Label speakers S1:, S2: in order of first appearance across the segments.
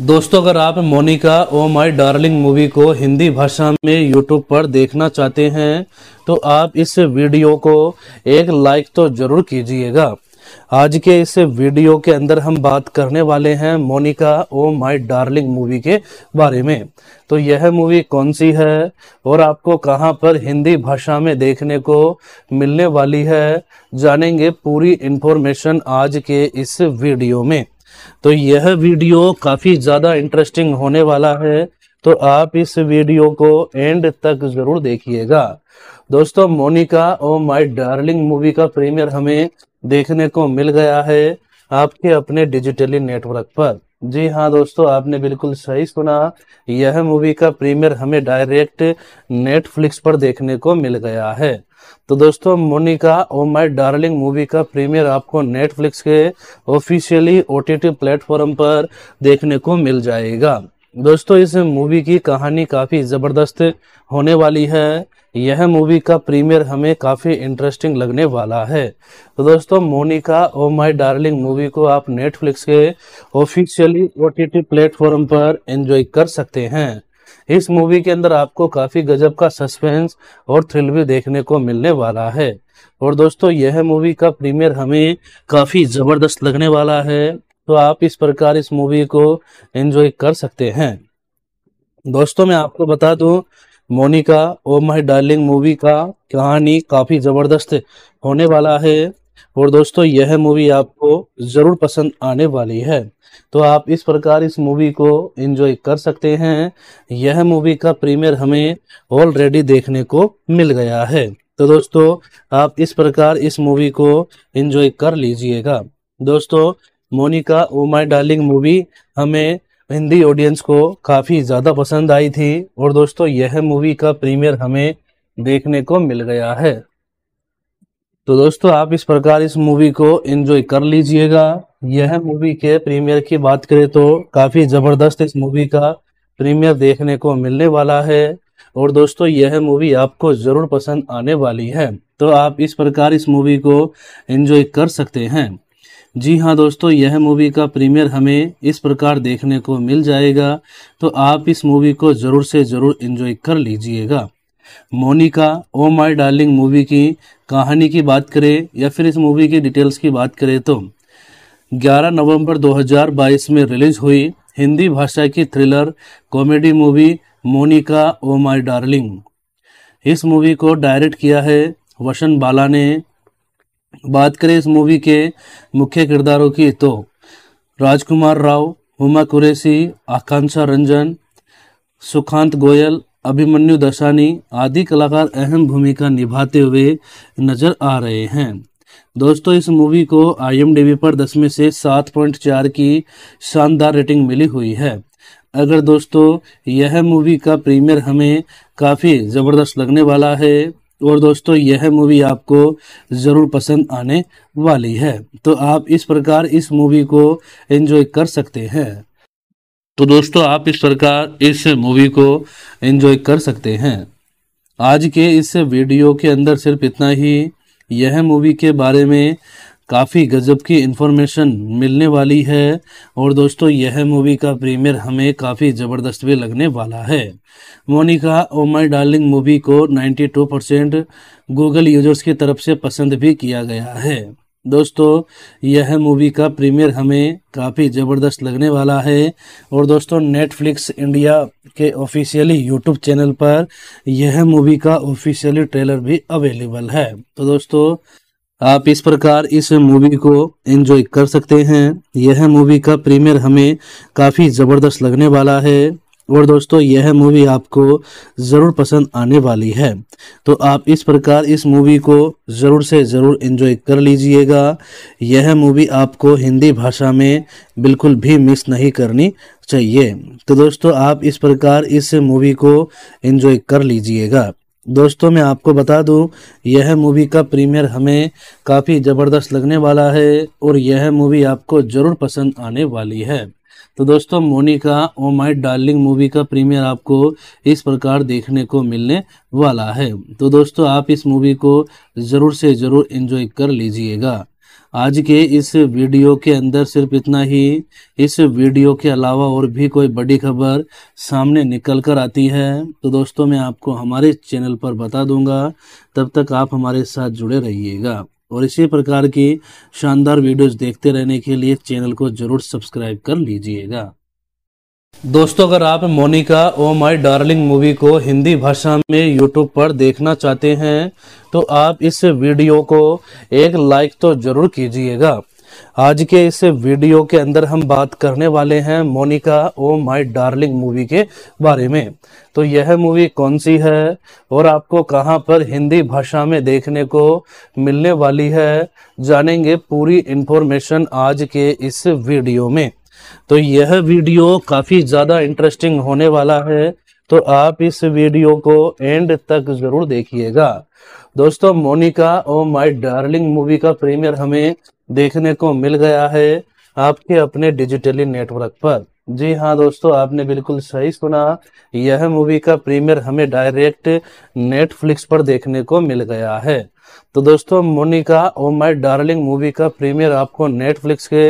S1: दोस्तों अगर आप Monica O my darling movie को हिंदी भाषा में यूट्यूब पर
S2: देखना चाहते हैं तो आप इस वीडियो को एक लाइक तो ज़रूर कीजिएगा आज के इस वीडियो के अंदर हम बात करने वाले हैं Monica O my darling movie के बारे में तो यह मूवी कौन सी है और आपको कहां पर हिंदी भाषा में देखने को मिलने वाली है जानेंगे पूरी इन्फॉर्मेशन आज के इस वीडियो में तो यह वीडियो काफ़ी ज़्यादा इंटरेस्टिंग होने वाला है तो आप इस वीडियो को एंड तक ज़रूर देखिएगा दोस्तों Monica O my darling movie का प्रीमियर हमें देखने को मिल गया है आपके अपने डिजिटली नेटवर्क पर जी हाँ दोस्तों आपने बिल्कुल सही सुना यह मूवी का प्रीमियर हमें डायरेक्ट नेटफ्लिक्स पर देखने को मिल गया है तो दोस्तों Monica O my darling movie का प्रीमियर आपको नेटफ्लिक्स के ऑफिशियली ओटीटी प्लेटफॉर्म पर देखने को मिल जाएगा दोस्तों इस मूवी की कहानी काफ़ी ज़बरदस्त होने वाली है यह मूवी का प्रीमियर हमें काफ़ी इंटरेस्टिंग लगने वाला है तो दोस्तों Monica O my darling movie को आप नेटफ्लिक्स के ऑफिशियली ओटीटी प्लेटफॉर्म पर एंजॉय कर सकते हैं इस मूवी के अंदर आपको काफी गजब का सस्पेंस और थ्रिल भी देखने को मिलने वाला है और दोस्तों यह मूवी का प्रीमियर हमें काफी जबरदस्त लगने वाला है तो आप इस प्रकार इस मूवी को एंजॉय कर सकते हैं दोस्तों मैं आपको बता दूं Monica O my darling movie का कहानी काफी जबरदस्त होने वाला है और दोस्तों यह मूवी आपको जरूर पसंद आने वाली है तो आप इस प्रकार इस मूवी को एंजॉय कर सकते हैं यह मूवी का प्रीमियर हमें ऑलरेडी देखने को मिल गया है तो दोस्तों आप इस प्रकार इस मूवी को एंजॉय कर लीजिएगा दोस्तों Monica O my darling movie हमें हिंदी ऑडियंस को काफ़ी ज़्यादा पसंद आई थी और दोस्तों यह मूवी का प्रीमियर हमें देखने को मिल गया है तो दोस्तों आप इस प्रकार इस मूवी को एंजॉय कर लीजिएगा यह मूवी के प्रीमियर की बात करें तो काफी जबरदस्त इस मूवी का प्रीमियर देखने को मिलने वाला है और दोस्तों यह मूवी आपको जरूर पसंद आने वाली है तो आप इस प्रकार इस मूवी को एंजॉय कर सकते हैं जी हाँ दोस्तों यह मूवी का प्रीमियर हमें इस प्रकार देखने को मिल जाएगा तो आप इस मूवी को ज़रूर से ज़रूर एंजॉय कर लीजिएगा Monica O my darling movie की कहानी की बात करें या फिर इस मूवी की डिटेल्स की बात करें तो 11 नवंबर 2022 में रिलीज हुई हिंदी भाषा की thriller comedy movie Monica O my darling इस मूवी को डायरेक्ट किया है वशन बाला ने बात करें इस मूवी के मुख्य किरदारों की तो राजकुमार राव हुमा कुरैसी आकांक्षा रंजन सुखांत गोयल अभिमन्यु दशानी आदि कलाकार अहम भूमिका निभाते हुए नजर आ रहे हैं दोस्तों इस मूवी को आई पर दस में से सात पॉइंट चार की शानदार रेटिंग मिली हुई है अगर दोस्तों यह मूवी का प्रीमियर हमें काफ़ी ज़बरदस्त लगने वाला है और दोस्तों यह मूवी आपको ज़रूर पसंद आने वाली है तो आप इस प्रकार इस मूवी को एंजॉय कर सकते हैं तो दोस्तों आप इस प्रकार इस मूवी को एंजॉय कर सकते हैं आज के इस वीडियो के अंदर सिर्फ इतना ही यह मूवी के बारे में काफ़ी गजब की इन्फॉर्मेशन मिलने वाली है और दोस्तों यह मूवी का प्रीमियर हमें काफ़ी ज़बरदस्त भी लगने वाला है Monica O my darling movie को 92 परसेंट गूगल यूजर्स की तरफ से पसंद भी किया गया है दोस्तों यह मूवी का प्रीमियर हमें काफ़ी ज़बरदस्त लगने वाला है और दोस्तों नेटफ्लिक्स इंडिया के ऑफिशियली यूट्यूब चैनल पर यह मूवी का ऑफिशियली ट्रेलर भी अवेलेबल है तो दोस्तों आप इस प्रकार इस मूवी को एंजॉय कर सकते हैं यह मूवी का प्रीमियर हमें काफ़ी ज़बरदस्त लगने वाला है और दोस्तों यह मूवी आपको ज़रूर पसंद आने वाली है तो आप इस प्रकार इस मूवी को ज़रूर से ज़रूर इन्जॉय कर लीजिएगा यह मूवी आपको हिंदी भाषा में बिल्कुल भी मिस नहीं करनी चाहिए तो दोस्तों आप इस प्रकार इस मूवी को इन्जॉय कर लीजिएगा दोस्तों मैं आपको बता दूं यह मूवी का प्रीमियर हमें काफ़ी ज़बरदस्त लगने वाला है और यह मूवी आपको ज़रूर पसंद आने वाली है तो दोस्तों Monica O my darling movie का प्रीमियर आपको इस प्रकार देखने को मिलने वाला है तो दोस्तों आप इस मूवी को ज़रूर से ज़रूर इन्जॉय कर लीजिएगा आज के इस वीडियो के अंदर सिर्फ इतना ही इस वीडियो के अलावा और भी कोई बड़ी खबर सामने निकल कर आती है तो दोस्तों मैं आपको हमारे चैनल पर बता दूंगा तब तक आप हमारे साथ जुड़े रहिएगा और इसी प्रकार की शानदार वीडियोस देखते रहने के लिए चैनल को जरूर सब्सक्राइब कर लीजिएगा दोस्तों अगर आप Monica O my darling movie को हिंदी भाषा में यूट्यूब पर देखना चाहते हैं तो आप इस वीडियो को एक लाइक तो जरूर कीजिएगा आज के इस वीडियो के अंदर हम बात करने वाले हैं Monica O my darling movie के बारे में तो यह मूवी कौन सी है और आपको कहां पर हिंदी भाषा में देखने को मिलने वाली है जानेंगे पूरी इंफॉर्मेशन आज के इस वीडियो में तो यह वीडियो काफ़ी ज़्यादा इंटरेस्टिंग होने वाला है तो आप इस वीडियो को एंड तक ज़रूर देखिएगा दोस्तों Monica O my darling movie का प्रीमियर हमें देखने को मिल गया है आपके अपने डिजिटली नेटवर्क पर जी हाँ दोस्तों आपने बिल्कुल सही सुना यह मूवी का प्रीमियर हमें डायरेक्ट नेटफ्लिक्स पर देखने को मिल गया है तो दोस्तों Monica O my darling movie का प्रीमियर आपको नेटफ्लिक्स के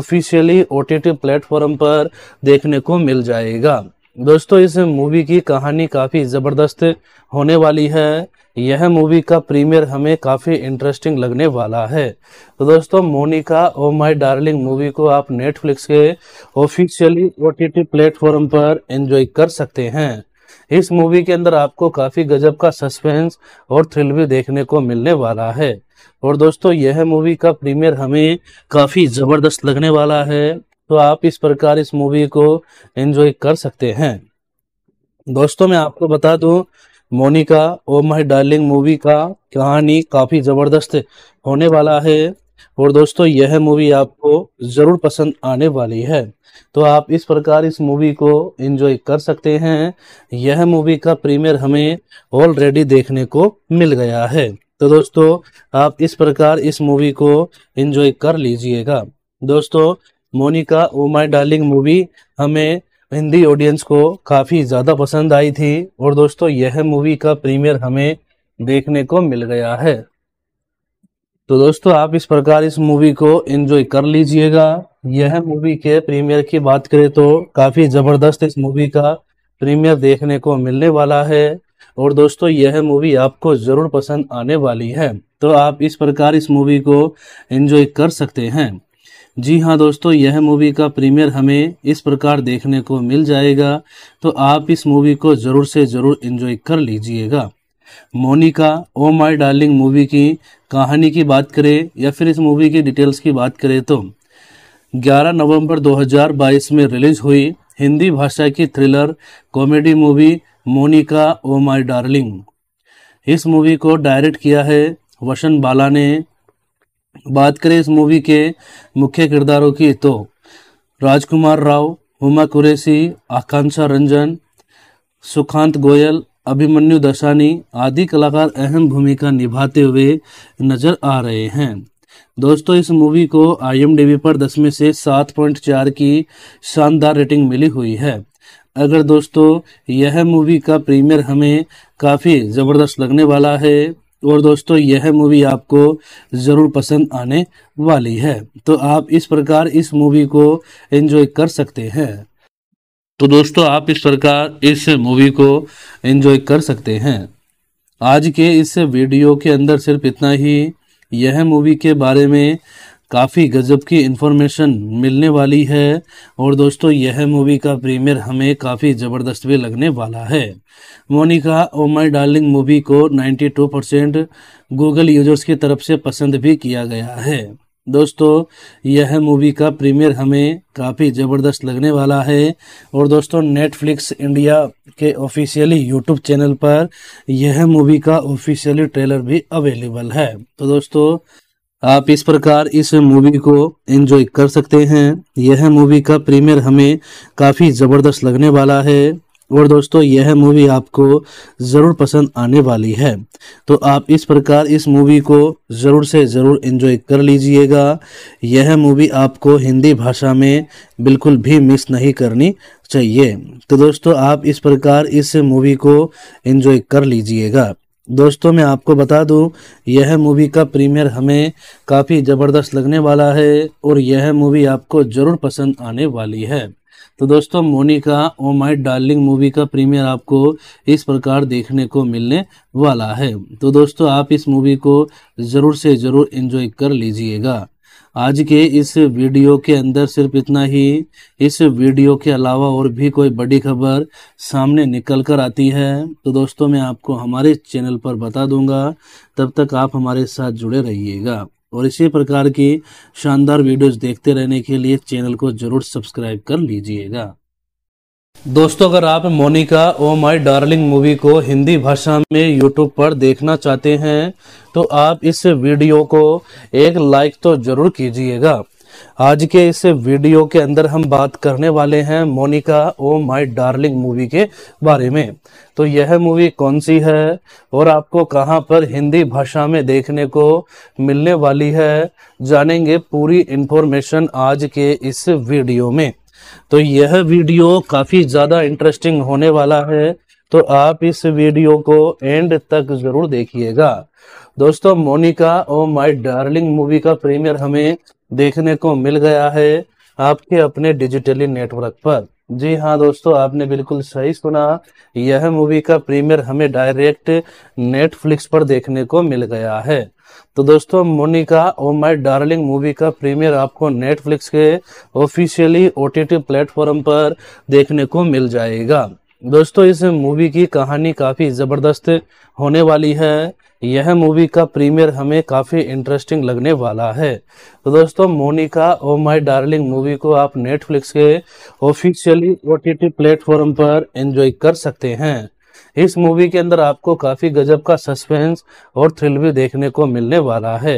S2: ऑफिशियली ओटीटी प्लेटफॉर्म पर देखने को मिल जाएगा दोस्तों इस मूवी की कहानी काफ़ी ज़बरदस्त होने वाली है यह मूवी का प्रीमियर हमें काफ़ी इंटरेस्टिंग लगने वाला है तो दोस्तों Monica O my darling movie को आप नेटफ्लिक्स के ऑफिशियली ओ प्लेटफॉर्म पर एंजॉय कर सकते हैं इस मूवी के अंदर आपको काफ़ी गजब का सस्पेंस और थ्रिल भी देखने को मिलने वाला है और दोस्तों यह मूवी का प्रीमियर हमें काफ़ी ज़बरदस्त लगने वाला है तो आप इस प्रकार इस मूवी को एंजॉय कर सकते हैं दोस्तों मैं आपको बता दूं Monica O my darling movie का कहानी काफ़ी ज़बरदस्त होने वाला है और दोस्तों यह मूवी आपको ज़रूर पसंद आने वाली है तो आप इस प्रकार इस मूवी को एंजॉय कर सकते हैं यह मूवी का प्रीमियर हमें ऑलरेडी देखने को मिल गया है तो दोस्तों आप इस प्रकार इस मूवी को एंजॉय कर लीजिएगा दोस्तों Monica O my darling movie हमें हिंदी ऑडियंस को काफ़ी ज़्यादा पसंद आई थी और दोस्तों यह मूवी का प्रीमियर हमें देखने को मिल गया है तो दोस्तों आप इस प्रकार इस मूवी को एंजॉय कर लीजिएगा यह मूवी के प्रीमियर की बात करें तो काफ़ी ज़बरदस्त इस मूवी का प्रीमियर देखने को मिलने वाला है और दोस्तों यह मूवी आपको ज़रूर पसंद आने वाली है तो आप इस प्रकार इस मूवी को एंजॉय कर सकते हैं जी हाँ दोस्तों यह मूवी का प्रीमियर हमें इस प्रकार देखने को मिल जाएगा तो आप इस मूवी को ज़रूर से ज़रूर इन्जॉय कर लीजिएगा Monica O my darling movie की कहानी की बात करें या फिर इस मूवी की डिटेल्स की बात करें तो 11 नवंबर 2022 में रिलीज हुई हिंदी भाषा की thriller comedy movie Monica O my darling इस मूवी को डायरेक्ट किया है वसन बाला ने बात करें इस मूवी के मुख्य किरदारों की तो राजकुमार राव हुमा कुरैसी आकांक्षा रंजन सुखांत गोयल अभिमन्यु दशानी आदि कलाकार अहम भूमिका निभाते हुए नजर आ रहे हैं दोस्तों इस मूवी को आई पर दस में से सात पॉइंट चार की शानदार रेटिंग मिली हुई है अगर दोस्तों यह मूवी का प्रीमियर हमें काफ़ी ज़बरदस्त लगने वाला है और दोस्तों यह मूवी आपको ज़रूर पसंद आने वाली है तो आप इस प्रकार इस मूवी को एंजॉय कर सकते हैं तो दोस्तों आप इस प्रकार इस मूवी को एंजॉय कर सकते हैं आज के इस वीडियो के अंदर सिर्फ इतना ही यह मूवी के बारे में काफ़ी गजब की इन्फॉर्मेशन मिलने वाली है और दोस्तों यह मूवी का प्रीमियर हमें काफ़ी ज़बरदस्त भी लगने वाला है Monica O my darling movie को 92 परसेंट गूगल यूजर्स की तरफ से पसंद भी किया गया है दोस्तों यह मूवी का प्रीमियर हमें काफ़ी ज़बरदस्त लगने वाला है और दोस्तों नेटफ्लिक्स इंडिया के ऑफिशियली यूट्यूब चैनल पर यह मूवी का ऑफिशियली ट्रेलर भी अवेलेबल है तो दोस्तों आप इस प्रकार इस मूवी को एंजॉय कर सकते हैं यह मूवी का प्रीमियर हमें काफ़ी ज़बरदस्त लगने वाला है और दोस्तों यह मूवी आपको ज़रूर पसंद आने वाली है तो आप इस प्रकार इस मूवी को ज़रूर से ज़रूर एंजॉय कर लीजिएगा यह मूवी आपको हिंदी भाषा में बिल्कुल भी मिस नहीं करनी चाहिए तो दोस्तों आप इस प्रकार इस मूवी को एंजॉय कर लीजिएगा दोस्तों मैं आपको बता दूं यह मूवी का प्रीमियर हमें काफ़ी ज़बरदस्त लगने वाला है और यह मूवी आपको ज़रूर पसंद आने वाली है तो दोस्तों Monica O my darling movie का प्रीमियर आपको इस प्रकार देखने को मिलने वाला है तो दोस्तों आप इस मूवी को ज़रूर से ज़रूर इन्जॉय कर लीजिएगा आज के इस वीडियो के अंदर सिर्फ इतना ही इस वीडियो के अलावा और भी कोई बड़ी खबर सामने निकल कर आती है तो दोस्तों मैं आपको हमारे चैनल पर बता दूंगा तब तक आप हमारे साथ जुड़े रहिएगा और इसी प्रकार की शानदार वीडियोस देखते रहने के लिए चैनल को ज़रूर सब्सक्राइब कर लीजिएगा दोस्तों अगर आप Monica O my darling movie को हिंदी भाषा में यूट्यूब पर देखना चाहते हैं तो आप इस वीडियो को एक लाइक तो जरूर कीजिएगा आज के इस वीडियो के अंदर हम बात करने वाले हैं Monica O my darling movie के बारे में तो यह मूवी कौन सी है और आपको कहां पर हिंदी भाषा में देखने को मिलने वाली है जानेंगे पूरी इन्फॉर्मेशन आज के इस वीडियो में तो यह वीडियो काफ़ी ज़्यादा इंटरेस्टिंग होने वाला है तो आप इस वीडियो को एंड तक ज़रूर देखिएगा दोस्तों Monica O my darling movie का प्रीमियर हमें देखने को मिल गया है आपके अपने डिजिटली नेटवर्क पर जी हाँ दोस्तों आपने बिल्कुल सही सुना यह मूवी का प्रीमियर हमें डायरेक्ट नेटफ्लिक्स पर देखने को मिल गया है तो दोस्तों Monica O my darling movie का प्रीमियर आपको नेटफ्लिक्स के ऑफिशियली टी प्लेटफॉर्म पर देखने को मिल जाएगा दोस्तों इस मूवी की कहानी काफ़ी ज़बरदस्त होने वाली है यह मूवी का प्रीमियर हमें काफ़ी इंटरेस्टिंग लगने वाला है तो दोस्तों Monica O my darling movie को आप नेटफ्लिक्स के ऑफिशियली ओ टी प्लेटफॉर्म पर एंजॉय कर सकते हैं इस मूवी के अंदर आपको काफी गजब का सस्पेंस और थ्रिल भी देखने को मिलने वाला है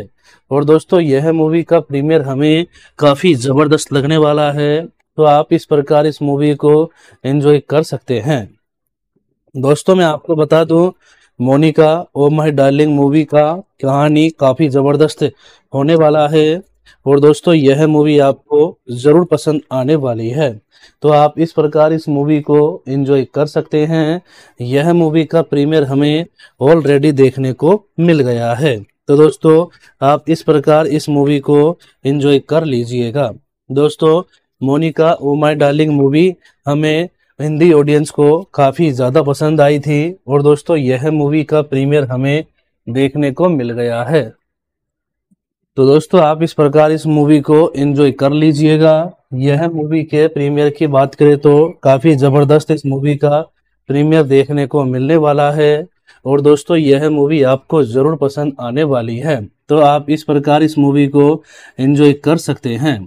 S2: और दोस्तों यह मूवी का प्रीमियर हमें काफी जबरदस्त लगने वाला है तो आप इस प्रकार इस मूवी को एंजॉय कर सकते हैं दोस्तों मैं आपको बता दूं Monica O my darling movie का कहानी काफी जबरदस्त होने वाला है और दोस्तों यह मूवी आपको ज़रूर पसंद आने वाली है तो आप इस प्रकार इस मूवी को एंजॉय कर सकते हैं यह मूवी का प्रीमियर हमें ऑलरेडी देखने को मिल गया है तो दोस्तों आप इस प्रकार इस मूवी को एंजॉय कर लीजिएगा दोस्तों Monica O my darling movie हमें हिंदी ऑडियंस को काफ़ी ज़्यादा पसंद आई थी और दोस्तों यह मूवी का प्रीमियर हमें देखने को मिल गया है तो दोस्तों आप इस प्रकार इस मूवी को एंजॉय कर लीजिएगा यह मूवी के प्रीमियर की बात करें तो काफ़ी ज़बरदस्त इस मूवी का प्रीमियर देखने को मिलने वाला है और दोस्तों यह मूवी आपको ज़रूर पसंद आने वाली है तो आप इस प्रकार इस मूवी को एंजॉय कर सकते हैं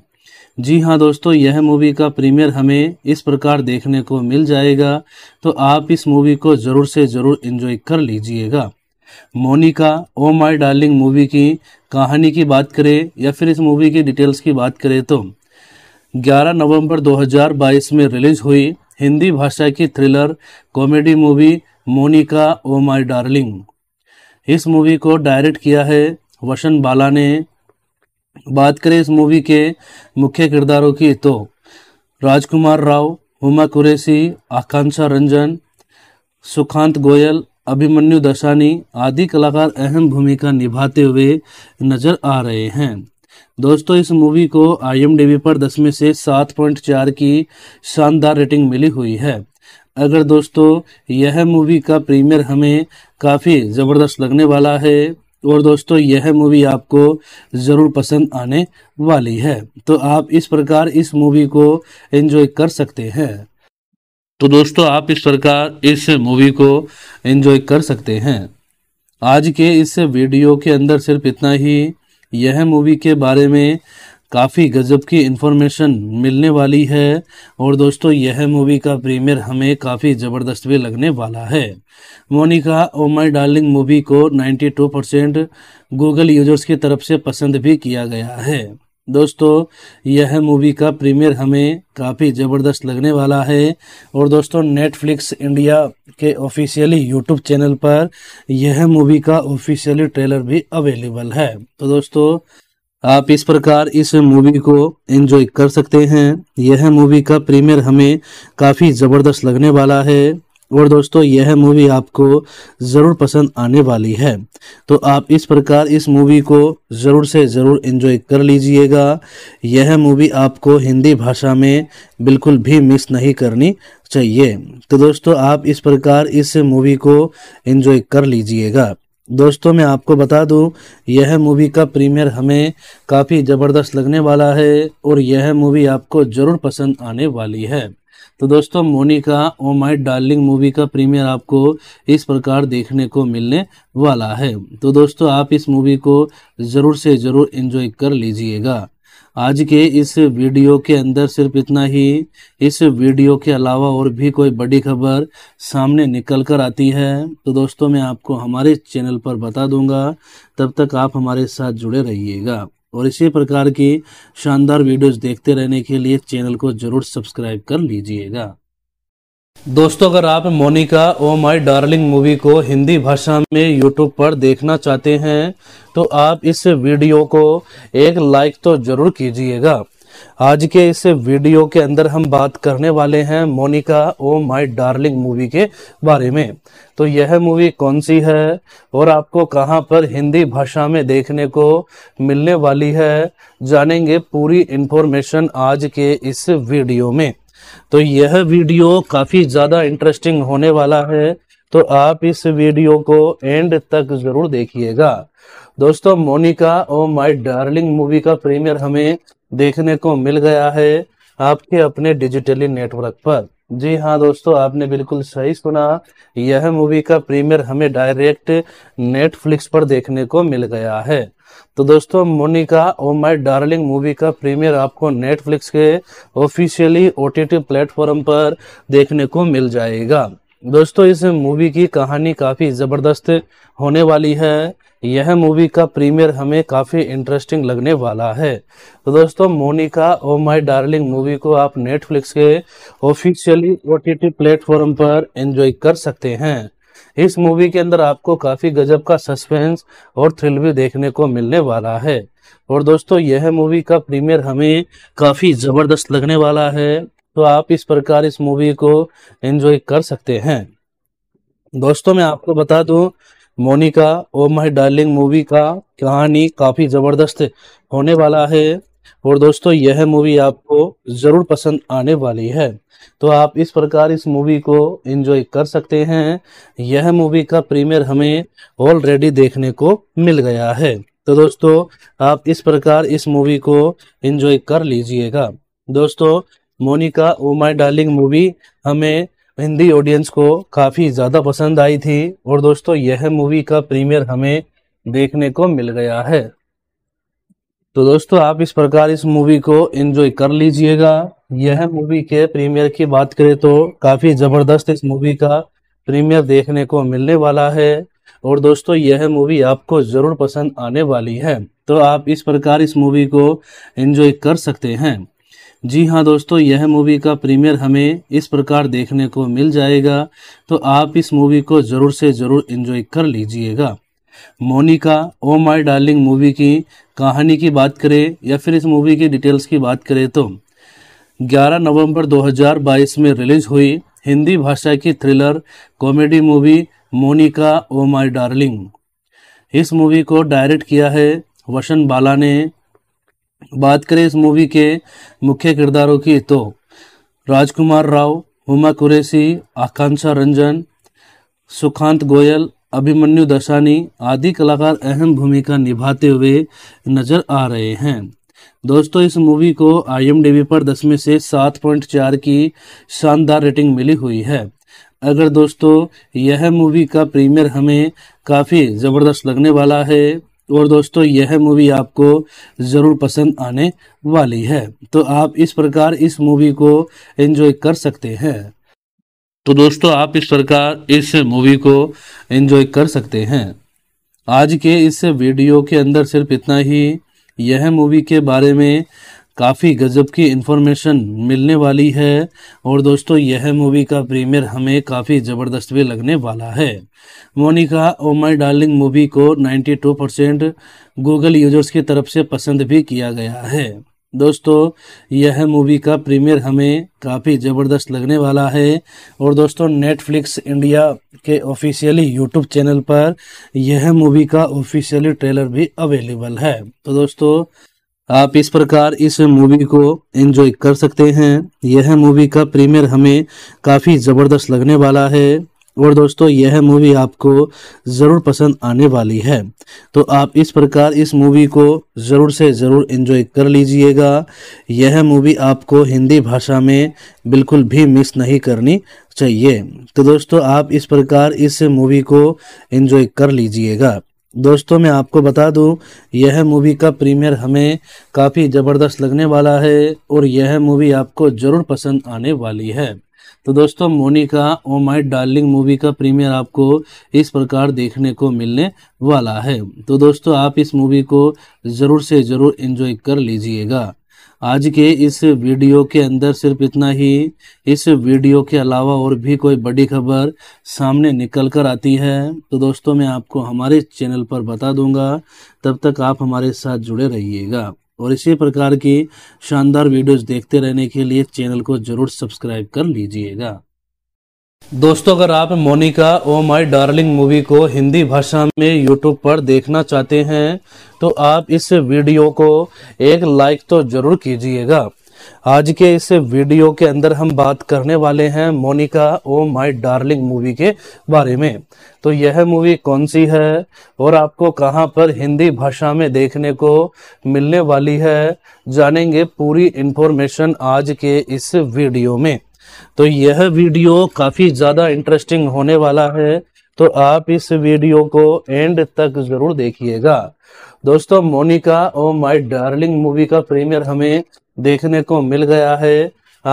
S2: जी हाँ दोस्तों यह मूवी का प्रीमियर हमें इस प्रकार देखने को मिल जाएगा तो आप इस मूवी को ज़रूर से ज़रूर एंजॉय कर लीजिएगा Monica O my darling movie की कहानी की बात करें या फिर इस मूवी की डिटेल्स की बात करें तो 11 नवंबर 2022 में रिलीज हुई हिंदी भाषा की thriller comedy movie Monica O my darling इस मूवी को डायरेक्ट किया है वशन बाला ने बात करें इस मूवी के मुख्य किरदारों की तो राजकुमार राव उमा कुरैसी आकांक्षा रंजन सुखांत गोयल अभिमन्यु दशानी आदि कलाकार अहम भूमिका निभाते हुए नजर आ रहे हैं दोस्तों इस मूवी को आई पर दस में से सात पॉइंट चार की शानदार रेटिंग मिली हुई है अगर दोस्तों यह मूवी का प्रीमियर हमें काफ़ी ज़बरदस्त लगने वाला है और दोस्तों यह मूवी आपको ज़रूर पसंद आने वाली है तो आप इस प्रकार इस मूवी को एंजॉय कर सकते हैं तो दोस्तों आप इस प्रकार इस मूवी को एंजॉय कर सकते हैं आज के इस वीडियो के अंदर सिर्फ इतना ही यह मूवी के बारे में काफ़ी गजब की इन्फॉर्मेशन मिलने वाली है और दोस्तों यह मूवी का प्रीमियर हमें काफ़ी ज़बरदस्त भी लगने वाला है Monica O my darling movie को 92 परसेंट गूगल यूजर्स की तरफ से पसंद भी किया गया है दोस्तों यह मूवी का प्रीमियर हमें काफ़ी ज़बरदस्त लगने वाला है और दोस्तों नेटफ्लिक्स इंडिया के ऑफिशियली यूट्यूब चैनल पर यह मूवी का ऑफिशियली ट्रेलर भी अवेलेबल है तो दोस्तों आप इस प्रकार इस मूवी को एंजॉय कर सकते हैं यह मूवी का प्रीमियर हमें काफ़ी ज़बरदस्त लगने वाला है और दोस्तों यह मूवी आपको ज़रूर पसंद आने वाली है तो आप इस प्रकार इस मूवी को ज़रूर से ज़रूर इन्जॉय कर लीजिएगा यह मूवी आपको हिंदी भाषा में बिल्कुल भी मिस नहीं करनी चाहिए तो दोस्तों आप इस प्रकार इस मूवी को इन्जॉय कर लीजिएगा दोस्तों मैं आपको बता दूं यह मूवी का प्रीमियर हमें काफ़ी ज़बरदस्त लगने वाला है और यह मूवी आपको ज़रूर पसंद आने वाली है तो दोस्तों Monica O my darling movie का प्रीमियर आपको इस प्रकार देखने को मिलने वाला है तो दोस्तों आप इस मूवी को ज़रूर से ज़रूर इन्जॉय कर लीजिएगा आज के इस वीडियो के अंदर सिर्फ इतना ही इस वीडियो के अलावा और भी कोई बड़ी खबर सामने निकल कर आती है तो दोस्तों मैं आपको हमारे चैनल पर बता दूंगा तब तक आप हमारे साथ जुड़े रहिएगा और इसी प्रकार की शानदार वीडियोस देखते रहने के लिए चैनल को जरूर सब्सक्राइब कर लीजिएगा दोस्तों अगर आप Monica O my darling movie को हिंदी भाषा में यूट्यूब पर देखना चाहते हैं तो आप इस वीडियो को एक लाइक तो जरूर कीजिएगा आज के इस वीडियो के अंदर हम बात करने वाले हैं Monica O my darling movie के बारे में तो यह मूवी कौन सी है और आपको कहां पर हिंदी भाषा में देखने को मिलने वाली है जानेंगे पूरी इंफॉर्मेशन आज के इस वीडियो में तो यह वीडियो काफ़ी ज़्यादा इंटरेस्टिंग होने वाला है तो आप इस वीडियो को एंड तक ज़रूर देखिएगा दोस्तों Monica O my darling movie का प्रीमियर हमें देखने को मिल गया है आपके अपने डिजिटली नेटवर्क पर जी हाँ दोस्तों आपने बिल्कुल सही सुना यह मूवी का प्रीमियर हमें डायरेक्ट नेटफ्लिक्स पर देखने को मिल गया है तो दोस्तों Monica O my darling movie का प्रीमियर आपको नेटफ्लिक्स के ऑफिशियली ओटीटी प्लेटफॉर्म पर देखने को मिल जाएगा दोस्तों इस मूवी की कहानी काफ़ी ज़बरदस्त होने वाली है यह मूवी का प्रीमियर हमें काफ़ी इंटरेस्टिंग लगने वाला है तो दोस्तों Monica O my darling movie को आप नेटफ्लिक्स के ऑफिशियली ओ प्लेटफॉर्म पर एंजॉय कर सकते हैं इस मूवी के अंदर आपको काफ़ी गजब का सस्पेंस और थ्रिल भी देखने को मिलने वाला है और दोस्तों यह मूवी का प्रीमियर हमें काफ़ी ज़बरदस्त लगने वाला है तो आप इस प्रकार इस मूवी को एंजॉय कर सकते हैं दोस्तों मैं आपको बता दूं Monica O my darling movie का कहानी काफी जबरदस्त होने वाला है और दोस्तों यह मूवी आपको ज़रूर पसंद आने वाली है तो आप इस प्रकार इस मूवी को एंजॉय कर सकते हैं यह मूवी का प्रीमियर हमें ऑलरेडी देखने को मिल गया है तो दोस्तों आप इस प्रकार इस मूवी को एंजॉय कर लीजिएगा दोस्तों Monica O my darling movie हमें हिंदी ऑडियंस को काफ़ी ज़्यादा पसंद आई थी और दोस्तों यह मूवी का प्रीमियर हमें देखने को मिल गया है तो दोस्तों आप इस प्रकार इस मूवी को एंजॉय कर लीजिएगा यह मूवी के प्रीमियर की बात करें तो काफ़ी ज़बरदस्त इस मूवी का प्रीमियर देखने को मिलने वाला है और दोस्तों यह मूवी आपको ज़रूर पसंद आने वाली है तो आप इस प्रकार इस मूवी को एंजॉय कर सकते हैं जी हाँ दोस्तों यह मूवी का प्रीमियर हमें इस प्रकार देखने को मिल जाएगा तो आप इस मूवी को ज़रूर से ज़रूर इन्जॉय कर लीजिएगा Monica O my darling movie की कहानी की बात करें या फिर इस मूवी की डिटेल्स की बात करें तो 11 नवंबर 2022 में रिलीज हुई हिंदी भाषा की thriller comedy movie Monica O my darling इस मूवी को डायरेक्ट किया है वसन बाला ने बात करें इस मूवी के मुख्य किरदारों की तो राजकुमार राव हुमा कुरैसी आकांक्षा रंजन सुखांत गोयल अभिमन्यु दशानी आदि कलाकार अहम भूमिका निभाते हुए नजर आ रहे हैं दोस्तों इस मूवी को आईएमडीबी पर दस में से सात पॉइंट चार की शानदार रेटिंग मिली हुई है अगर दोस्तों यह मूवी का प्रीमियर हमें काफ़ी ज़बरदस्त लगने वाला है और दोस्तों यह मूवी आपको ज़रूर पसंद आने वाली है तो आप इस प्रकार इस मूवी को एंजॉय कर सकते हैं तो दोस्तों आप इस प्रकार इस मूवी को एंजॉय कर सकते हैं आज के इस वीडियो के अंदर सिर्फ इतना ही यह मूवी के बारे में काफ़ी गजब की इन्फॉर्मेशन मिलने वाली है और दोस्तों यह मूवी का प्रीमियर हमें काफ़ी ज़बरदस्त भी लगने वाला है Monica O my darling movie को 92 परसेंट गूगल यूजर्स की तरफ से पसंद भी किया गया है दोस्तों यह मूवी का प्रीमियर हमें काफ़ी ज़बरदस्त लगने वाला है और दोस्तों नेटफ्लिक्स इंडिया के ऑफिशियली यूट्यूब चैनल पर यह मूवी का ऑफिशियली ट्रेलर भी अवेलेबल है तो दोस्तों आप इस प्रकार इस मूवी को एंजॉय कर सकते हैं यह मूवी का प्रीमियर हमें काफ़ी ज़बरदस्त लगने वाला है और दोस्तों यह मूवी आपको ज़रूर पसंद आने वाली है तो आप इस प्रकार इस मूवी को ज़रूर से ज़रूर एंजॉय कर लीजिएगा यह मूवी आपको हिंदी भाषा में बिल्कुल भी मिस नहीं करनी चाहिए तो दोस्तों आप इस प्रकार इस मूवी को एंजॉय कर लीजिएगा दोस्तों मैं आपको बता दूं यह मूवी का प्रीमियर हमें काफ़ी ज़बरदस्त लगने वाला है और यह मूवी आपको ज़रूर पसंद आने वाली है तो दोस्तों Monica O my darling movie का प्रीमियर आपको इस प्रकार देखने को मिलने वाला है तो दोस्तों आप इस मूवी को ज़रूर से ज़रूर इन्जॉय कर लीजिएगा आज के इस वीडियो के अंदर सिर्फ इतना ही इस वीडियो के अलावा और भी कोई बड़ी खबर सामने निकल कर आती है तो दोस्तों मैं आपको हमारे चैनल पर बता दूंगा तब तक आप हमारे साथ जुड़े रहिएगा और इसी प्रकार की शानदार वीडियोस देखते रहने के लिए चैनल को ज़रूर सब्सक्राइब कर लीजिएगा दोस्तों अगर आप Monica O my darling movie को हिंदी भाषा में यूट्यूब पर देखना चाहते हैं तो आप इस वीडियो को एक लाइक तो जरूर कीजिएगा आज के इस वीडियो के अंदर हम बात करने वाले हैं Monica O my darling movie के बारे में तो यह मूवी कौन सी है और आपको कहां पर हिंदी भाषा में देखने को मिलने वाली है जानेंगे पूरी इन्फॉर्मेशन आज के इस वीडियो में तो यह वीडियो काफ़ी ज़्यादा इंटरेस्टिंग होने वाला है तो आप इस वीडियो को एंड तक ज़रूर देखिएगा दोस्तों Monica O my darling movie का प्रीमियर हमें देखने को मिल गया है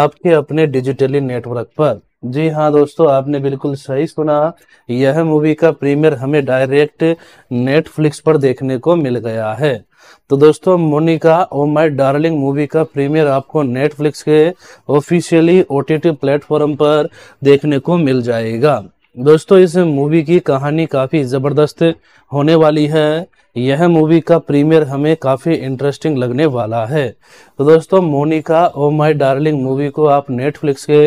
S2: आपके अपने डिजिटली नेटवर्क पर जी हाँ दोस्तों आपने बिल्कुल सही सुना यह मूवी का प्रीमियर हमें डायरेक्ट नेटफ्लिक्स पर देखने को मिल गया है तो दोस्तों Monica O my darling movie का प्रीमियर आपको नेटफ्लिक्स के ऑफिशियली ओ प्लेटफॉर्म पर देखने को मिल जाएगा दोस्तों इस मूवी की कहानी काफ़ी ज़बरदस्त होने वाली है यह मूवी का प्रीमियर हमें काफ़ी इंटरेस्टिंग लगने वाला है तो दोस्तों Monica O my darling movie को आप नेटफ्लिक्स के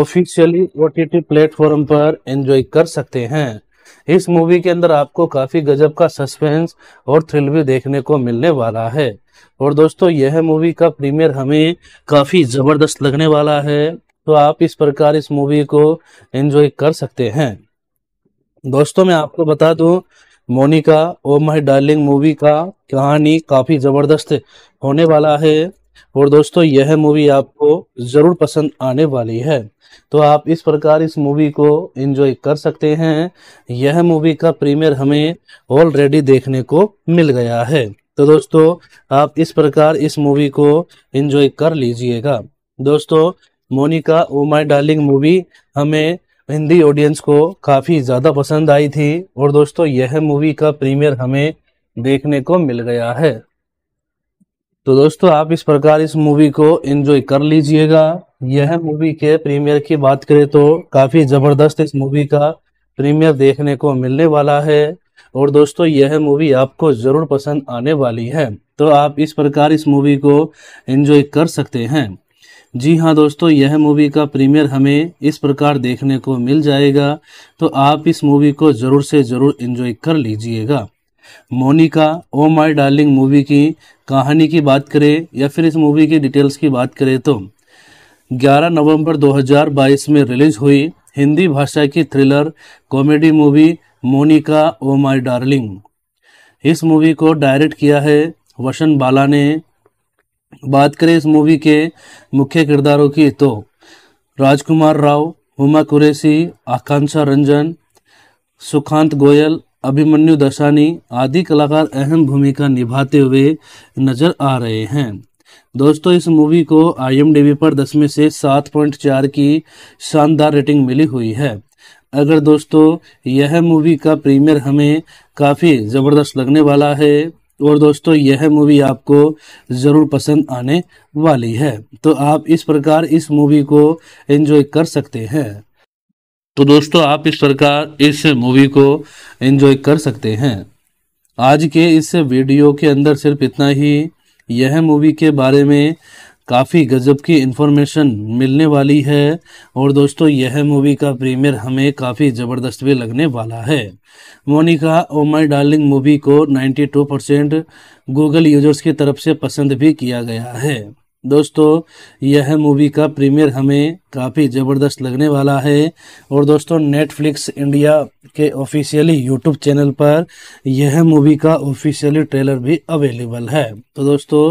S2: ऑफिशियली ओ टी प्लेटफॉर्म पर एंजॉय कर सकते हैं इस मूवी के अंदर आपको काफी गजब का सस्पेंस और थ्रिल भी देखने को मिलने वाला है और दोस्तों यह मूवी का प्रीमियर हमें काफी जबरदस्त लगने वाला है तो आप इस प्रकार इस मूवी को एंजॉय कर सकते हैं दोस्तों मैं आपको बता दूं Monica O my darling movie का कहानी काफी जबरदस्त होने वाला है और दोस्तों यह मूवी आपको जरूर पसंद आने वाली है तो आप इस प्रकार इस मूवी को एंजॉय कर सकते हैं यह मूवी का प्रीमियर हमें ऑलरेडी देखने को मिल गया है तो दोस्तों आप इस प्रकार इस मूवी को एंजॉय कर लीजिएगा दोस्तों Monica O my darling movie हमें हिंदी ऑडियंस को काफ़ी ज़्यादा पसंद आई थी और दोस्तों यह मूवी का प्रीमियर हमें देखने को मिल गया है तो दोस्तों आप इस प्रकार इस मूवी को एंजॉय कर लीजिएगा यह मूवी के प्रीमियर की बात करें तो काफी जबरदस्त इस मूवी का प्रीमियर देखने को मिलने वाला है और दोस्तों यह मूवी आपको जरूर पसंद आने वाली है तो आप इस प्रकार इस मूवी को एंजॉय कर सकते हैं जी हाँ दोस्तों यह मूवी का प्रीमियर हमें इस प्रकार देखने को मिल जाएगा तो आप इस मूवी को ज़रूर से ज़रूर एंजॉय कर लीजिएगा Monica O my darling movie की कहानी की बात करें या फिर इस मूवी की डिटेल्स की बात करें तो 11 नवंबर 2022 में रिलीज हुई हिंदी भाषा की thriller comedy movie Monica O my darling इस मूवी को डायरेक्ट किया है वशन बाला ने बात करें इस मूवी के मुख्य किरदारों की तो राजकुमार राव उमा कुरैसी आकांक्षा रंजन सुखांत गोयल अभिमन्यु दशानी आदि कलाकार अहम भूमिका निभाते हुए नजर आ रहे हैं दोस्तों इस मूवी को आई पर दस में से सात पॉइंट चार की शानदार रेटिंग मिली हुई है अगर दोस्तों यह मूवी का प्रीमियर हमें काफ़ी ज़बरदस्त लगने वाला है और दोस्तों यह मूवी आपको ज़रूर पसंद आने वाली है तो आप इस प्रकार इस मूवी को एंजॉय कर सकते हैं तो दोस्तों आप इस प्रकार इस मूवी को एंजॉय कर सकते हैं आज के इस वीडियो के अंदर सिर्फ इतना ही यह मूवी के बारे में काफ़ी गजब की इन्फॉर्मेशन मिलने वाली है और दोस्तों यह मूवी का प्रीमियर हमें काफ़ी ज़बरदस्त भी लगने वाला है Monica O my darling movie को 92 परसेंट गूगल यूजर्स की तरफ से पसंद भी किया गया है दोस्तों यह मूवी का प्रीमियर हमें काफ़ी ज़बरदस्त लगने वाला है और दोस्तों नेटफ्लिक्स इंडिया के ऑफिशियली यूट्यूब चैनल पर यह मूवी का ऑफिशियली ट्रेलर भी अवेलेबल है तो दोस्तों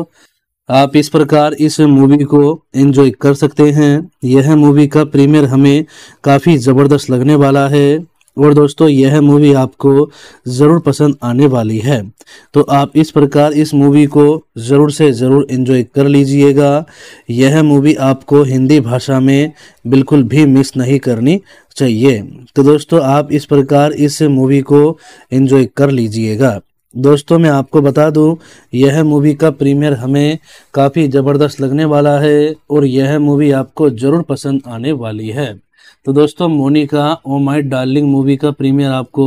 S2: आप इस प्रकार इस मूवी को एंजॉय कर सकते हैं यह मूवी का प्रीमियर हमें काफ़ी ज़बरदस्त लगने वाला है और दोस्तों यह मूवी आपको ज़रूर पसंद आने वाली है तो आप इस प्रकार इस मूवी को ज़रूर से ज़रूर इन्जॉय कर लीजिएगा यह मूवी आपको हिंदी भाषा में बिल्कुल भी मिस नहीं करनी चाहिए तो दोस्तों आप इस प्रकार इस मूवी को इन्जॉय कर लीजिएगा दोस्तों मैं आपको बता दूं यह मूवी का प्रीमियर हमें काफ़ी ज़बरदस्त लगने वाला है और यह मूवी आपको ज़रूर पसंद आने वाली है तो दोस्तों Monica O my darling movie का प्रीमियर आपको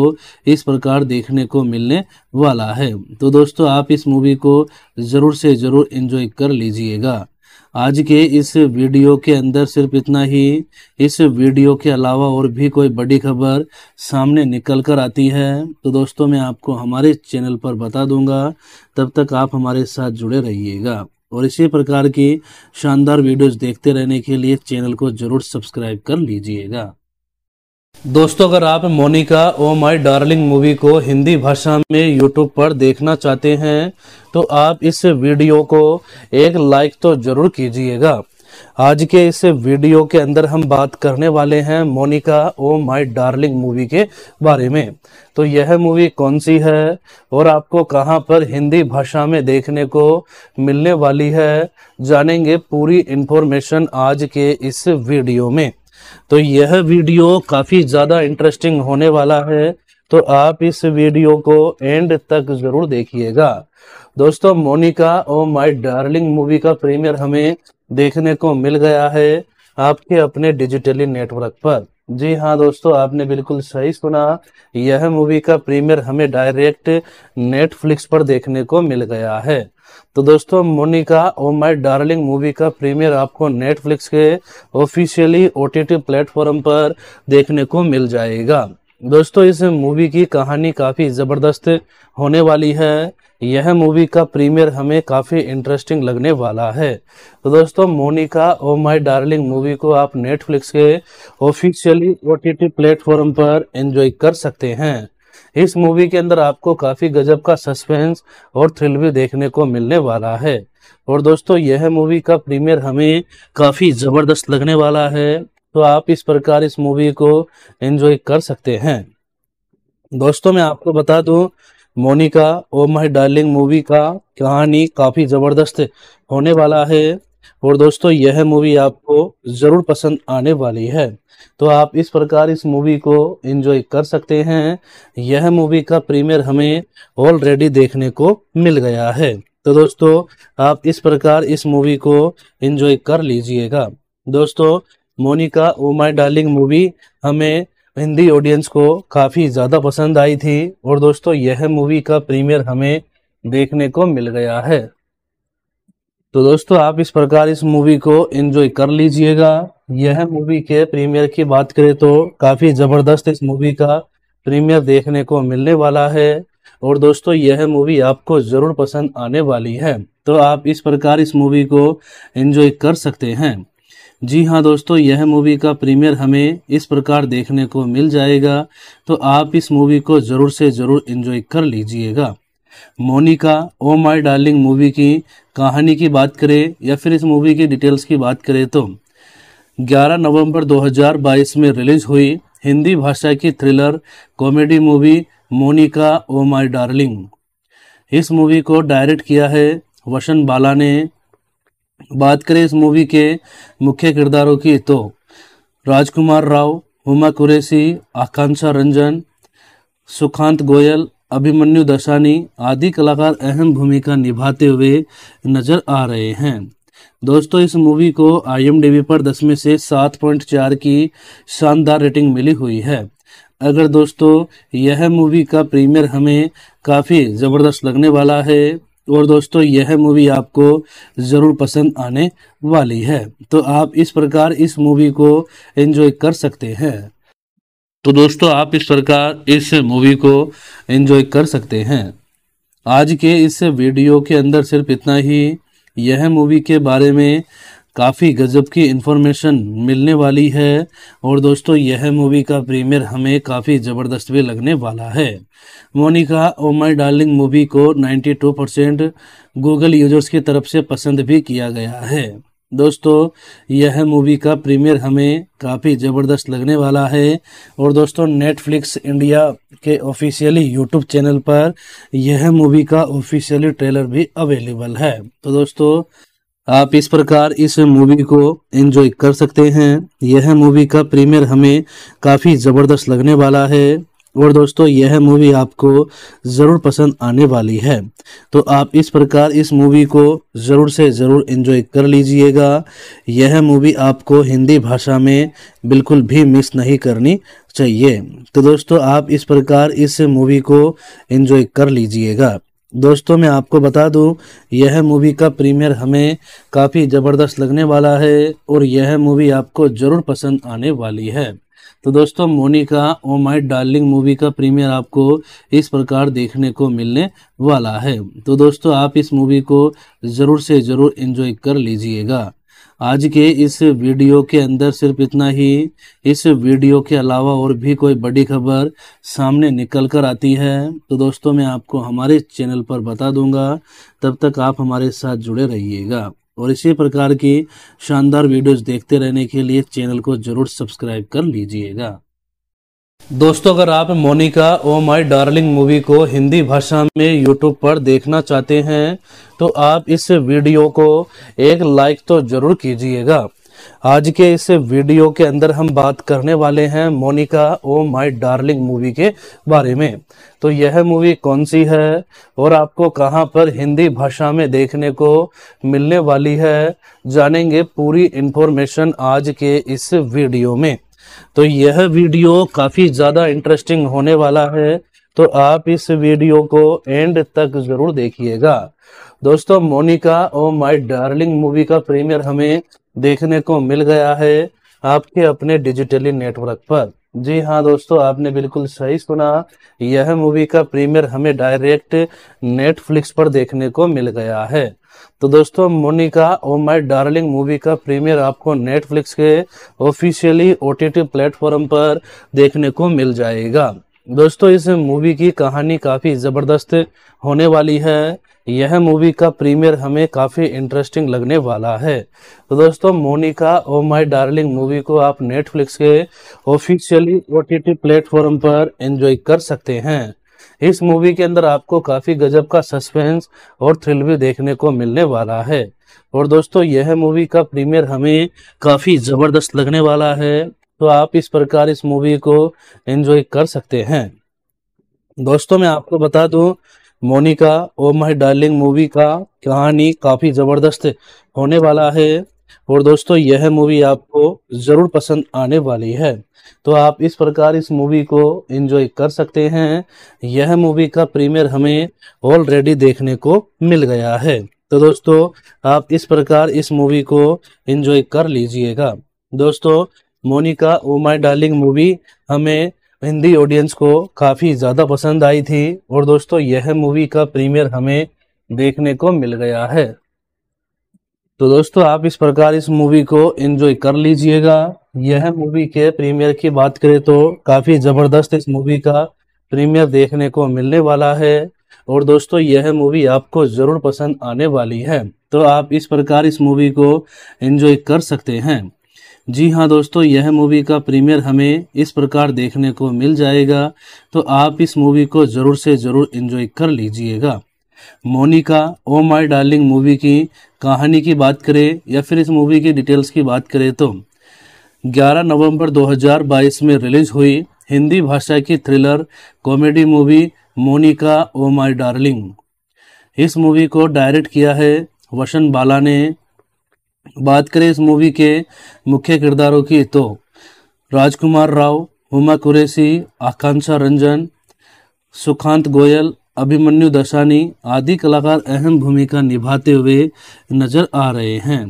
S2: इस प्रकार देखने को मिलने वाला है तो दोस्तों आप इस मूवी को ज़रूर से ज़रूर इन्जॉय कर लीजिएगा आज के इस वीडियो के अंदर सिर्फ इतना ही इस वीडियो के अलावा और भी कोई बड़ी खबर सामने निकल कर आती है तो दोस्तों मैं आपको हमारे चैनल पर बता दूंगा तब तक आप हमारे साथ जुड़े रहिएगा और इसी प्रकार की शानदार वीडियोस देखते रहने के लिए चैनल को जरूर सब्सक्राइब कर लीजिएगा दोस्तों अगर आप Monica O my darling movie को हिंदी भाषा में यूट्यूब पर देखना चाहते हैं तो आप इस वीडियो को एक लाइक तो जरूर कीजिएगा आज के इस वीडियो के अंदर हम बात करने वाले हैं Monica O my darling movie के बारे में तो यह मूवी कौन सी है और आपको कहां पर हिंदी भाषा में देखने को मिलने वाली है जानेंगे पूरी इंफॉर्मेशन आज के इस वीडियो में तो यह वीडियो काफ़ी ज़्यादा इंटरेस्टिंग होने वाला है तो आप इस वीडियो को एंड तक ज़रूर देखिएगा दोस्तों Monica O my darling movie का प्रीमियर हमें देखने को मिल गया है आपके अपने डिजिटली नेटवर्क पर जी हाँ दोस्तों आपने बिल्कुल सही सुना यह मूवी का प्रीमियर हमें डायरेक्ट नेटफ्लिक्स पर देखने को मिल गया है तो दोस्तों Monica O my darling movie का प्रीमियर आपको नेटफ्लिक्स के ऑफिशियली ओटीटी प्लेटफॉर्म पर देखने को मिल जाएगा दोस्तों इस मूवी की कहानी काफ़ी ज़बरदस्त होने वाली है यह मूवी का प्रीमियर हमें काफ़ी इंटरेस्टिंग लगने वाला है तो दोस्तों Monica O my darling movie को आप नेटफ्लिक्स के ऑफिशियली ओ प्लेटफॉर्म पर एंजॉय कर सकते हैं इस मूवी के अंदर आपको काफ़ी गजब का सस्पेंस और थ्रिल भी देखने को मिलने वाला है और दोस्तों यह मूवी का प्रीमियर हमें काफ़ी ज़बरदस्त लगने वाला है तो आप इस प्रकार इस मूवी को एंजॉय कर सकते हैं दोस्तों मैं आपको बता दूं Monica O my darling movie का कहानी काफ़ी ज़बरदस्त होने वाला है और दोस्तों यह मूवी आपको ज़रूर पसंद आने वाली है तो आप इस प्रकार इस मूवी को एंजॉय कर सकते हैं यह मूवी का प्रीमियर हमें ऑलरेडी देखने को मिल गया है तो दोस्तों आप इस प्रकार इस मूवी को एंजॉय कर लीजिएगा दोस्तों Monica O my darling movie हमें हिंदी ऑडियंस को काफ़ी ज़्यादा पसंद आई थी और दोस्तों यह मूवी का प्रीमियर हमें देखने को मिल गया है तो दोस्तों आप इस प्रकार इस मूवी को एंजॉय कर लीजिएगा यह मूवी के प्रीमियर की बात करें तो काफ़ी ज़बरदस्त इस मूवी का प्रीमियर देखने को मिलने वाला है और दोस्तों यह मूवी आपको ज़रूर पसंद आने वाली है तो आप इस प्रकार इस मूवी को एंजॉय कर सकते हैं जी हाँ दोस्तों यह मूवी का प्रीमियर हमें इस प्रकार देखने को मिल जाएगा तो आप इस मूवी को ज़रूर से ज़रूर इन्जॉय कर लीजिएगा Monica O my darling movie की कहानी की बात करें या फिर इस मूवी की डिटेल्स की बात करें तो 11 नवंबर 2022 में रिलीज हुई हिंदी भाषा की thriller comedy movie Monica O my darling इस मूवी को डायरेक्ट किया है वसन बाला ने बात करें इस मूवी के मुख्य किरदारों की तो राजकुमार राव हुमा कुरैसी आकांक्षा रंजन सुखांत गोयल अभिमन्यु दशानी आदि कलाकार अहम भूमिका निभाते हुए नजर आ रहे हैं दोस्तों इस मूवी को आईएमडीबी पर 10 में से 7.4 की शानदार रेटिंग मिली हुई है अगर दोस्तों यह मूवी का प्रीमियर हमें काफ़ी ज़बरदस्त लगने वाला है और दोस्तों यह मूवी आपको ज़रूर पसंद आने वाली है तो आप इस प्रकार इस मूवी को एंजॉय कर सकते हैं तो दोस्तों आप इस प्रकार इस मूवी को एंजॉय कर सकते हैं आज के इस वीडियो के अंदर सिर्फ इतना ही यह मूवी के बारे में काफ़ी गजब की इन्फॉर्मेशन मिलने वाली है और दोस्तों यह मूवी का प्रीमियर हमें काफ़ी ज़बरदस्त भी लगने वाला है Monica O my darling movie को 92 परसेंट गूगल यूजर्स की तरफ से पसंद भी किया गया है दोस्तों यह मूवी का प्रीमियर हमें काफ़ी ज़बरदस्त लगने वाला है और दोस्तों नेटफ्लिक्स इंडिया के ऑफिशियली यूट्यूब चैनल पर यह मूवी का ऑफिशियली ट्रेलर भी अवेलेबल है तो दोस्तों आप इस प्रकार इस मूवी को एंजॉय कर सकते हैं यह मूवी का प्रीमियर हमें काफ़ी ज़बरदस्त लगने वाला है और दोस्तों यह मूवी आपको ज़रूर पसंद आने वाली है तो आप इस प्रकार इस मूवी को ज़रूर से ज़रूर एंजॉय कर लीजिएगा यह मूवी आपको हिंदी भाषा में बिल्कुल भी मिस नहीं करनी चाहिए तो दोस्तों आप इस प्रकार इस मूवी को एंजॉय कर लीजिएगा दोस्तों मैं आपको बता दूं यह मूवी का प्रीमियर हमें काफ़ी ज़बरदस्त लगने वाला है और यह मूवी आपको ज़रूर पसंद आने वाली है तो दोस्तों Monica O my darling movie का प्रीमियर आपको इस प्रकार देखने को मिलने वाला है तो दोस्तों आप इस मूवी को ज़रूर से ज़रूर इन्जॉय कर लीजिएगा आज के इस वीडियो के अंदर सिर्फ इतना ही इस वीडियो के अलावा और भी कोई बड़ी खबर सामने निकल कर आती है तो दोस्तों मैं आपको हमारे चैनल पर बता दूंगा तब तक आप हमारे साथ जुड़े रहिएगा और इसी प्रकार की शानदार वीडियोस देखते रहने के लिए चैनल को ज़रूर सब्सक्राइब कर लीजिएगा दोस्तों अगर आप Monica O my darling movie को हिंदी भाषा में यूट्यूब पर देखना चाहते हैं तो आप इस वीडियो को एक लाइक तो ज़रूर कीजिएगा आज के इस वीडियो के अंदर हम बात करने वाले हैं Monica O my darling movie के बारे में तो यह मूवी कौन सी है और आपको कहां पर हिंदी भाषा में देखने को मिलने वाली है जानेंगे पूरी इन्फॉर्मेशन आज के इस वीडियो में तो यह वीडियो काफ़ी ज़्यादा इंटरेस्टिंग होने वाला है तो आप इस वीडियो को एंड तक ज़रूर देखिएगा दोस्तों Monica O my darling movie का प्रीमियर हमें देखने को मिल गया है आपके अपने डिजिटली नेटवर्क पर जी हाँ दोस्तों आपने बिल्कुल सही सुना यह मूवी का प्रीमियर हमें डायरेक्ट नेटफ्लिक्स पर देखने को मिल गया है तो दोस्तों Monica O my darling movie का प्रीमियर आपको नेटफ्लिक्स के ऑफिशियली ओटीटी प्लेटफॉर्म पर देखने को मिल जाएगा दोस्तों इस मूवी की कहानी काफ़ी ज़बरदस्त होने वाली है यह मूवी का प्रीमियर हमें काफ़ी इंटरेस्टिंग लगने वाला है तो दोस्तों Monica O my darling movie को आप नेटफ्लिक्स के ऑफिशियली ओ टी प्लेटफॉर्म पर एंजॉय कर सकते हैं इस मूवी के अंदर आपको काफी गजब का सस्पेंस और थ्रिल भी देखने को मिलने वाला है और दोस्तों यह मूवी का प्रीमियर हमें काफी जबरदस्त लगने वाला है तो आप इस प्रकार इस मूवी को एंजॉय कर सकते हैं दोस्तों मैं आपको बता दूं Monica O my darling movie का कहानी काफी जबरदस्त होने वाला है और दोस्तों यह मूवी आपको ज़रूर पसंद आने वाली है तो आप इस प्रकार इस मूवी को एंजॉय कर सकते हैं यह मूवी का प्रीमियर हमें ऑलरेडी देखने को मिल गया है तो दोस्तों आप इस प्रकार इस मूवी को एंजॉय कर लीजिएगा दोस्तों Monica O my darling movie हमें हिंदी ऑडियंस को काफ़ी ज़्यादा पसंद आई थी और दोस्तों यह मूवी का प्रीमियर हमें देखने को मिल गया है तो दोस्तों आप इस प्रकार इस मूवी को एंजॉय कर लीजिएगा यह मूवी के प्रीमियर की बात करें तो काफ़ी ज़बरदस्त इस मूवी का प्रीमियर देखने को मिलने वाला है और दोस्तों यह मूवी आपको ज़रूर पसंद आने वाली है तो आप इस प्रकार इस मूवी को एंजॉय कर सकते हैं जी हाँ दोस्तों यह मूवी का प्रीमियर हमें इस प्रकार देखने को मिल जाएगा तो आप इस मूवी को ज़रूर से ज़रूर एंजॉय कर लीजिएगा Monica O my darling movie की कहानी की बात करें या फिर इस मूवी की डिटेल्स की बात करें तो 11 नवंबर 2022 में रिलीज हुई हिंदी भाषा की thriller comedy movie Monica O my darling इस मूवी को डायरेक्ट किया है वशन बाला ने बात करें इस मूवी के मुख्य किरदारों की तो राजकुमार राव उमा कुरैसी आकांक्षा रंजन सुखांत गोयल अभिमन्यु दशानी आदि कलाकार अहम भूमिका निभाते हुए नजर आ रहे हैं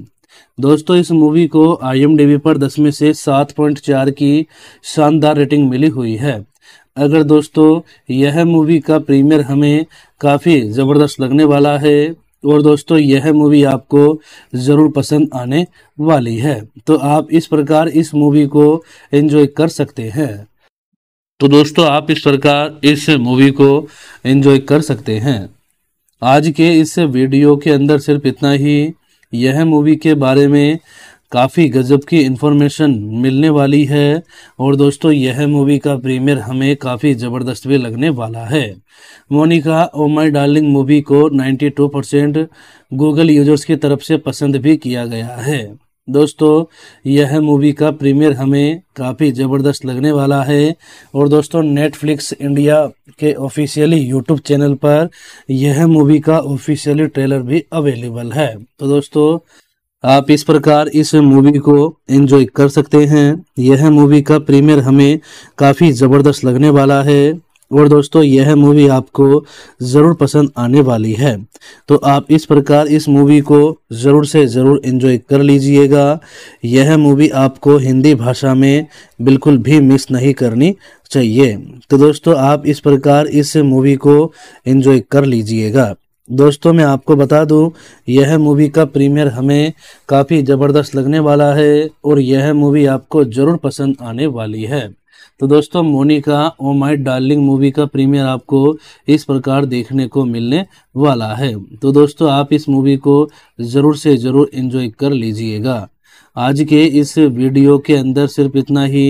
S2: दोस्तों इस मूवी को आई पर दस में से सात पॉइंट चार की शानदार रेटिंग मिली हुई है अगर दोस्तों यह मूवी का प्रीमियर हमें काफ़ी ज़बरदस्त लगने वाला है और दोस्तों यह मूवी आपको ज़रूर पसंद आने वाली है तो आप इस प्रकार इस मूवी को एंजॉय कर सकते हैं तो दोस्तों आप इस प्रकार इस मूवी को एंजॉय कर सकते हैं आज के इस वीडियो के अंदर सिर्फ इतना ही यह मूवी के बारे में काफ़ी गजब की इन्फॉर्मेशन मिलने वाली है और दोस्तों यह मूवी का प्रीमियर हमें काफ़ी ज़बरदस्त भी लगने वाला है Monica O my darling movie को 92 परसेंट गूगल यूजर्स की तरफ से पसंद भी किया गया है दोस्तों यह मूवी का प्रीमियर हमें काफ़ी ज़बरदस्त लगने वाला है और दोस्तों नेटफ्लिक्स इंडिया के ऑफिशियली यूट्यूब चैनल पर यह मूवी का ऑफिशियली ट्रेलर भी अवेलेबल है तो दोस्तों आप इस प्रकार इस मूवी को एंजॉय कर सकते हैं यह मूवी का प्रीमियर हमें काफ़ी ज़बरदस्त लगने वाला है और दोस्तों यह मूवी आपको ज़रूर पसंद आने वाली है तो आप इस प्रकार इस मूवी को ज़रूर से ज़रूर इन्जॉय कर लीजिएगा यह मूवी आपको हिंदी भाषा में बिल्कुल भी मिस नहीं करनी चाहिए तो दोस्तों आप इस प्रकार इस मूवी को इन्जॉय कर लीजिएगा दोस्तों मैं आपको बता दूं यह मूवी का प्रीमियर हमें काफ़ी ज़बरदस्त लगने वाला है और यह मूवी आपको ज़रूर पसंद आने वाली है तो दोस्तों Monica O my darling movie का प्रीमियर आपको इस प्रकार देखने को मिलने वाला है तो दोस्तों आप इस मूवी को ज़रूर से ज़रूर इंजॉय कर लीजिएगा आज के इस वीडियो के अंदर सिर्फ इतना ही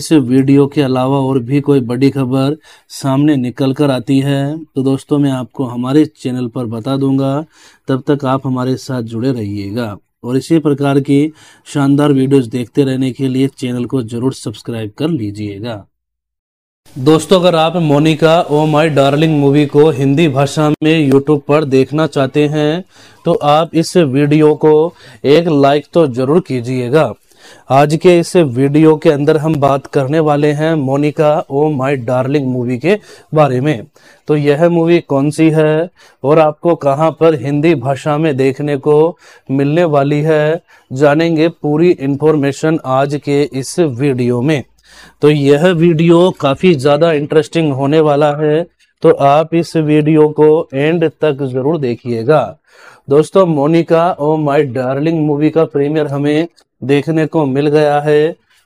S2: इस वीडियो के अलावा और भी कोई बड़ी खबर सामने निकल कर आती है तो दोस्तों मैं आपको हमारे चैनल पर बता दूंगा तब तक आप हमारे साथ जुड़े रहिएगा और इसी प्रकार की शानदार वीडियोस देखते रहने के लिए चैनल को जरूर सब्सक्राइब कर लीजिएगा दोस्तों अगर आप Monica O my darling movie को हिंदी भाषा में यूट्यूब पर देखना चाहते हैं तो आप इस वीडियो को एक लाइक तो जरूर कीजिएगा आज के इस वीडियो के अंदर हम बात करने वाले हैं Monica O my darling movie के बारे में तो यह मूवी कौन सी है और आपको कहां पर हिंदी भाषा में देखने को मिलने वाली है जानेंगे पूरी इंफॉर्मेशन आज के इस वीडियो में तो यह वीडियो काफ़ी ज़्यादा इंटरेस्टिंग होने वाला है तो आप इस वीडियो को एंड तक ज़रूर देखिएगा दोस्तों Monica O my darling movie का प्रीमियर हमें देखने को मिल गया है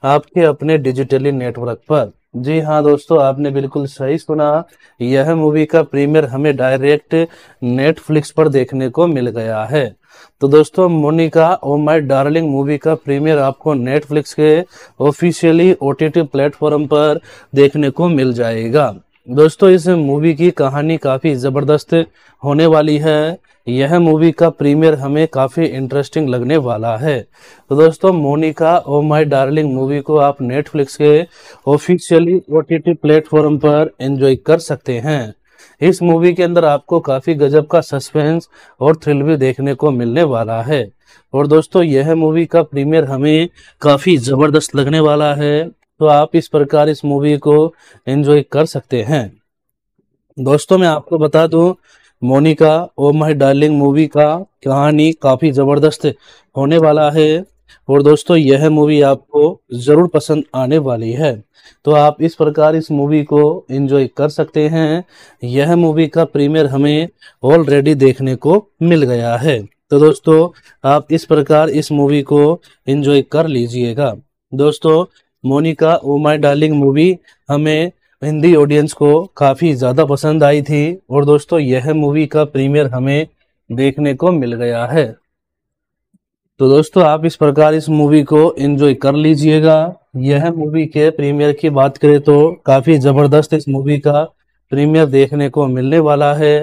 S2: आपके अपने डिजिटली नेटवर्क पर जी हाँ दोस्तों आपने बिल्कुल सही सुना यह मूवी का प्रीमियर हमें डायरेक्ट नेटफ्लिक्स पर देखने को मिल गया है तो दोस्तों Monica O my darling movie का प्रीमियर आपको नेटफ्लिक्स के ऑफिशियली ओटीटी प्लेटफॉर्म पर देखने को मिल जाएगा दोस्तों इस मूवी की कहानी काफ़ी ज़बरदस्त होने वाली है यह मूवी का प्रीमियर हमें काफ़ी इंटरेस्टिंग लगने वाला है तो दोस्तों Monica O my darling movie को आप नेटफ्लिक्स के ऑफिशियली ओ प्लेटफॉर्म पर एंजॉय कर सकते हैं इस मूवी के अंदर आपको काफ़ी गजब का सस्पेंस और थ्रिल भी देखने को मिलने वाला है और दोस्तों यह मूवी का प्रीमियर हमें काफ़ी ज़बरदस्त लगने वाला है तो आप इस प्रकार इस मूवी को एंजॉय कर सकते हैं दोस्तों मैं आपको बता दूं Monica O my darling movie का कहानी काफ़ी ज़बरदस्त होने वाला है और दोस्तों यह मूवी आपको ज़रूर पसंद आने वाली है तो आप इस प्रकार इस मूवी को एंजॉय कर सकते हैं यह मूवी का प्रीमियर हमें ऑलरेडी देखने को मिल गया है तो दोस्तों आप इस प्रकार इस मूवी को एंजॉय कर लीजिएगा दोस्तों Monica O my darling movie हमें हिंदी ऑडियंस को काफ़ी ज़्यादा पसंद आई थी और दोस्तों यह मूवी का प्रीमियर हमें देखने को मिल गया है तो दोस्तों आप इस प्रकार इस मूवी को एंजॉय कर लीजिएगा यह मूवी के प्रीमियर की बात करें तो काफ़ी ज़बरदस्त इस मूवी का प्रीमियर देखने को मिलने वाला है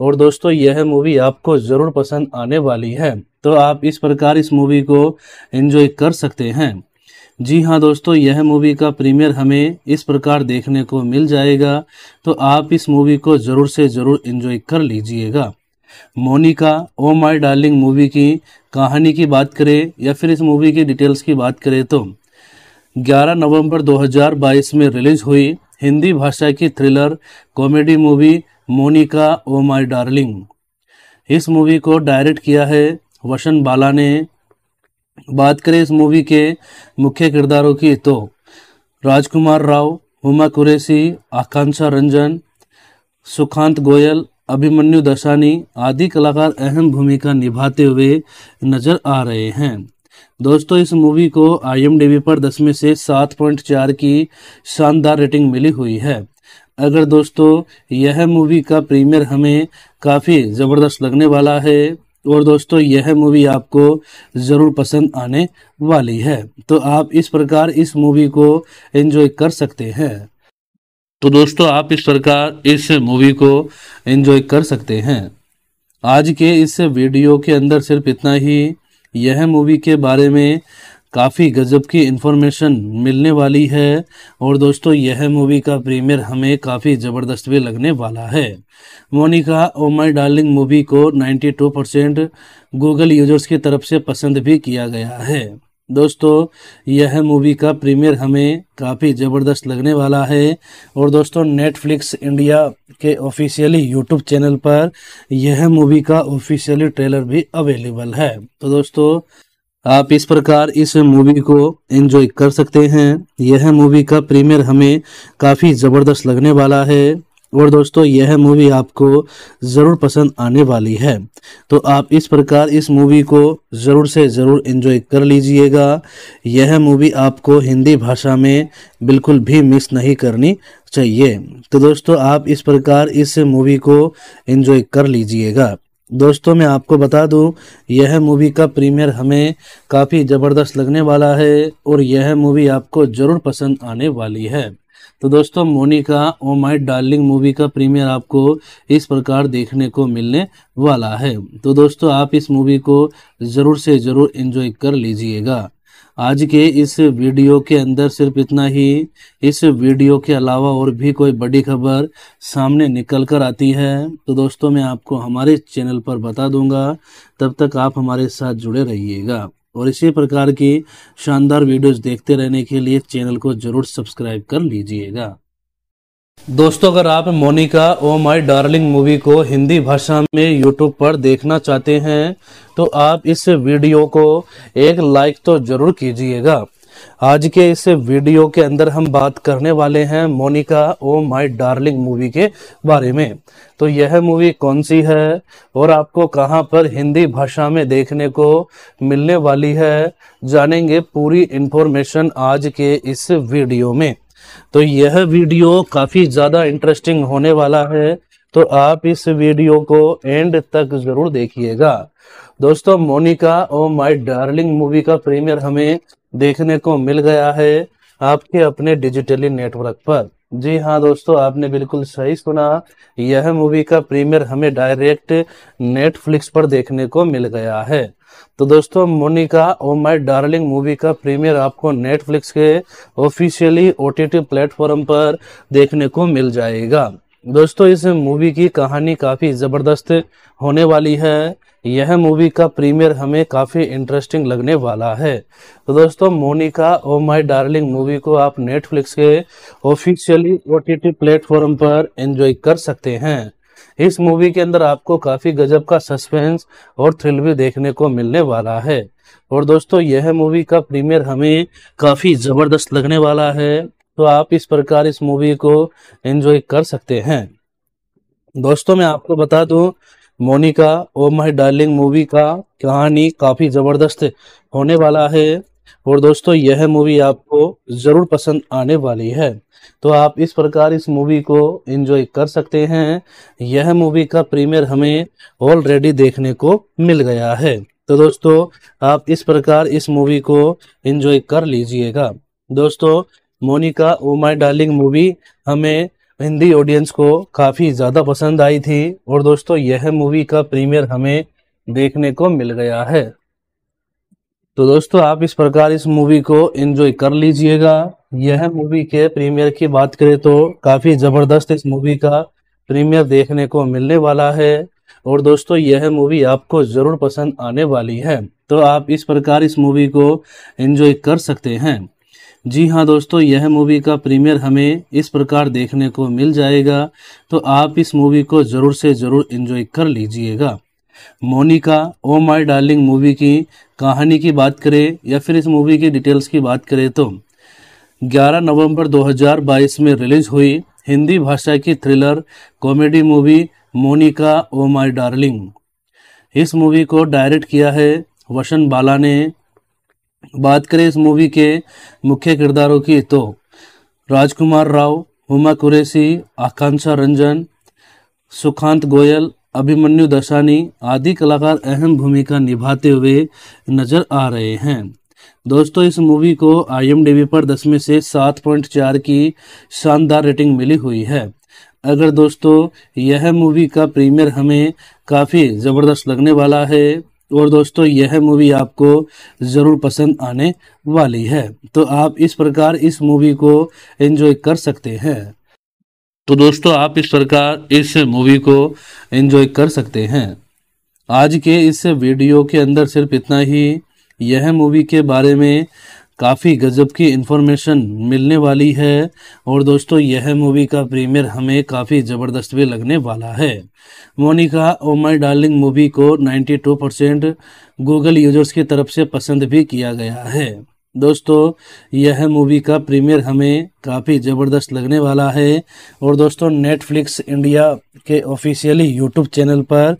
S2: और दोस्तों यह मूवी आपको ज़रूर पसंद आने वाली है तो आप इस प्रकार इस मूवी को एंजॉय कर सकते हैं जी हाँ दोस्तों यह मूवी का प्रीमियर हमें इस प्रकार देखने को मिल जाएगा तो आप इस मूवी को ज़रूर से ज़रूर इंजॉय कर लीजिएगा Monica O my darling movie की कहानी की बात करें या फिर इस मूवी की डिटेल्स की बात करें तो 11 नवंबर 2022 में रिलीज हुई हिंदी भाषा की thriller comedy movie Monica O my darling इस मूवी को डायरेक्ट किया है वशन बाला ने बात करें इस मूवी के मुख्य किरदारों की तो राजकुमार राव हुमा कुरैसी आकांक्षा रंजन सुखांत गोयल अभिमन्यु दशानी आदि कलाकार अहम भूमिका निभाते हुए नजर आ रहे हैं दोस्तों इस मूवी को आई पर दस में से सात पॉइंट चार की शानदार रेटिंग मिली हुई है अगर दोस्तों यह मूवी का प्रीमियर हमें काफ़ी ज़बरदस्त लगने वाला है और दोस्तों यह मूवी आपको ज़रूर पसंद आने वाली है तो आप इस प्रकार इस मूवी को एंजॉय कर सकते हैं तो दोस्तों आप इस प्रकार इस मूवी को एंजॉय कर सकते हैं आज के इस वीडियो के अंदर सिर्फ इतना ही यह मूवी के बारे में काफ़ी गजब की इन्फॉर्मेशन मिलने वाली है और दोस्तों यह मूवी का प्रीमियर हमें काफ़ी ज़बरदस्त भी लगने वाला है Monica O my darling movie को 92 परसेंट गूगल यूजर्स की तरफ से पसंद भी किया गया है दोस्तों यह मूवी का प्रीमियर हमें काफ़ी ज़बरदस्त लगने वाला है और दोस्तों नेटफ्लिक्स इंडिया के ऑफिशियली यूट्यूब चैनल पर यह मूवी का ऑफिशियली ट्रेलर भी अवेलेबल है तो दोस्तों आप इस प्रकार इस मूवी को एंजॉय कर सकते हैं यह मूवी का प्रीमियर हमें काफ़ी ज़बरदस्त लगने वाला है और दोस्तों यह मूवी आपको ज़रूर पसंद आने वाली है तो आप इस प्रकार इस मूवी को ज़रूर से ज़रूर एंजॉय कर लीजिएगा यह मूवी आपको हिंदी भाषा में बिल्कुल भी मिस नहीं करनी चाहिए तो दोस्तों आप इस प्रकार इस मूवी को एंजॉय कर लीजिएगा दोस्तों मैं आपको बता दूं यह मूवी का प्रीमियर हमें काफ़ी ज़बरदस्त लगने वाला है और यह मूवी आपको ज़रूर पसंद आने वाली है तो दोस्तों Monica O my darling movie का प्रीमियर आपको इस प्रकार देखने को मिलने वाला है तो दोस्तों आप इस मूवी को ज़रूर से ज़रूर इन्जॉय कर लीजिएगा आज के इस वीडियो के अंदर सिर्फ इतना ही इस वीडियो के अलावा और भी कोई बड़ी खबर सामने निकल कर आती है तो दोस्तों मैं आपको हमारे चैनल पर बता दूंगा तब तक आप हमारे साथ जुड़े रहिएगा और इसी प्रकार की शानदार वीडियोस देखते रहने के लिए चैनल को ज़रूर सब्सक्राइब कर लीजिएगा दोस्तों अगर आप Monica O my darling movie को हिंदी भाषा में यूट्यूब पर देखना चाहते हैं तो आप इस वीडियो को एक लाइक तो जरूर कीजिएगा आज के इस वीडियो के अंदर हम बात करने वाले हैं Monica O my darling movie के बारे में तो यह मूवी कौन सी है और आपको कहां पर हिंदी भाषा में देखने को मिलने वाली है जानेंगे पूरी इन्फॉर्मेशन आज के इस वीडियो में तो यह वीडियो काफ़ी ज़्यादा इंटरेस्टिंग होने वाला है तो आप इस वीडियो को एंड तक ज़रूर देखिएगा दोस्तों Monica O my darling movie का प्रीमियर हमें देखने को मिल गया है आपके अपने डिजिटली नेटवर्क पर जी हाँ दोस्तों आपने बिल्कुल सही सुना यह मूवी का प्रीमियर हमें डायरेक्ट नेटफ्लिक्स पर देखने को मिल गया है तो दोस्तों Monica O my darling movie का प्रीमियर आपको नेटफ्लिक्स के ऑफिशियली ओटीटी प्लेटफॉर्म पर देखने को मिल जाएगा दोस्तों इस मूवी की कहानी काफ़ी ज़बरदस्त होने वाली है यह मूवी का प्रीमियर हमें काफ़ी इंटरेस्टिंग लगने वाला है तो दोस्तों Monica O my darling movie को आप नेटफ्लिक्स के ऑफिशियली ओ टी प्लेटफॉर्म पर एंजॉय कर सकते हैं इस मूवी के अंदर आपको काफी गजब का सस्पेंस और थ्रिल भी देखने को मिलने वाला है और दोस्तों यह मूवी का प्रीमियर हमें काफी जबरदस्त लगने वाला है तो आप इस प्रकार इस मूवी को एंजॉय कर सकते हैं दोस्तों मैं आपको बता दूं Monica O my darling movie का कहानी काफी जबरदस्त होने वाला है और दोस्तों यह मूवी आपको ज़रूर पसंद आने वाली है तो आप इस प्रकार इस मूवी को एंजॉय कर सकते हैं यह मूवी का प्रीमियर हमें ऑलरेडी देखने को मिल गया है तो दोस्तों आप इस प्रकार इस मूवी को एंजॉय कर लीजिएगा दोस्तों Monica O my darling movie हमें हिंदी ऑडियंस को काफ़ी ज़्यादा पसंद आई थी और दोस्तों यह मूवी का प्रीमियर हमें देखने को मिल गया है तो दोस्तों आप इस प्रकार इस मूवी को एंजॉय कर लीजिएगा यह मूवी के प्रीमियर की बात करें तो काफ़ी ज़बरदस्त इस मूवी का प्रीमियर देखने को मिलने वाला है और दोस्तों यह मूवी आपको ज़रूर पसंद आने वाली है तो आप इस प्रकार इस मूवी को एंजॉय कर सकते हैं जी हाँ दोस्तों यह मूवी का प्रीमियर हमें इस प्रकार देखने को मिल जाएगा तो आप इस मूवी को ज़रूर से ज़रूर एंजॉय कर लीजिएगा Monica O my darling movie की कहानी की बात करें या फिर इस मूवी की डिटेल्स की बात करें तो 11 नवंबर 2022 में रिलीज हुई हिंदी भाषा की thriller comedy movie Monica O my darling इस मूवी को डायरेक्ट किया है वसन बाला ने बात करें इस मूवी के मुख्य किरदारों की तो राजकुमार राव उमा कुरैसी आकांक्षा रंजन सुखांत गोयल अभिमन्यु दशानी आदि कलाकार अहम भूमिका निभाते हुए नजर आ रहे हैं दोस्तों इस मूवी को आई पर दस में से सात पॉइंट चार की शानदार रेटिंग मिली हुई है अगर दोस्तों यह मूवी का प्रीमियर हमें काफ़ी ज़बरदस्त लगने वाला है और दोस्तों यह मूवी आपको ज़रूर पसंद आने वाली है तो आप इस प्रकार इस मूवी को एंजॉय कर सकते हैं तो दोस्तों आप इस प्रकार इस मूवी को एंजॉय कर सकते हैं आज के इस वीडियो के अंदर सिर्फ इतना ही यह मूवी के बारे में काफ़ी गजब की इन्फॉर्मेशन मिलने वाली है और दोस्तों यह मूवी का प्रीमियर हमें काफ़ी ज़बरदस्त भी लगने वाला है Monica O my darling movie को 92 परसेंट गूगल यूजर्स की तरफ से पसंद भी किया गया है दोस्तों यह मूवी का प्रीमियर हमें काफ़ी ज़बरदस्त लगने वाला है और दोस्तों नेटफ्लिक्स इंडिया के ऑफिशियली यूट्यूब चैनल पर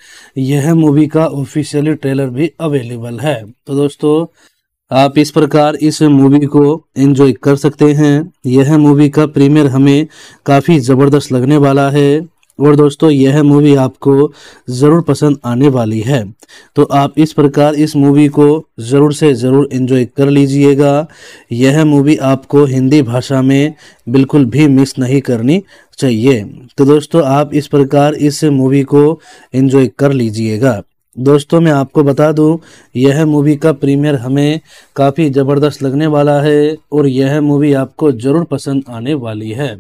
S2: यह मूवी का ऑफिशियली ट्रेलर भी अवेलेबल है तो दोस्तों आप इस प्रकार इस मूवी को एंजॉय कर सकते हैं यह मूवी का प्रीमियर हमें काफ़ी ज़बरदस्त लगने वाला है और दोस्तों यह मूवी आपको ज़रूर पसंद आने वाली है तो आप इस प्रकार इस मूवी को ज़रूर से ज़रूर इन्जॉय कर लीजिएगा यह मूवी आपको हिंदी भाषा में बिल्कुल भी मिस नहीं करनी चाहिए तो दोस्तों आप इस प्रकार इस मूवी को इन्जॉय कर लीजिएगा दोस्तों मैं आपको बता दूं यह मूवी का प्रीमियर हमें काफ़ी ज़बरदस्त लगने वाला है और यह मूवी आपको ज़रूर पसंद आने वाली है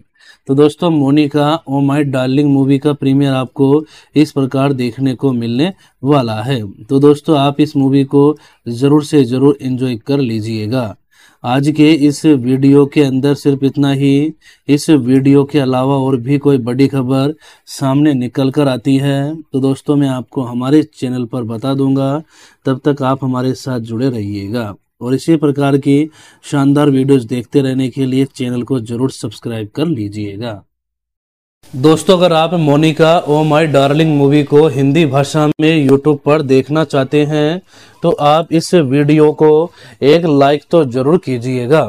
S2: तो दोस्तों Monica O my darling movie का प्रीमियर आपको इस प्रकार देखने को मिलने वाला है तो दोस्तों आप इस मूवी को ज़रूर से ज़रूर इन्जॉय कर लीजिएगा आज के इस वीडियो के अंदर सिर्फ इतना ही इस वीडियो के अलावा और भी कोई बड़ी खबर सामने निकल कर आती है तो दोस्तों मैं आपको हमारे चैनल पर बता दूंगा तब तक आप हमारे साथ जुड़े रहिएगा और इसी प्रकार की शानदार वीडियोस देखते रहने के लिए चैनल को जरूर सब्सक्राइब कर लीजिएगा दोस्तों अगर आप Monica O my darling movie को हिंदी भाषा में यूट्यूब पर देखना चाहते हैं तो आप इस वीडियो को एक लाइक तो जरूर कीजिएगा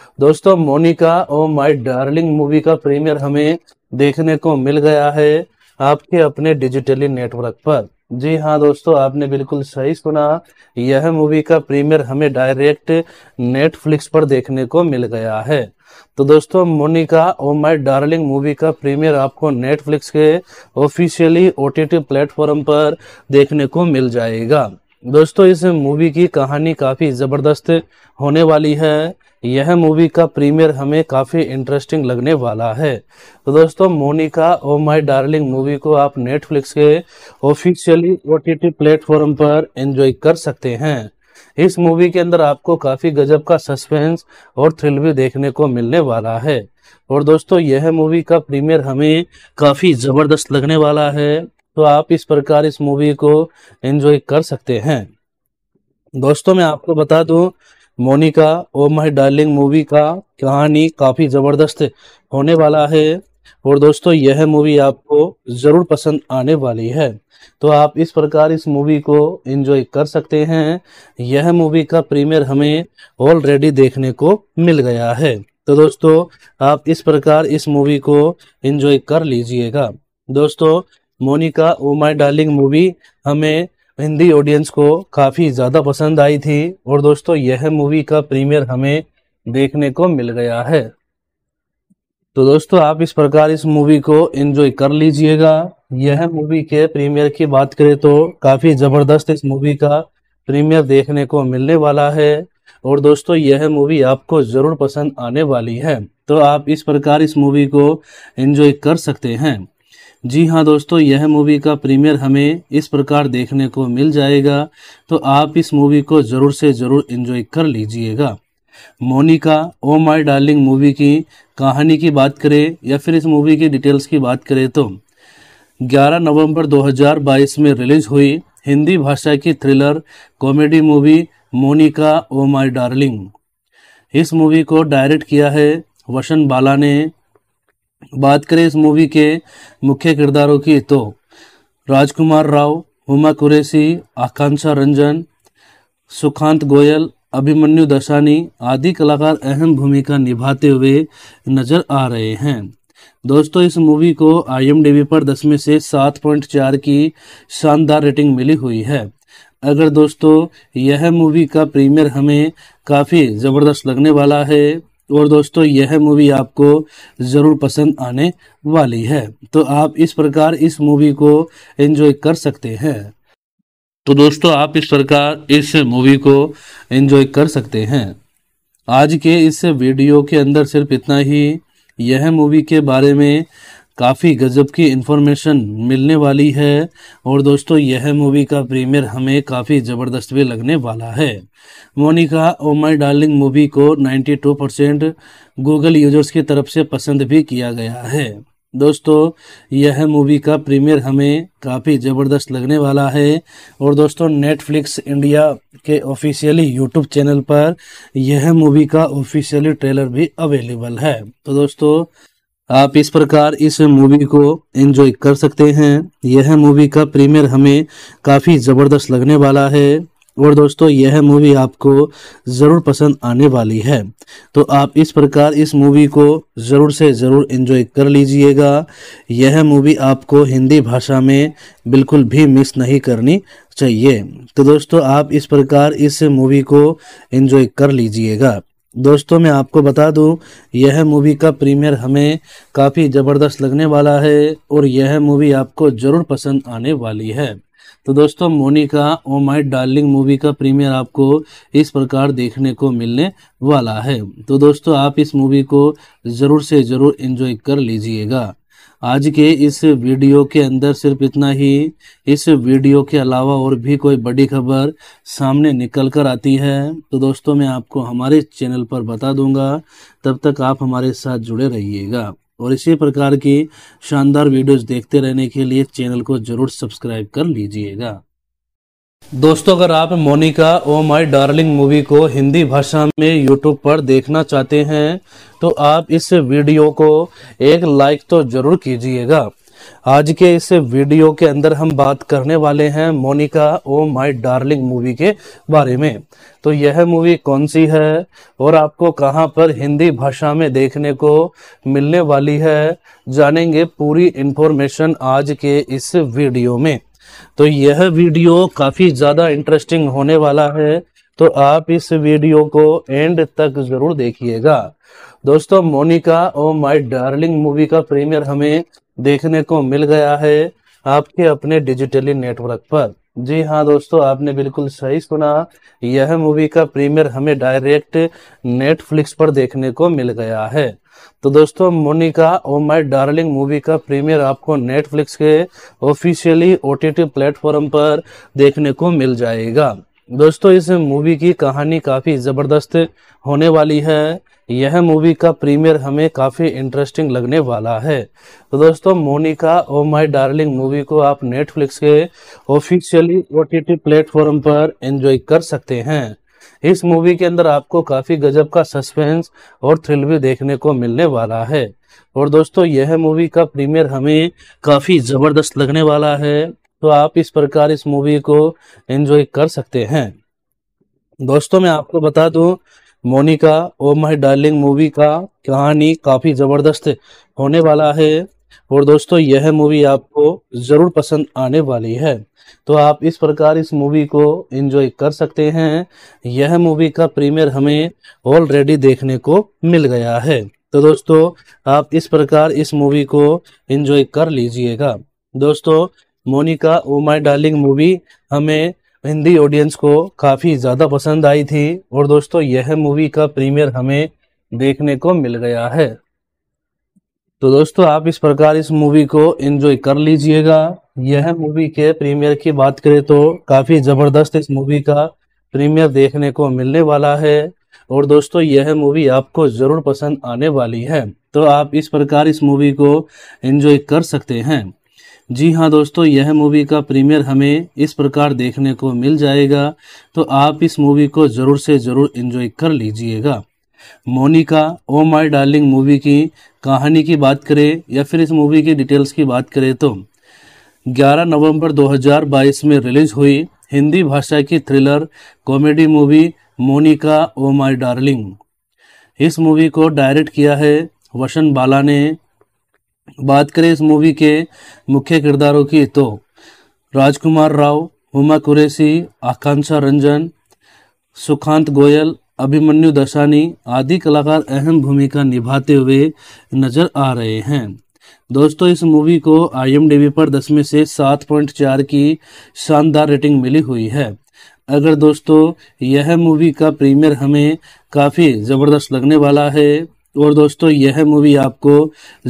S2: दोस्तों Monica O my darling movie का प्रीमियर हमें देखने को मिल गया है आपके अपने डिजिटली नेटवर्क पर जी हाँ दोस्तों आपने बिल्कुल सही सुना यह मूवी का प्रीमियर हमें डायरेक्ट नेटफ्लिक्स पर देखने को मिल गया है तो दोस्तों Monica O my darling movie का प्रीमियर आपको नेटफ्लिक्स के ऑफिशियली ओ प्लेटफॉर्म पर देखने को मिल जाएगा दोस्तों इस मूवी की कहानी काफ़ी ज़बरदस्त होने वाली है यह मूवी का प्रीमियर हमें काफ़ी इंटरेस्टिंग लगने वाला है तो दोस्तों Monica O my darling movie को आप नेटफ्लिक्स के ऑफिशियली ओ टी प्लेटफॉर्म पर एंजॉय कर सकते हैं इस मूवी के अंदर आपको काफ़ी गजब का सस्पेंस और थ्रिल भी देखने को मिलने वाला है और दोस्तों यह मूवी का प्रीमियर हमें काफ़ी ज़बरदस्त लगने वाला है तो आप इस प्रकार इस मूवी को एंजॉय कर सकते हैं दोस्तों मैं आपको बता दूं Monica O my darling movie का कहानी काफ़ी ज़बरदस्त होने वाला है और दोस्तों यह मूवी आपको ज़रूर पसंद आने वाली है तो आप इस प्रकार इस मूवी को एंजॉय कर सकते हैं यह मूवी का प्रीमियर हमें ऑलरेडी देखने को मिल गया है तो दोस्तों आप इस प्रकार इस मूवी को एंजॉय कर लीजिएगा दोस्तों Monica O my darling movie हमें हिंदी ऑडियंस को काफ़ी ज़्यादा पसंद आई थी और दोस्तों यह मूवी का प्रीमियर हमें देखने को मिल गया है तो दोस्तों आप इस प्रकार इस मूवी को एंजॉय कर लीजिएगा यह मूवी के प्रीमियर की बात करें तो काफ़ी ज़बरदस्त इस मूवी का प्रीमियर देखने को मिलने वाला है और दोस्तों यह मूवी आपको ज़रूर पसंद आने वाली है तो आप इस प्रकार इस मूवी को एंजॉय कर सकते हैं जी हाँ दोस्तों यह मूवी का प्रीमियर हमें इस प्रकार देखने को मिल जाएगा तो आप इस मूवी को ज़रूर से ज़रूर इंजॉय कर लीजिएगा Monica O my darling movie की कहानी की बात करें या फिर इस मूवी की डिटेल्स की बात करें तो 11 नवंबर 2022 में रिलीज हुई हिंदी भाषा की thriller comedy movie Monica O my darling इस मूवी को डायरेक्ट किया है वशन बाला ने बात करें इस मूवी के मुख्य किरदारों की तो राजकुमार राव हुमा कुरैसी आकांक्षा रंजन सुखांत गोयल अभिमन्यु दशानी आदि कलाकार अहम भूमिका निभाते हुए नजर आ रहे हैं दोस्तों इस मूवी को आई पर दस में से सात पॉइंट चार की शानदार रेटिंग मिली हुई है अगर दोस्तों यह मूवी का प्रीमियर हमें काफ़ी ज़बरदस्त लगने वाला है और दोस्तों यह मूवी आपको ज़रूर पसंद आने वाली है तो आप इस प्रकार इस मूवी को एंजॉय कर सकते हैं तो दोस्तों आप इस प्रकार इस मूवी को एंजॉय कर सकते हैं आज के इस वीडियो के अंदर सिर्फ इतना ही यह मूवी के बारे में काफ़ी गजब की इन्फॉर्मेशन मिलने वाली है और दोस्तों यह मूवी का प्रीमियर हमें काफ़ी ज़बरदस्त भी लगने वाला है Monica O my darling movie को 92 परसेंट गूगल यूजर्स की तरफ से पसंद भी किया गया है दोस्तों यह मूवी का प्रीमियर हमें काफ़ी ज़बरदस्त लगने वाला है और दोस्तों नेटफ्लिक्स इंडिया के ऑफिशियली यूट्यूब चैनल पर यह मूवी का ऑफिशियली ट्रेलर भी अवेलेबल है तो दोस्तों आप इस प्रकार इस मूवी को एंजॉय कर सकते हैं यह मूवी का प्रीमियर हमें काफ़ी ज़बरदस्त लगने वाला है और दोस्तों यह मूवी आपको ज़रूर पसंद आने वाली है तो आप इस प्रकार इस मूवी को ज़रूर से ज़रूर एंजॉय कर लीजिएगा यह मूवी आपको हिंदी भाषा में बिल्कुल भी मिस नहीं करनी चाहिए तो दोस्तों आप इस प्रकार इस मूवी को एंजॉय कर लीजिएगा दोस्तों मैं आपको बता दूं यह मूवी का प्रीमियर हमें काफ़ी ज़बरदस्त लगने वाला है और यह मूवी आपको ज़रूर पसंद आने वाली है तो दोस्तों Monica O my darling movie का प्रीमियर आपको इस प्रकार देखने को मिलने वाला है तो दोस्तों आप इस मूवी को ज़रूर से ज़रूर एंजॉय कर लीजिएगा आज के इस वीडियो के अंदर सिर्फ इतना ही इस वीडियो के अलावा और भी कोई बड़ी खबर सामने निकल कर आती है तो दोस्तों मैं आपको हमारे चैनल पर बता दूंगा तब तक आप हमारे साथ जुड़े रहिएगा और इसी प्रकार की शानदार वीडियोस देखते रहने के लिए चैनल को ज़रूर सब्सक्राइब कर लीजिएगा दोस्तों अगर आप Monica O my darling movie को हिंदी भाषा में यूट्यूब पर देखना चाहते हैं तो आप इस वीडियो को एक लाइक तो ज़रूर कीजिएगा आज के इस वीडियो के अंदर हम बात करने वाले हैं Monica O my darling movie के बारे में तो यह मूवी कौन सी है और आपको कहां पर हिंदी भाषा में देखने को मिलने वाली है जानेंगे पूरी इन्फॉर्मेशन आज के इस वीडियो में तो यह वीडियो काफ़ी ज़्यादा इंटरेस्टिंग होने वाला है तो आप इस वीडियो को एंड तक ज़रूर देखिएगा दोस्तों Monica O my darling movie का प्रीमियर हमें देखने को मिल गया है आपके अपने डिजिटली नेटवर्क पर जी हाँ दोस्तों आपने बिल्कुल सही सुना यह मूवी का प्रीमियर हमें डायरेक्ट नेटफ्लिक्स पर देखने को मिल गया है तो दोस्तों Monica O my darling movie का प्रीमियर आपको नेटफ्लिक्स के ऑफिशियली ओ टी प्लेटफॉर्म पर देखने को मिल जाएगा दोस्तों इस मूवी की कहानी काफ़ी ज़बरदस्त होने वाली है यह मूवी का प्रीमियर हमें काफ़ी इंटरेस्टिंग लगने वाला है तो दोस्तों Monica O my darling movie को आप नेटफ्लिक्स के ऑफिशियली ओ टी प्लेटफॉर्म पर एंजॉय कर सकते हैं इस मूवी के अंदर आपको काफी गजब का सस्पेंस और थ्रिल भी देखने को मिलने वाला है और दोस्तों यह मूवी का प्रीमियर हमें काफी जबरदस्त लगने वाला है तो आप इस प्रकार इस मूवी को एंजॉय कर सकते हैं दोस्तों मैं आपको बता दूं Monica O my darling movie का कहानी काफी जबरदस्त होने वाला है और दोस्तों यह मूवी आपको जरूर पसंद आने वाली है तो आप इस प्रकार इस मूवी को एंजॉय कर सकते हैं यह मूवी का प्रीमियर हमें ऑलरेडी देखने को मिल गया है तो दोस्तों आप इस प्रकार इस मूवी को एंजॉय कर लीजिएगा दोस्तों Monica O my darling movie हमें हिंदी ऑडियंस को काफ़ी ज़्यादा पसंद आई थी और दोस्तों यह मूवी का प्रीमियर हमें देखने को मिल गया है तो दोस्तों आप इस प्रकार इस मूवी को एंजॉय कर लीजिएगा यह मूवी के प्रीमियर की बात करें तो काफ़ी ज़बरदस्त इस मूवी का प्रीमियर देखने को मिलने वाला है और दोस्तों यह मूवी आपको ज़रूर पसंद आने वाली है तो आप इस प्रकार इस मूवी को एंजॉय कर सकते हैं जी हाँ दोस्तों यह मूवी का प्रीमियर हमें इस प्रकार देखने को मिल जाएगा तो आप इस मूवी को ज़रूर से ज़रूर एंजॉय कर लीजिएगा Monica O my darling movie की कहानी की बात करें या फिर इस मूवी की डिटेल्स की बात करें तो 11 नवंबर 2022 में रिलीज हुई हिंदी भाषा की thriller comedy movie Monica O my darling इस मूवी को डायरेक्ट किया है वसन बाला ने बात करें इस मूवी के मुख्य किरदारों की तो राजकुमार राव उमा कुरैसी आकांक्षा रंजन सुखांत गोयल अभिमन्यु दशानी आदि कलाकार अहम भूमिका निभाते हुए नजर आ रहे हैं दोस्तों इस मूवी को आई पर दस में से सात पॉइंट चार की शानदार रेटिंग मिली हुई है अगर दोस्तों यह मूवी का प्रीमियर हमें काफ़ी ज़बरदस्त लगने वाला है और दोस्तों यह मूवी आपको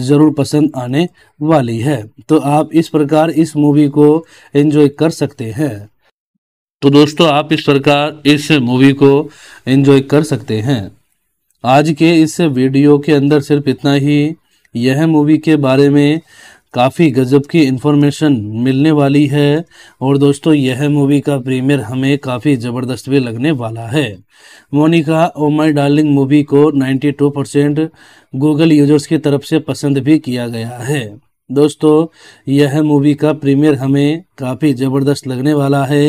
S2: ज़रूर पसंद आने वाली है तो आप इस प्रकार इस मूवी को एंजॉय कर सकते हैं तो दोस्तों आप इस प्रकार इस मूवी को एंजॉय कर सकते हैं आज के इस वीडियो के अंदर सिर्फ इतना ही यह मूवी के बारे में काफ़ी गजब की इन्फॉर्मेशन मिलने वाली है और दोस्तों यह मूवी का प्रीमियर हमें काफ़ी ज़बरदस्त भी लगने वाला है Monica O my darling movie को 92 परसेंट गूगल यूजर्स की तरफ से पसंद भी किया गया है दोस्तों यह मूवी का प्रीमियर हमें काफ़ी ज़बरदस्त लगने वाला है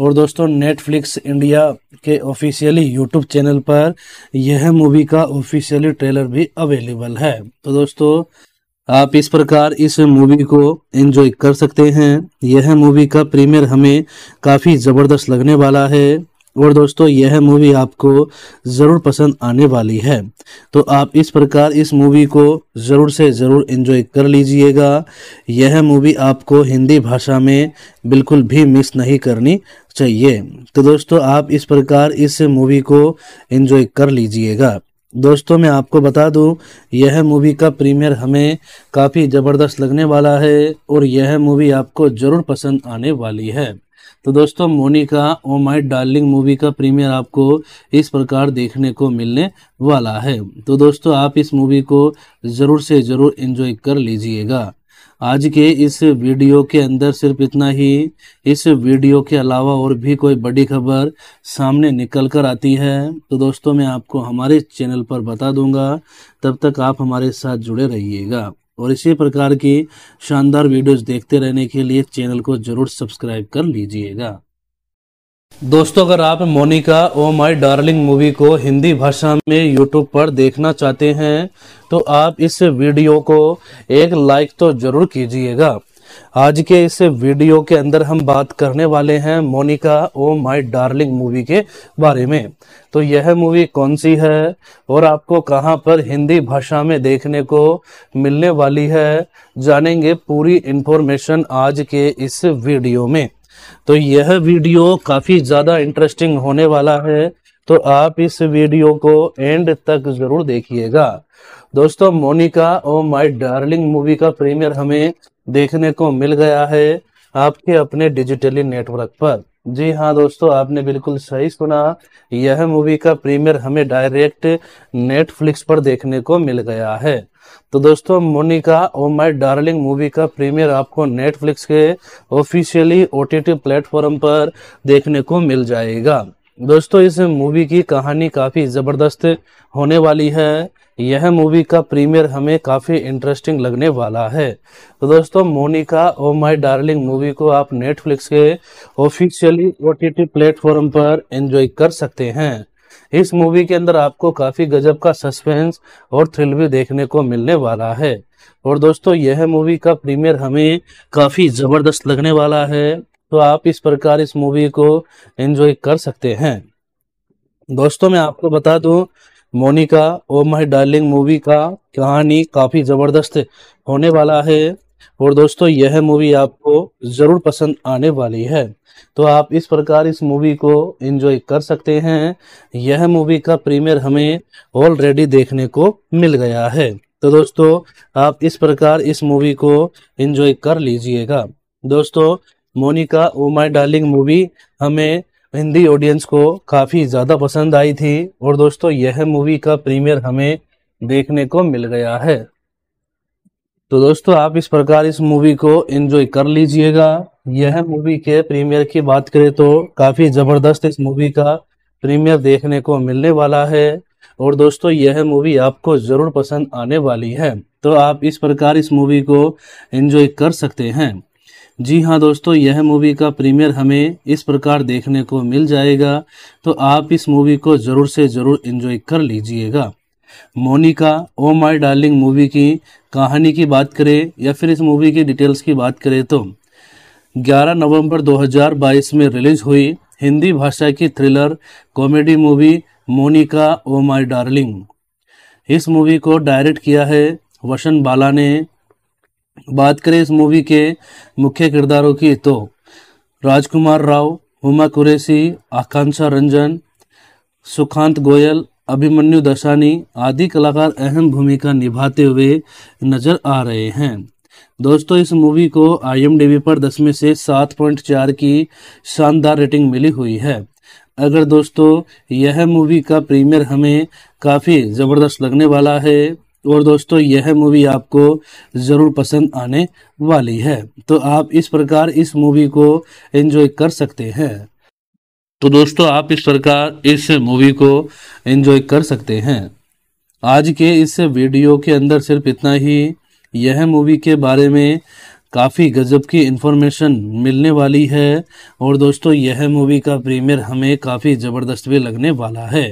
S2: और दोस्तों नेटफ्लिक्स इंडिया के ऑफिशियली यूट्यूब चैनल पर यह मूवी का ऑफिशियली ट्रेलर भी अवेलेबल है तो दोस्तों आप इस प्रकार इस मूवी को एंजॉय कर सकते हैं यह मूवी का प्रीमियर हमें काफ़ी ज़बरदस्त लगने वाला है और दोस्तों यह मूवी आपको ज़रूर पसंद आने वाली है तो आप इस प्रकार इस मूवी को ज़रूर से ज़रूर इन्जॉय कर लीजिएगा यह मूवी आपको हिंदी भाषा में बिल्कुल भी मिस नहीं करनी चाहिए तो दोस्तों आप इस प्रकार इस मूवी को इन्जॉय कर लीजिएगा दोस्तों मैं आपको बता दूं यह मूवी का प्रीमियर हमें काफ़ी ज़बरदस्त लगने वाला है और यह मूवी आपको ज़रूर पसंद आने वाली है तो दोस्तों Monica O my darling movie का प्रीमियर आपको इस प्रकार देखने को मिलने वाला है तो दोस्तों आप इस मूवी को ज़रूर से ज़रूर इन्जॉय कर लीजिएगा आज के इस वीडियो के अंदर सिर्फ इतना ही इस वीडियो के अलावा और भी कोई बड़ी खबर सामने निकल कर आती है तो दोस्तों मैं आपको हमारे चैनल पर बता दूंगा तब तक आप हमारे साथ जुड़े रहिएगा और इसी प्रकार की शानदार वीडियोस देखते रहने के लिए चैनल को जरूर सब्सक्राइब कर लीजिएगा दोस्तों अगर आप Monica O my darling movie को हिंदी भाषा में यूट्यूब पर देखना चाहते हैं तो आप इस वीडियो को एक लाइक तो जरूर कीजिएगा आज के इस वीडियो के अंदर हम बात करने वाले हैं Monica O my darling movie के बारे में तो यह मूवी कौन सी है और आपको कहां पर हिंदी भाषा में देखने को मिलने वाली है जानेंगे पूरी इंफॉर्मेशन आज के इस वीडियो में तो यह वीडियो काफ़ी ज़्यादा इंटरेस्टिंग होने वाला है तो आप इस वीडियो को एंड तक ज़रूर देखिएगा दोस्तों Monica O my darling movie का प्रीमियर हमें देखने को मिल गया है आपके अपने डिजिटली नेटवर्क पर जी हाँ दोस्तों आपने बिल्कुल सही सुना यह मूवी का प्रीमियर हमें डायरेक्ट नेटफ्लिक्स पर देखने को मिल गया है तो दोस्तों Monica O my darling movie का प्रीमियर आपको नेटफ्लिक्स के ऑफिशियली टी प्लेटफॉर्म पर देखने को मिल जाएगा दोस्तों इस मूवी की कहानी काफ़ी ज़बरदस्त होने वाली है यह मूवी का प्रीमियर हमें काफ़ी इंटरेस्टिंग लगने वाला है तो दोस्तों Monica O my darling movie को आप नेटफ्लिक्स के ऑफिशियली ओ प्लेटफॉर्म पर एंजॉय कर सकते हैं इस मूवी के अंदर आपको काफ़ी गजब का सस्पेंस और थ्रिल भी देखने को मिलने वाला है और दोस्तों यह मूवी का प्रीमियर हमें काफ़ी ज़बरदस्त लगने वाला है तो आप इस प्रकार इस मूवी को एंजॉय कर सकते हैं दोस्तों मैं आपको बता दूं Monica O my darling movie का कहानी काफ़ी ज़बरदस्त होने वाला है और दोस्तों यह मूवी आपको ज़रूर पसंद आने वाली है तो आप इस प्रकार इस मूवी को एंजॉय कर सकते हैं यह मूवी का प्रीमियर हमें ऑलरेडी देखने को मिल गया है तो दोस्तों आप इस प्रकार इस मूवी को एंजॉय कर लीजिएगा दोस्तों Monica O my darling movie हमें हिंदी ऑडियंस को काफ़ी ज़्यादा पसंद आई थी और दोस्तों यह मूवी का प्रीमियर हमें देखने को मिल गया है तो दोस्तों आप इस प्रकार इस मूवी को एंजॉय कर लीजिएगा यह मूवी के प्रीमियर की बात करें तो काफ़ी ज़बरदस्त इस मूवी का प्रीमियर देखने को मिलने वाला है और दोस्तों यह मूवी आपको ज़रूर पसंद आने वाली है तो आप इस प्रकार इस मूवी को एंजॉय कर सकते हैं जी हाँ दोस्तों यह मूवी का प्रीमियर हमें इस प्रकार देखने को मिल जाएगा तो आप इस मूवी को ज़रूर से ज़रूर इंजॉय कर लीजिएगा Monica O my darling movie की कहानी की बात करें या फिर इस मूवी की डिटेल्स की बात करें तो 11 नवंबर 2022 में रिलीज हुई हिंदी भाषा की thriller comedy movie Monica O my darling इस मूवी को डायरेक्ट किया है वशन बाला ने बात करें इस मूवी के मुख्य किरदारों की तो राजकुमार राव हुमा कुरैसी आकांक्षा रंजन सुखांत गोयल अभिमन्यु दशानी आदि कलाकार अहम भूमिका निभाते हुए नजर आ रहे हैं दोस्तों इस मूवी को आई पर दस में से सात पॉइंट चार की शानदार रेटिंग मिली हुई है अगर दोस्तों यह मूवी का प्रीमियर हमें काफ़ी ज़बरदस्त लगने वाला है और दोस्तों यह मूवी आपको ज़रूर पसंद आने वाली है तो आप इस प्रकार इस मूवी को एंजॉय कर सकते हैं तो दोस्तों आप इस प्रकार इस मूवी को एंजॉय कर सकते हैं आज के इस वीडियो के अंदर सिर्फ इतना ही यह मूवी के बारे में काफ़ी गजब की इन्फॉर्मेशन मिलने वाली है और दोस्तों यह मूवी का प्रीमियर हमें काफ़ी ज़बरदस्त भी लगने वाला है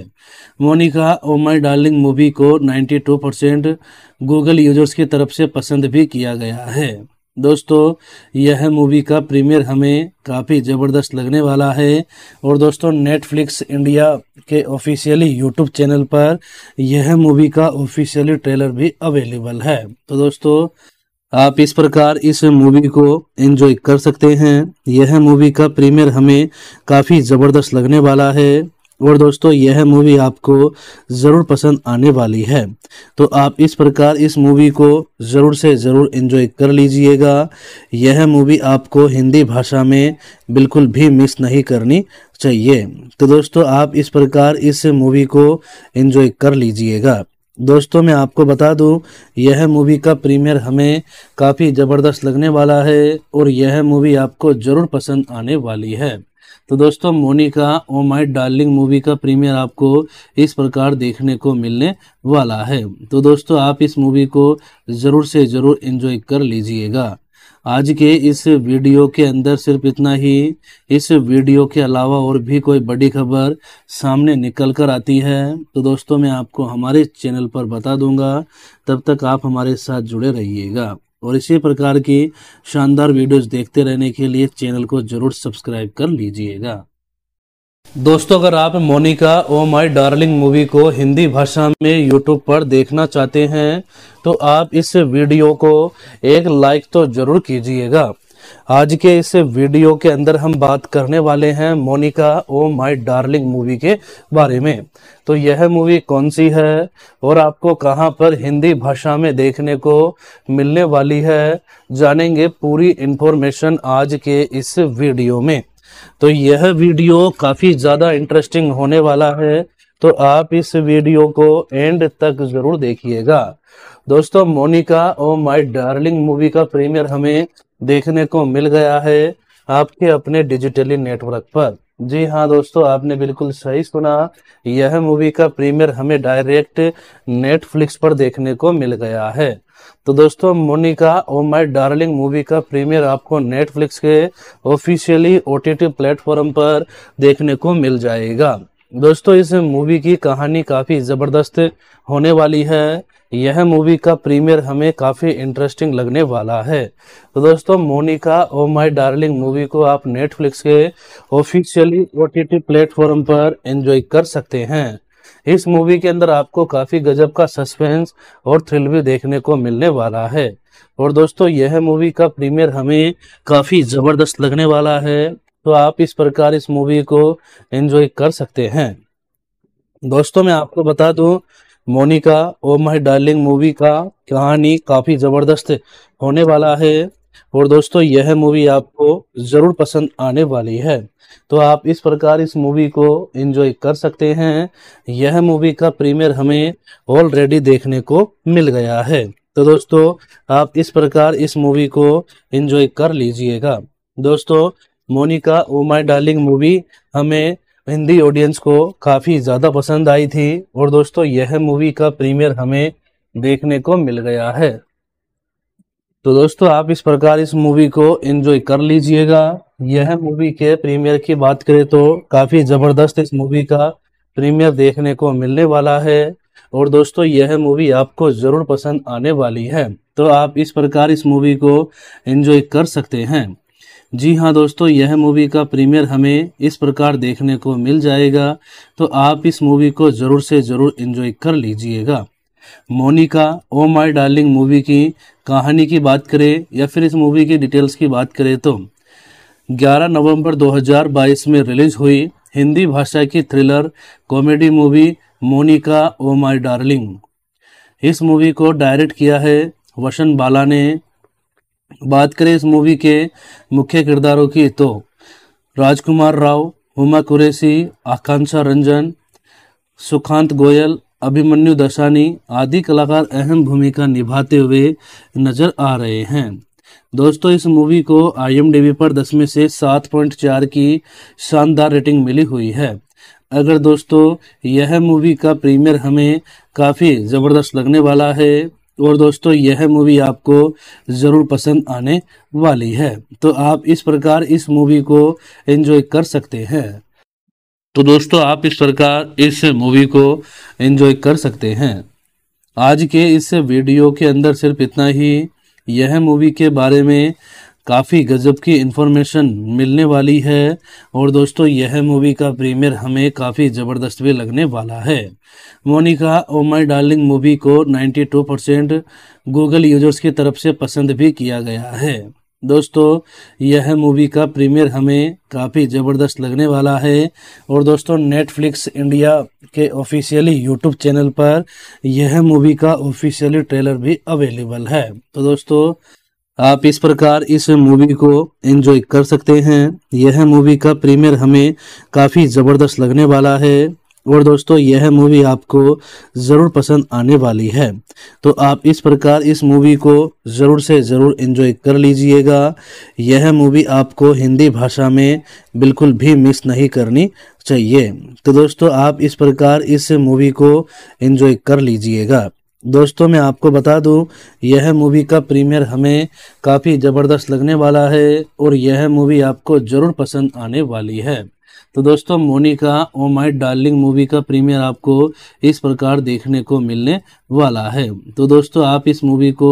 S2: Monica O my darling movie को 92 परसेंट गूगल यूजर्स की तरफ से पसंद भी किया गया है दोस्तों यह मूवी का प्रीमियर हमें काफ़ी ज़बरदस्त लगने वाला है और दोस्तों नेटफ्लिक्स इंडिया के ऑफिशियली यूट्यूब चैनल पर यह मूवी का ऑफिशियली ट्रेलर भी अवेलेबल है तो दोस्तों आप इस प्रकार इस मूवी को एंजॉय कर सकते हैं यह मूवी का प्रीमियर हमें काफ़ी ज़बरदस्त लगने वाला है और दोस्तों यह मूवी आपको ज़रूर पसंद आने वाली है तो आप इस प्रकार इस मूवी को ज़रूर से ज़रूर एंजॉय कर लीजिएगा यह मूवी आपको हिंदी भाषा में बिल्कुल भी मिस नहीं करनी चाहिए तो दोस्तों आप इस प्रकार इस मूवी को एंजॉय कर लीजिएगा दोस्तों मैं आपको बता दूं यह मूवी का प्रीमियर हमें काफ़ी ज़बरदस्त लगने वाला है और यह मूवी आपको ज़रूर पसंद आने वाली है तो दोस्तों Monica O my darling movie का प्रीमियर आपको इस प्रकार देखने को मिलने वाला है तो दोस्तों आप इस मूवी को ज़रूर से ज़रूर एंजॉय कर लीजिएगा आज के इस वीडियो के अंदर सिर्फ इतना ही इस वीडियो के अलावा और भी कोई बड़ी खबर सामने निकल कर आती है तो दोस्तों मैं आपको हमारे चैनल पर बता दूंगा तब तक आप हमारे साथ जुड़े रहिएगा और इसी प्रकार की शानदार वीडियोस देखते रहने के लिए चैनल को ज़रूर सब्सक्राइब कर लीजिएगा दोस्तों अगर आप Monica O my darling movie को हिंदी भाषा में यूट्यूब पर देखना चाहते हैं तो आप इस वीडियो को एक लाइक तो ज़रूर कीजिएगा आज के इस वीडियो के अंदर हम बात करने वाले हैं Monica O my darling movie के बारे में तो यह मूवी कौन सी है और आपको कहां पर हिंदी भाषा में देखने को मिलने वाली है जानेंगे पूरी इन्फॉर्मेशन आज के इस वीडियो में तो यह वीडियो काफ़ी ज़्यादा इंटरेस्टिंग होने वाला है तो आप इस वीडियो को एंड तक ज़रूर देखिएगा दोस्तों Monica O my darling movie का प्रीमियर हमें देखने को मिल गया है आपके अपने डिजिटली नेटवर्क पर जी हाँ दोस्तों आपने बिल्कुल सही सुना यह मूवी का प्रीमियर हमें डायरेक्ट नेटफ्लिक्स पर देखने को मिल गया है तो दोस्तों Monica O my darling movie का प्रीमियर आपको नेटफ्लिक्स के ऑफिशियली ओटीटी प्लेटफॉर्म पर देखने को मिल जाएगा दोस्तों इस मूवी की कहानी काफ़ी ज़बरदस्त होने वाली है यह मूवी का प्रीमियर हमें काफ़ी इंटरेस्टिंग लगने वाला है तो दोस्तों Monica O my darling movie को आप नेटफ्लिक्स के ऑफिशियली ओ टी प्लेटफॉर्म पर एंजॉय कर सकते हैं इस मूवी के अंदर आपको काफी गजब का सस्पेंस और थ्रिल भी देखने को मिलने वाला है और दोस्तों यह मूवी का प्रीमियर हमें काफी जबरदस्त लगने वाला है तो आप इस प्रकार इस मूवी को एंजॉय कर सकते हैं दोस्तों मैं आपको बता दूं Monica O my darling movie का कहानी काफी जबरदस्त होने वाला है और दोस्तों यह मूवी आपको ज़रूर पसंद आने वाली है तो आप इस प्रकार इस मूवी को एंजॉय कर सकते हैं यह मूवी का प्रीमियर हमें ऑलरेडी देखने को मिल गया है तो दोस्तों आप इस प्रकार इस मूवी को एंजॉय कर लीजिएगा दोस्तों Monica O my darling movie हमें हिंदी ऑडियंस को काफ़ी ज़्यादा पसंद आई थी और दोस्तों यह मूवी का प्रीमियर हमें देखने को मिल गया है तो दोस्तों आप इस प्रकार इस मूवी को एंजॉय कर लीजिएगा यह मूवी के प्रीमियर की बात करें तो काफी जबरदस्त इस मूवी का प्रीमियर देखने को मिलने वाला है और दोस्तों यह मूवी आपको जरूर पसंद आने वाली है तो आप इस प्रकार इस मूवी को एंजॉय कर सकते हैं जी हाँ दोस्तों यह मूवी का प्रीमियर हमें इस प्रकार देखने को मिल जाएगा तो आप इस मूवी को ज़रूर से ज़रूर एंजॉय कर लीजिएगा Monica O my darling movie की कहानी की बात करें या फिर इस मूवी की डिटेल्स की बात करें तो 11 नवंबर 2022 में रिलीज हुई हिंदी भाषा की thriller comedy movie Monica O my darling इस मूवी को डायरेक्ट किया है वशन बाला ने बात करें इस मूवी के मुख्य किरदारों की तो राजकुमार राव उमा कुरैसी आकांक्षा रंजन सुखांत गोयल अभिमन्यु दशानी आदि कलाकार अहम भूमिका निभाते हुए नजर आ रहे हैं दोस्तों इस मूवी को आई पर दस में से सात पॉइंट चार की शानदार रेटिंग मिली हुई है अगर दोस्तों यह मूवी का प्रीमियर हमें काफ़ी ज़बरदस्त लगने वाला है और दोस्तों यह मूवी आपको ज़रूर पसंद आने वाली है तो आप इस प्रकार इस मूवी को एंजॉय कर सकते हैं तो दोस्तों आप इस प्रकार इस मूवी को एंजॉय कर सकते हैं आज के इस वीडियो के अंदर सिर्फ इतना ही यह मूवी के बारे में काफ़ी गजब की इन्फॉर्मेशन मिलने वाली है और दोस्तों यह मूवी का प्रीमियर हमें काफ़ी ज़बरदस्त भी लगने वाला है Monica O my darling movie को 92 परसेंट गूगल यूजर्स की तरफ से पसंद भी किया गया है दोस्तों यह मूवी का प्रीमियर हमें काफ़ी ज़बरदस्त लगने वाला है और दोस्तों नेटफ्लिक्स इंडिया के ऑफिशियली यूट्यूब चैनल पर यह मूवी का ऑफिशियली ट्रेलर भी अवेलेबल है तो दोस्तों आप इस प्रकार इस मूवी को एंजॉय कर सकते हैं यह मूवी का प्रीमियर हमें काफ़ी ज़बरदस्त लगने वाला है और दोस्तों यह मूवी आपको ज़रूर पसंद आने वाली है तो आप इस प्रकार इस मूवी को ज़रूर से ज़रूर इन्जॉय कर लीजिएगा यह मूवी आपको हिंदी भाषा में बिल्कुल भी मिस नहीं करनी चाहिए तो दोस्तों आप इस प्रकार इस मूवी को इन्जॉय कर लीजिएगा दोस्तों मैं आपको बता दूं यह मूवी का प्रीमियर हमें काफ़ी ज़बरदस्त लगने वाला है और यह मूवी आपको ज़रूर पसंद आने वाली है तो दोस्तों Monica O my darling movie का प्रीमियर आपको इस प्रकार देखने को मिलने वाला है तो दोस्तों आप इस मूवी को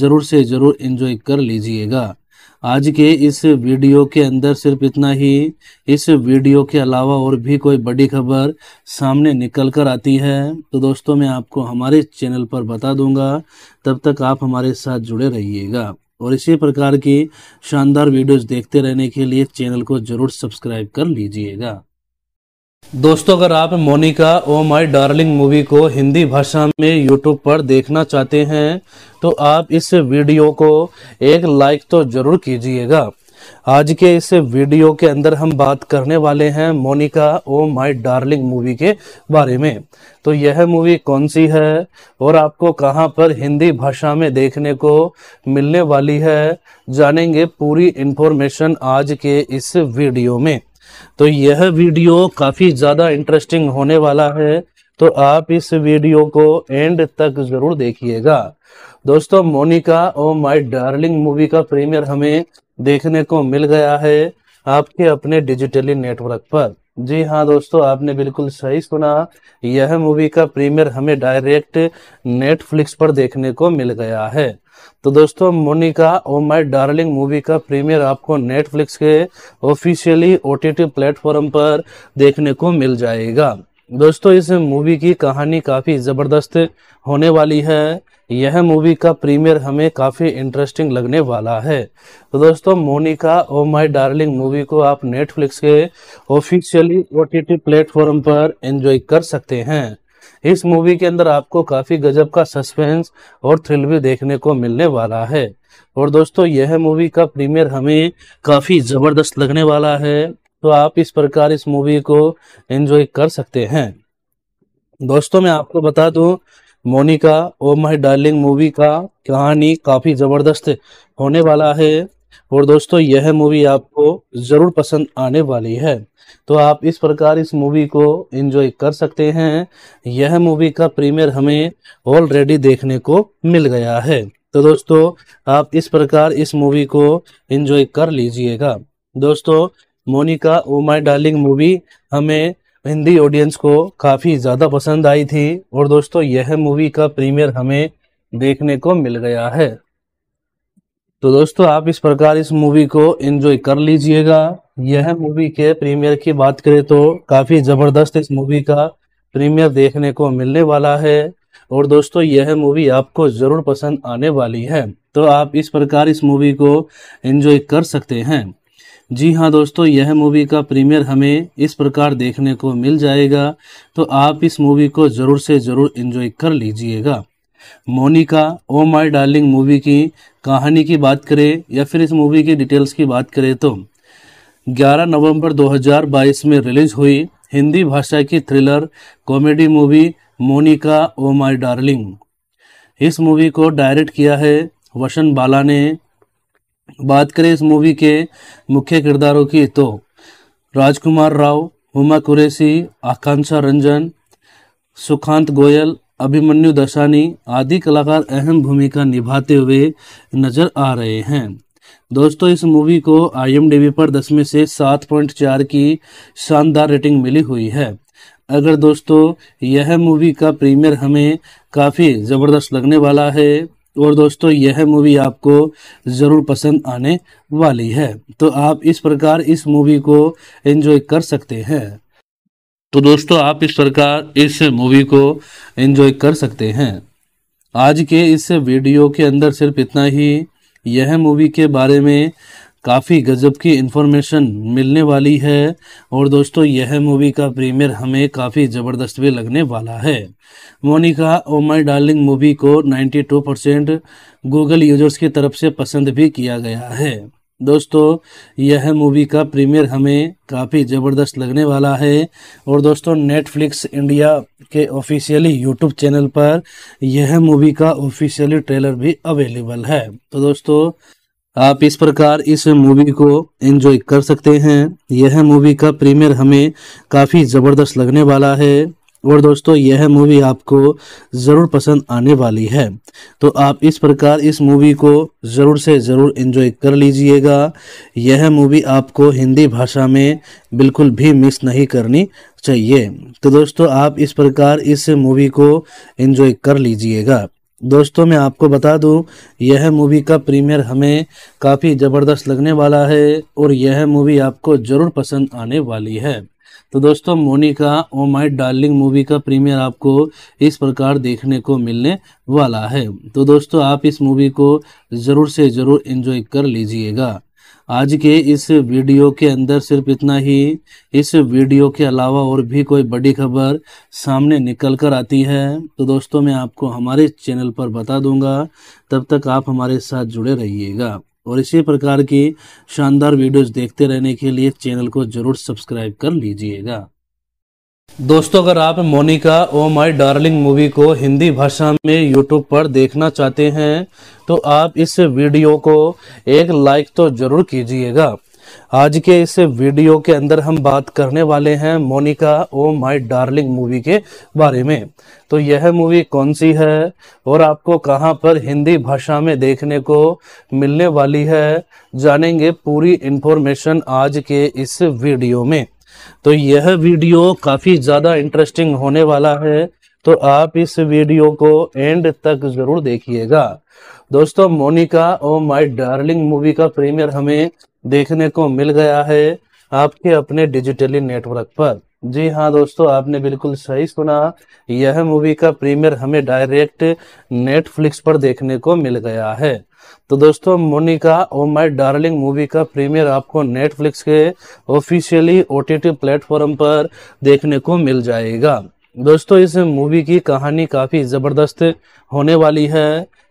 S2: ज़रूर से ज़रूर एंजॉय कर लीजिएगा आज के इस वीडियो के अंदर सिर्फ इतना ही इस वीडियो के अलावा और भी कोई बड़ी खबर सामने निकल कर आती है तो दोस्तों मैं आपको हमारे चैनल पर बता दूंगा तब तक आप हमारे साथ जुड़े रहिएगा और इसी प्रकार की शानदार वीडियोस देखते रहने के लिए चैनल को जरूर सब्सक्राइब कर लीजिएगा दोस्तों अगर आप Monica O my darling movie को हिंदी भाषा में यूट्यूब पर देखना चाहते हैं तो आप इस वीडियो को एक लाइक तो जरूर कीजिएगा आज के इस वीडियो के अंदर हम बात करने वाले हैं Monica O my darling movie के बारे में तो यह मूवी कौन सी है और आपको कहां पर हिंदी भाषा में देखने को मिलने वाली है जानेंगे पूरी इंफॉर्मेशन आज के इस वीडियो में तो यह वीडियो काफ़ी ज़्यादा इंटरेस्टिंग होने वाला है तो आप इस वीडियो को एंड तक ज़रूर देखिएगा दोस्तों Monica O my darling movie का प्रीमियर हमें देखने को मिल गया है आपके अपने डिजिटली नेटवर्क पर जी हाँ दोस्तों आपने बिल्कुल सही सुना यह मूवी का प्रीमियर हमें डायरेक्ट नेटफ्लिक्स पर देखने को मिल गया है तो दोस्तों Monica O my darling movie का प्रीमियर आपको नेटफ्लिक्स के ऑफिशियली ओटीटी प्लेटफॉर्म पर देखने को मिल जाएगा दोस्तों इस मूवी की कहानी काफ़ी ज़बरदस्त होने वाली है यह मूवी का प्रीमियर हमें काफ़ी इंटरेस्टिंग लगने वाला है तो दोस्तों Monica O my darling movie को आप नेटफ्लिक्स के ऑफिशियली ओ प्लेटफॉर्म पर एंजॉय कर सकते हैं इस मूवी के अंदर आपको काफ़ी गजब का सस्पेंस और थ्रिल भी देखने को मिलने वाला है और दोस्तों यह मूवी का प्रीमियर हमें काफ़ी ज़बरदस्त लगने वाला है तो आप इस प्रकार इस मूवी को एंजॉय कर सकते हैं दोस्तों मैं आपको बता दूं Monica O my darling movie का कहानी काफी जबरदस्त होने वाला है और दोस्तों यह मूवी आपको जरूर पसंद आने वाली है तो आप इस प्रकार इस मूवी को एंजॉय कर सकते हैं यह मूवी का प्रीमियर हमें ऑलरेडी देखने को मिल गया है तो दोस्तों आप इस प्रकार इस मूवी को एंजॉय कर लीजिएगा दोस्तों Monica O my darling movie हमें हिंदी ऑडियंस को काफ़ी ज़्यादा पसंद आई थी और दोस्तों यह मूवी का प्रीमियर हमें देखने को मिल गया है तो दोस्तों आप इस प्रकार इस मूवी को एंजॉय कर लीजिएगा यह मूवी के प्रीमियर की बात करें तो काफ़ी ज़बरदस्त इस मूवी का प्रीमियर देखने को मिलने वाला है और दोस्तों यह मूवी आपको ज़रूर पसंद आने वाली है तो आप इस प्रकार इस मूवी को एंजॉय कर सकते हैं जी हाँ दोस्तों यह मूवी का प्रीमियर हमें इस प्रकार देखने को मिल जाएगा तो आप इस मूवी को ज़रूर से ज़रूर इन्जॉय कर लीजिएगा Monica O my darling movie की कहानी की बात करें या फिर इस मूवी की डिटेल्स की बात करें तो 11 नवंबर 2022 में रिलीज हुई हिंदी भाषा की thriller comedy movie Monica O my darling इस मूवी को डायरेक्ट किया है वशन बाला ने बात करें इस मूवी के मुख्य किरदारों की तो राजकुमार राव हुमा कुरैसी आकांक्षा रंजन सुखांत गोयल अभिमन्यु दशानी आदि कलाकार अहम भूमिका निभाते हुए नजर आ रहे हैं दोस्तों इस मूवी को आई पर दस में से सात पॉइंट चार की शानदार रेटिंग मिली हुई है अगर दोस्तों यह मूवी का प्रीमियर हमें काफ़ी ज़बरदस्त लगने वाला है और दोस्तों यह मूवी आपको ज़रूर पसंद आने वाली है तो आप इस प्रकार इस मूवी को एंजॉय कर सकते हैं तो दोस्तों आप इस प्रकार इस मूवी को एंजॉय कर सकते हैं आज के इस वीडियो के अंदर सिर्फ इतना ही यह मूवी के बारे में काफ़ी गजब की इन्फॉर्मेशन मिलने वाली है और दोस्तों यह मूवी का प्रीमियर हमें काफ़ी ज़बरदस्त भी लगने वाला है Monica O my darling movie को 92 परसेंट गूगल यूजर्स की तरफ से पसंद भी किया गया है दोस्तों यह मूवी का प्रीमियर हमें काफ़ी ज़बरदस्त लगने वाला है और दोस्तों नेटफ्लिक्स इंडिया के ऑफिशियली यूट्यूब चैनल पर यह मूवी का ऑफिशियली ट्रेलर भी अवेलेबल है तो दोस्तों आप इस प्रकार इस मूवी को एंजॉय कर सकते हैं यह मूवी का प्रीमियर हमें काफ़ी ज़बरदस्त लगने वाला है और दोस्तों यह मूवी आपको ज़रूर पसंद आने वाली है तो आप इस प्रकार इस मूवी को ज़रूर से ज़रूर एंजॉय कर लीजिएगा यह मूवी आपको हिंदी भाषा में बिल्कुल भी मिस नहीं करनी चाहिए तो दोस्तों आप इस प्रकार इस मूवी को एंजॉय कर लीजिएगा दोस्तों मैं आपको बता दूं यह मूवी का प्रीमियर हमें काफ़ी ज़बरदस्त लगने वाला है और यह मूवी आपको ज़रूर पसंद आने वाली है तो दोस्तों Monica O my darling movie का प्रीमियर आपको इस प्रकार देखने को मिलने वाला है तो दोस्तों आप इस मूवी को ज़रूर से ज़रूर इन्जॉय कर लीजिएगा आज के इस वीडियो के अंदर सिर्फ इतना ही इस वीडियो के अलावा और भी कोई बड़ी खबर सामने निकल कर आती है तो दोस्तों मैं आपको हमारे चैनल पर बता दूंगा तब तक आप हमारे साथ जुड़े रहिएगा और इसी प्रकार की शानदार वीडियोस देखते रहने के लिए चैनल को ज़रूर सब्सक्राइब कर लीजिएगा दोस्तों अगर आप Monica O my darling movie को हिंदी भाषा में यूट्यूब पर देखना चाहते हैं तो आप इस वीडियो को एक लाइक तो जरूर कीजिएगा आज के इस वीडियो के अंदर हम बात करने वाले हैं Monica O my darling movie के बारे में तो यह मूवी कौन सी है और आपको कहां पर हिंदी भाषा में देखने को मिलने वाली है जानेंगे पूरी इंफॉर्मेशन आज के इस वीडियो में तो यह वीडियो काफ़ी ज़्यादा इंटरेस्टिंग होने वाला है तो आप इस वीडियो को एंड तक ज़रूर देखिएगा दोस्तों Monica O my darling movie का प्रीमियर हमें देखने को मिल गया है आपके अपने डिजिटली नेटवर्क पर जी हाँ दोस्तों आपने बिल्कुल सही सुना यह मूवी का प्रीमियर हमें डायरेक्ट नेटफ्लिक्स पर देखने को मिल गया है तो दोस्तों Monica O my darling movie का प्रीमियर आपको नेटफ्लिक्स के ऑफिशियली ओटीटी प्लेटफॉर्म पर देखने को मिल जाएगा दोस्तों इस मूवी की कहानी काफ़ी ज़बरदस्त होने वाली है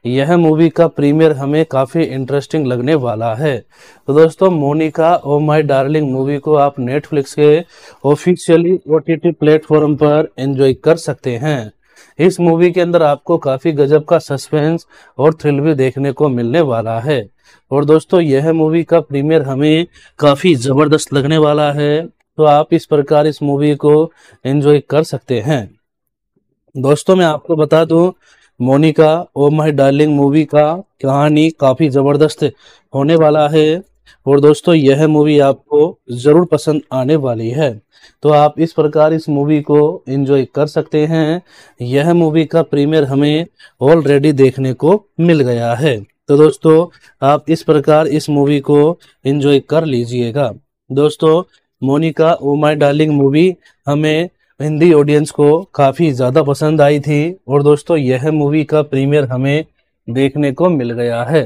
S2: यह मूवी का प्रीमियर हमें काफ़ी इंटरेस्टिंग लगने वाला है तो दोस्तों Monica O my darling movie को आप नेटफ्लिक्स के ऑफिशियली ओ टी प्लेटफॉर्म पर एंजॉय कर सकते हैं इस मूवी के अंदर आपको काफी गजब का सस्पेंस और थ्रिल भी देखने को मिलने वाला है और दोस्तों यह मूवी का प्रीमियर हमें काफी जबरदस्त लगने वाला है तो आप इस प्रकार इस मूवी को एंजॉय कर सकते हैं दोस्तों मैं आपको बता दूं Monica O my darling movie का कहानी काफी जबरदस्त होने वाला है और दोस्तों यह मूवी आपको ज़रूर पसंद आने वाली है तो आप इस प्रकार इस मूवी को एंजॉय कर सकते हैं यह मूवी का प्रीमियर हमें ऑलरेडी देखने को मिल गया है तो दोस्तों आप इस प्रकार इस मूवी को एंजॉय कर लीजिएगा दोस्तों Monica O my darling movie हमें हिंदी ऑडियंस को काफ़ी ज़्यादा पसंद आई थी और दोस्तों यह मूवी का प्रीमियर हमें देखने को मिल गया है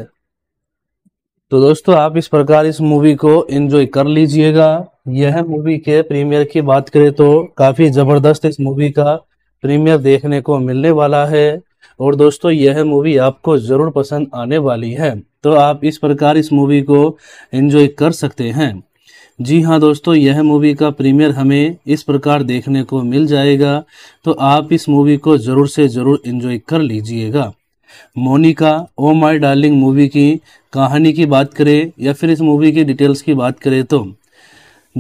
S2: तो दोस्तों आप इस प्रकार इस मूवी को एंजॉय कर लीजिएगा यह मूवी के प्रीमियर की बात करें तो काफ़ी ज़बरदस्त इस मूवी का प्रीमियर देखने को मिलने वाला है और दोस्तों यह मूवी आपको ज़रूर पसंद आने वाली है तो आप इस प्रकार इस मूवी को एंजॉय कर सकते हैं जी हाँ दोस्तों यह मूवी का प्रीमियर हमें इस प्रकार देखने को मिल जाएगा तो आप इस मूवी को ज़रूर से ज़रूर एंजॉय कर लीजिएगा Monica O my darling movie की कहानी की बात करें या फिर इस मूवी की डिटेल्स की बात करें तो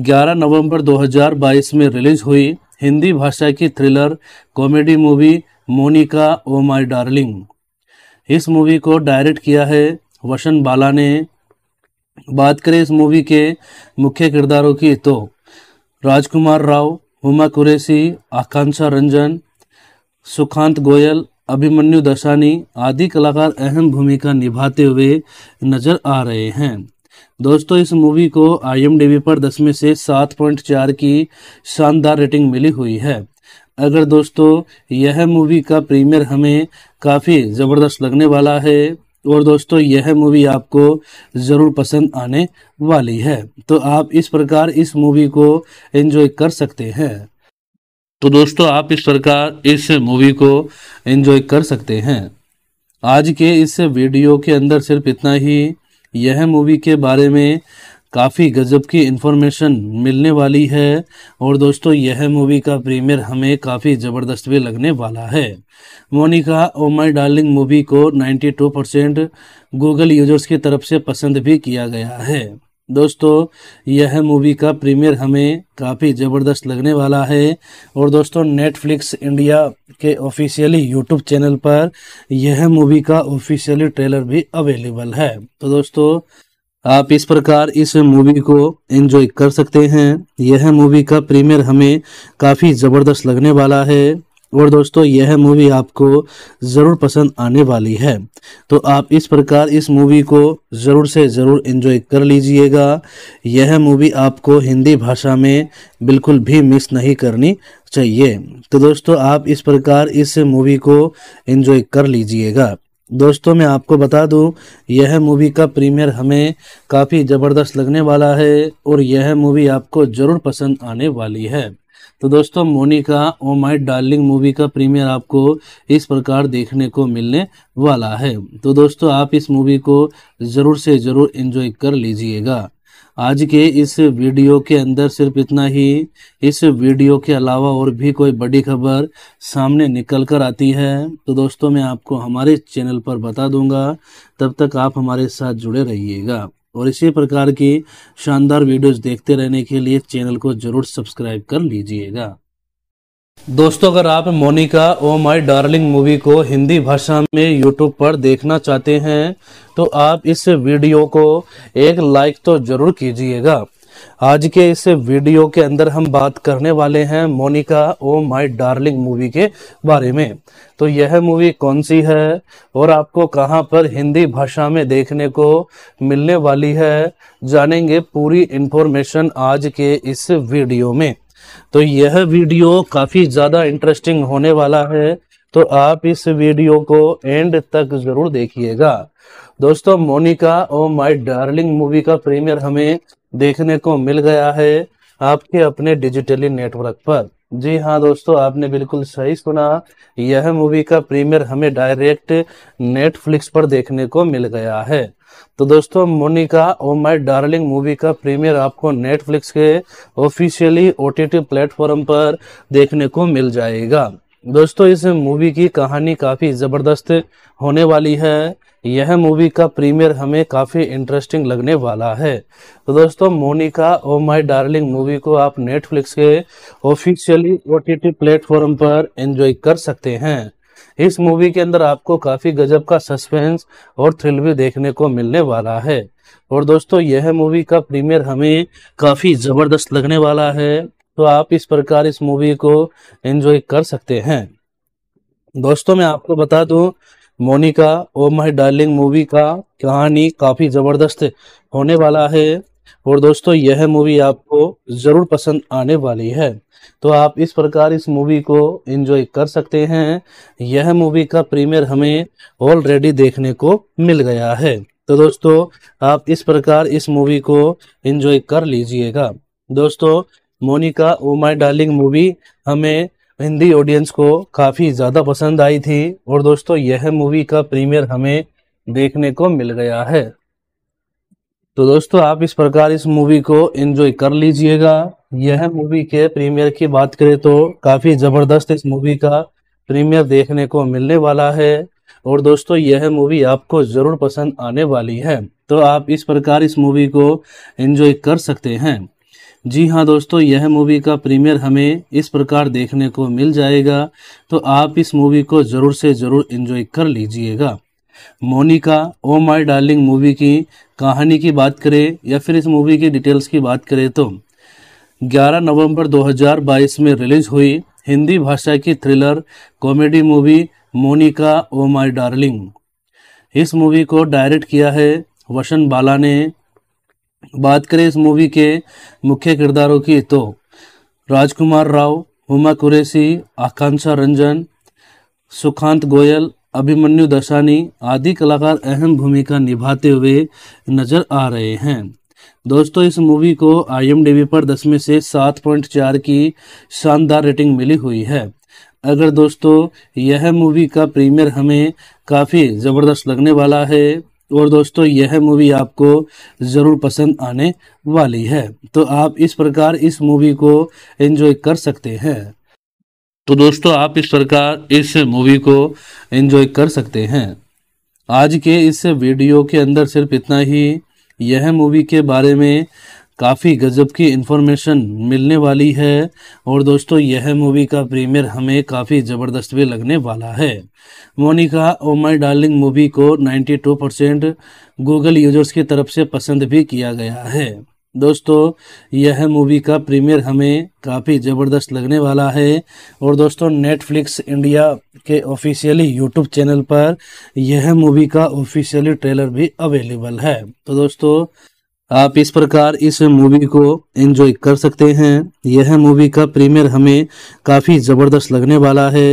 S2: 11 नवंबर 2022 में रिलीज हुई हिंदी भाषा की thriller comedy movie Monica O my darling इस मूवी को डायरेक्ट किया है वशन बाला ने बात करें इस मूवी के मुख्य किरदारों की तो राजकुमार राव हुमा कुरैसी आकांक्षा रंजन सुखांत गोयल अभिमन्यु दशानी आदि कलाकार अहम भूमिका निभाते हुए नजर आ रहे हैं दोस्तों इस मूवी को आई पर दस में से सात पॉइंट चार की शानदार रेटिंग मिली हुई है अगर दोस्तों यह मूवी का प्रीमियर हमें काफ़ी ज़बरदस्त लगने वाला है और दोस्तों यह मूवी आपको ज़रूर पसंद आने वाली है तो आप इस प्रकार इस मूवी को एंजॉय कर सकते हैं तो दोस्तों आप इस प्रकार इस मूवी को एंजॉय कर सकते हैं आज के इस वीडियो के अंदर सिर्फ इतना ही यह मूवी के बारे में काफ़ी गजब की इन्फॉर्मेशन मिलने वाली है और दोस्तों यह मूवी का प्रीमियर हमें काफ़ी ज़बरदस्त भी लगने वाला है Monica O my darling movie को 92 परसेंट गूगल यूजर्स की तरफ से पसंद भी किया गया है दोस्तों यह मूवी का प्रीमियर हमें काफ़ी ज़बरदस्त लगने वाला है और दोस्तों नेटफ्लिक्स इंडिया के ऑफिशियली यूट्यूब चैनल पर यह मूवी का ऑफिशियली ट्रेलर भी अवेलेबल है तो दोस्तों आप इस प्रकार इस मूवी को एंजॉय कर सकते हैं यह मूवी का प्रीमियर हमें काफ़ी ज़बरदस्त लगने वाला है और दोस्तों यह मूवी आपको ज़रूर पसंद आने वाली है तो आप इस प्रकार इस मूवी को ज़रूर से ज़रूर एंजॉय कर लीजिएगा यह मूवी आपको हिंदी भाषा में बिल्कुल भी मिस नहीं करनी चाहिए तो दोस्तों आप इस प्रकार इस मूवी को एंजॉय कर लीजिएगा दोस्तों मैं आपको बता दूं यह मूवी का प्रीमियर हमें काफ़ी ज़बरदस्त लगने वाला है और यह मूवी आपको ज़रूर पसंद आने वाली है तो दोस्तों Monica O my darling movie का प्रीमियर आपको इस प्रकार देखने को मिलने वाला है तो दोस्तों आप इस मूवी को ज़रूर से ज़रूर इन्जॉय कर लीजिएगा आज के इस वीडियो के अंदर सिर्फ इतना ही इस वीडियो के अलावा और भी कोई बड़ी खबर सामने निकल कर आती है तो दोस्तों मैं आपको हमारे चैनल पर बता दूंगा तब तक आप हमारे साथ जुड़े रहिएगा और इसी प्रकार की शानदार वीडियोस देखते रहने के लिए चैनल को जरूर सब्सक्राइब कर लीजिएगा दोस्तों अगर आप Monica O my darling movie को हिंदी भाषा में यूट्यूब पर देखना चाहते हैं तो आप इस वीडियो को एक लाइक तो जरूर कीजिएगा आज के इस वीडियो के अंदर हम बात करने वाले हैं Monica O my darling movie के बारे में तो यह मूवी कौन सी है और आपको कहां पर हिंदी भाषा में देखने को मिलने वाली है जानेंगे पूरी इंफॉर्मेशन आज के इस वीडियो में तो यह वीडियो काफ़ी ज़्यादा इंटरेस्टिंग होने वाला है तो आप इस वीडियो को एंड तक ज़रूर देखिएगा दोस्तों Monica O my darling movie का प्रीमियर हमें देखने को मिल गया है आपके अपने डिजिटली नेटवर्क पर जी हाँ दोस्तों आपने बिल्कुल सही सुना यह मूवी का प्रीमियर हमें डायरेक्ट नेटफ्लिक्स पर देखने को मिल गया है तो दोस्तों Monica O my darling movie का प्रीमियर आपको नेटफ्लिक्स के ऑफिशियली ओटीटी प्लेटफॉर्म पर देखने को मिल जाएगा दोस्तों इस मूवी की कहानी काफ़ी ज़बरदस्त होने वाली है यह मूवी का प्रीमियर हमें काफ़ी इंटरेस्टिंग लगने वाला है तो दोस्तों Monica O my darling movie को आप नेटफ्लिक्स के ऑफिशियली ओ प्लेटफॉर्म पर एंजॉय कर सकते हैं इस मूवी के अंदर आपको काफ़ी गजब का सस्पेंस और थ्रिल भी देखने को मिलने वाला है और दोस्तों यह मूवी का प्रीमियर हमें काफ़ी ज़बरदस्त लगने वाला है तो आप इस प्रकार इस मूवी को एंजॉय कर सकते हैं दोस्तों मैं आपको बता दूं Monica O my darling movie का कहानी काफ़ी ज़बरदस्त होने वाला है और दोस्तों यह मूवी आपको ज़रूर पसंद आने वाली है तो आप इस प्रकार इस मूवी को एंजॉय कर सकते हैं यह मूवी का प्रीमियर हमें ऑलरेडी देखने को मिल गया है तो दोस्तों आप इस प्रकार इस मूवी को एंजॉय कर लीजिएगा दोस्तों Monica O my darling movie हमें हिंदी ऑडियंस को काफ़ी ज़्यादा पसंद आई थी और दोस्तों यह मूवी का प्रीमियर हमें देखने को मिल गया है तो दोस्तों आप इस प्रकार इस मूवी को एंजॉय कर लीजिएगा यह मूवी के प्रीमियर की बात करें तो काफ़ी ज़बरदस्त इस मूवी का प्रीमियर देखने को मिलने वाला है और दोस्तों यह मूवी आपको ज़रूर पसंद आने वाली है तो आप इस प्रकार इस मूवी को एंजॉय कर सकते हैं जी हाँ दोस्तों यह मूवी का प्रीमियर हमें इस प्रकार देखने को मिल जाएगा तो आप इस मूवी को ज़रूर से ज़रूर इंजॉय कर लीजिएगा Monica O my darling movie की कहानी की बात करें या फिर इस मूवी की डिटेल्स की बात करें तो 11 नवंबर 2022 में रिलीज हुई हिंदी भाषा की thriller comedy movie Monica O my darling इस मूवी को डायरेक्ट किया है वसन बाला ने बात करें इस मूवी के मुख्य किरदारों की तो राजकुमार राव हुमा कुरैसी आकांक्षा रंजन सुखांत गोयल अभिमन्यु दशानी आदि कलाकार अहम भूमिका निभाते हुए नजर आ रहे हैं दोस्तों इस मूवी को आईएमडीबी पर दस में से सात पॉइंट चार की शानदार रेटिंग मिली हुई है अगर दोस्तों यह मूवी का प्रीमियर हमें काफ़ी ज़बरदस्त लगने वाला है तो और दोस्तों यह मूवी आपको ज़रूर पसंद आने वाली है तो आप इस प्रकार इस मूवी को एंजॉय कर सकते हैं तो दोस्तों आप इस प्रकार इस मूवी को एंजॉय कर सकते हैं आज के इस वीडियो के अंदर सिर्फ इतना ही यह मूवी के बारे में काफ़ी गजब की इन्फॉर्मेशन मिलने वाली है और दोस्तों यह मूवी का प्रीमियर हमें काफ़ी ज़बरदस्त भी लगने वाला है Monica O my darling movie को 92 परसेंट गूगल यूजर्स की तरफ से पसंद भी किया गया है दोस्तों यह मूवी का प्रीमियर हमें काफ़ी ज़बरदस्त लगने वाला है और दोस्तों नेटफ्लिक्स इंडिया के ऑफिशियली यूट्यूब चैनल पर यह मूवी का ऑफिशियली ट्रेलर भी अवेलेबल है तो दोस्तों आप इस प्रकार इस मूवी को एंजॉय कर सकते हैं यह मूवी का प्रीमियर हमें काफ़ी ज़बरदस्त लगने वाला है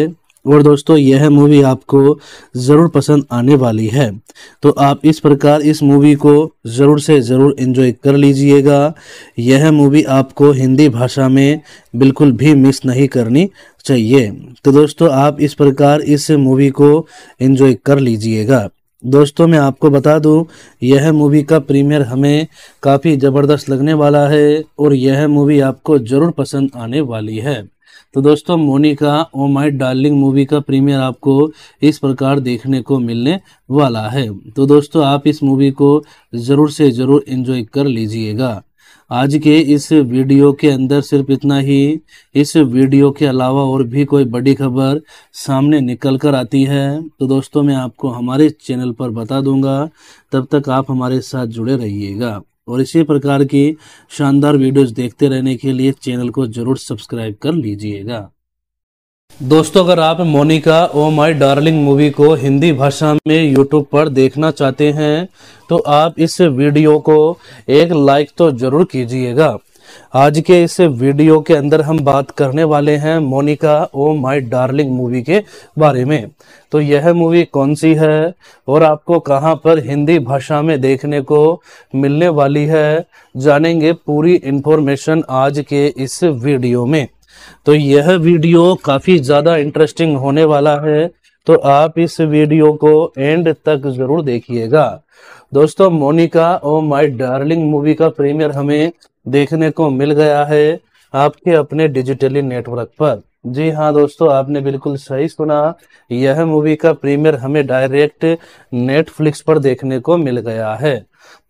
S2: और दोस्तों यह मूवी आपको ज़रूर पसंद आने वाली है तो आप इस प्रकार इस मूवी को ज़रूर से ज़रूर एंजॉय कर लीजिएगा यह मूवी आपको हिंदी भाषा में बिल्कुल भी मिस नहीं करनी चाहिए तो दोस्तों आप इस प्रकार इस मूवी को एंजॉय कर लीजिएगा दोस्तों मैं आपको बता दूं यह मूवी का प्रीमियर हमें काफ़ी ज़बरदस्त लगने वाला है और यह मूवी आपको ज़रूर पसंद आने वाली है तो दोस्तों Monica O my darling movie का प्रीमियर आपको इस प्रकार देखने को मिलने वाला है तो दोस्तों आप इस मूवी को ज़रूर से ज़रूर इन्जॉय कर लीजिएगा आज के इस वीडियो के अंदर सिर्फ इतना ही इस वीडियो के अलावा और भी कोई बड़ी खबर सामने निकल कर आती है तो दोस्तों मैं आपको हमारे चैनल पर बता दूंगा तब तक आप हमारे साथ जुड़े रहिएगा और इसी प्रकार की शानदार वीडियोस देखते रहने के लिए चैनल को ज़रूर सब्सक्राइब कर लीजिएगा दोस्तों अगर आप Monica O my darling movie को हिंदी भाषा में यूट्यूब पर देखना चाहते हैं तो आप इस वीडियो को एक लाइक तो जरूर कीजिएगा आज के इस वीडियो के अंदर हम बात करने वाले हैं Monica O my darling movie के बारे में तो यह मूवी कौन सी है और आपको कहां पर हिंदी भाषा में देखने को मिलने वाली है जानेंगे पूरी इन्फॉर्मेशन आज के इस वीडियो में तो यह वीडियो काफ़ी ज़्यादा इंटरेस्टिंग होने वाला है तो आप इस वीडियो को एंड तक ज़रूर देखिएगा दोस्तों Monica O my darling movie का प्रीमियर हमें देखने को मिल गया है आपके अपने डिजिटली नेटवर्क पर जी हाँ दोस्तों आपने बिल्कुल सही सुना यह मूवी का प्रीमियर हमें डायरेक्ट नेटफ्लिक्स पर देखने को मिल गया है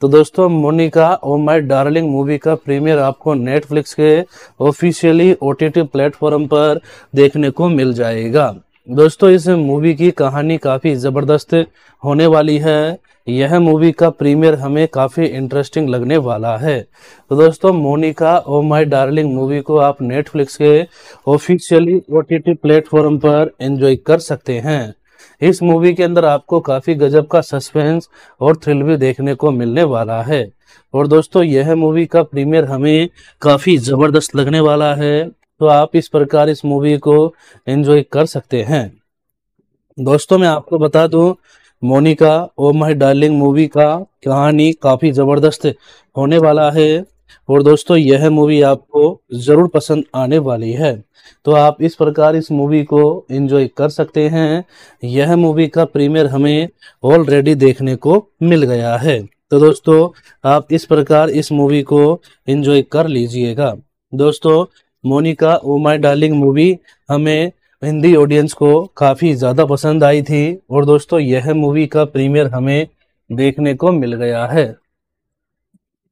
S2: तो दोस्तों Monica O my darling movie का प्रीमियर आपको नेटफ्लिक्स के ऑफिशियली ओटीटी प्लेटफॉर्म पर देखने को मिल जाएगा दोस्तों इस मूवी की कहानी काफ़ी ज़बरदस्त होने वाली है यह मूवी का प्रीमियर हमें काफ़ी इंटरेस्टिंग लगने वाला है तो दोस्तों Monica O my darling movie को आप नेटफ्लिक्स के ऑफिशियली ओ टी प्लेटफॉर्म पर एंजॉय कर सकते हैं इस मूवी के अंदर आपको काफी गजब का सस्पेंस और थ्रिल भी देखने को मिलने वाला है और दोस्तों यह मूवी का प्रीमियर हमें काफी जबरदस्त लगने वाला है तो आप इस प्रकार इस मूवी को एंजॉय कर सकते हैं दोस्तों मैं आपको बता दूं Monica O my darling movie का कहानी काफी जबरदस्त होने वाला है और दोस्तों यह मूवी आपको जरूर पसंद आने वाली है तो आप इस प्रकार इस मूवी को एंजॉय कर सकते हैं यह मूवी का प्रीमियर हमें ऑलरेडी देखने को मिल गया है तो दोस्तों आप इस प्रकार इस मूवी को एंजॉय कर लीजिएगा दोस्तों Monica O my darling movie हमें हिंदी ऑडियंस को काफ़ी ज़्यादा पसंद आई थी और दोस्तों यह मूवी का प्रीमियर हमें देखने को मिल गया है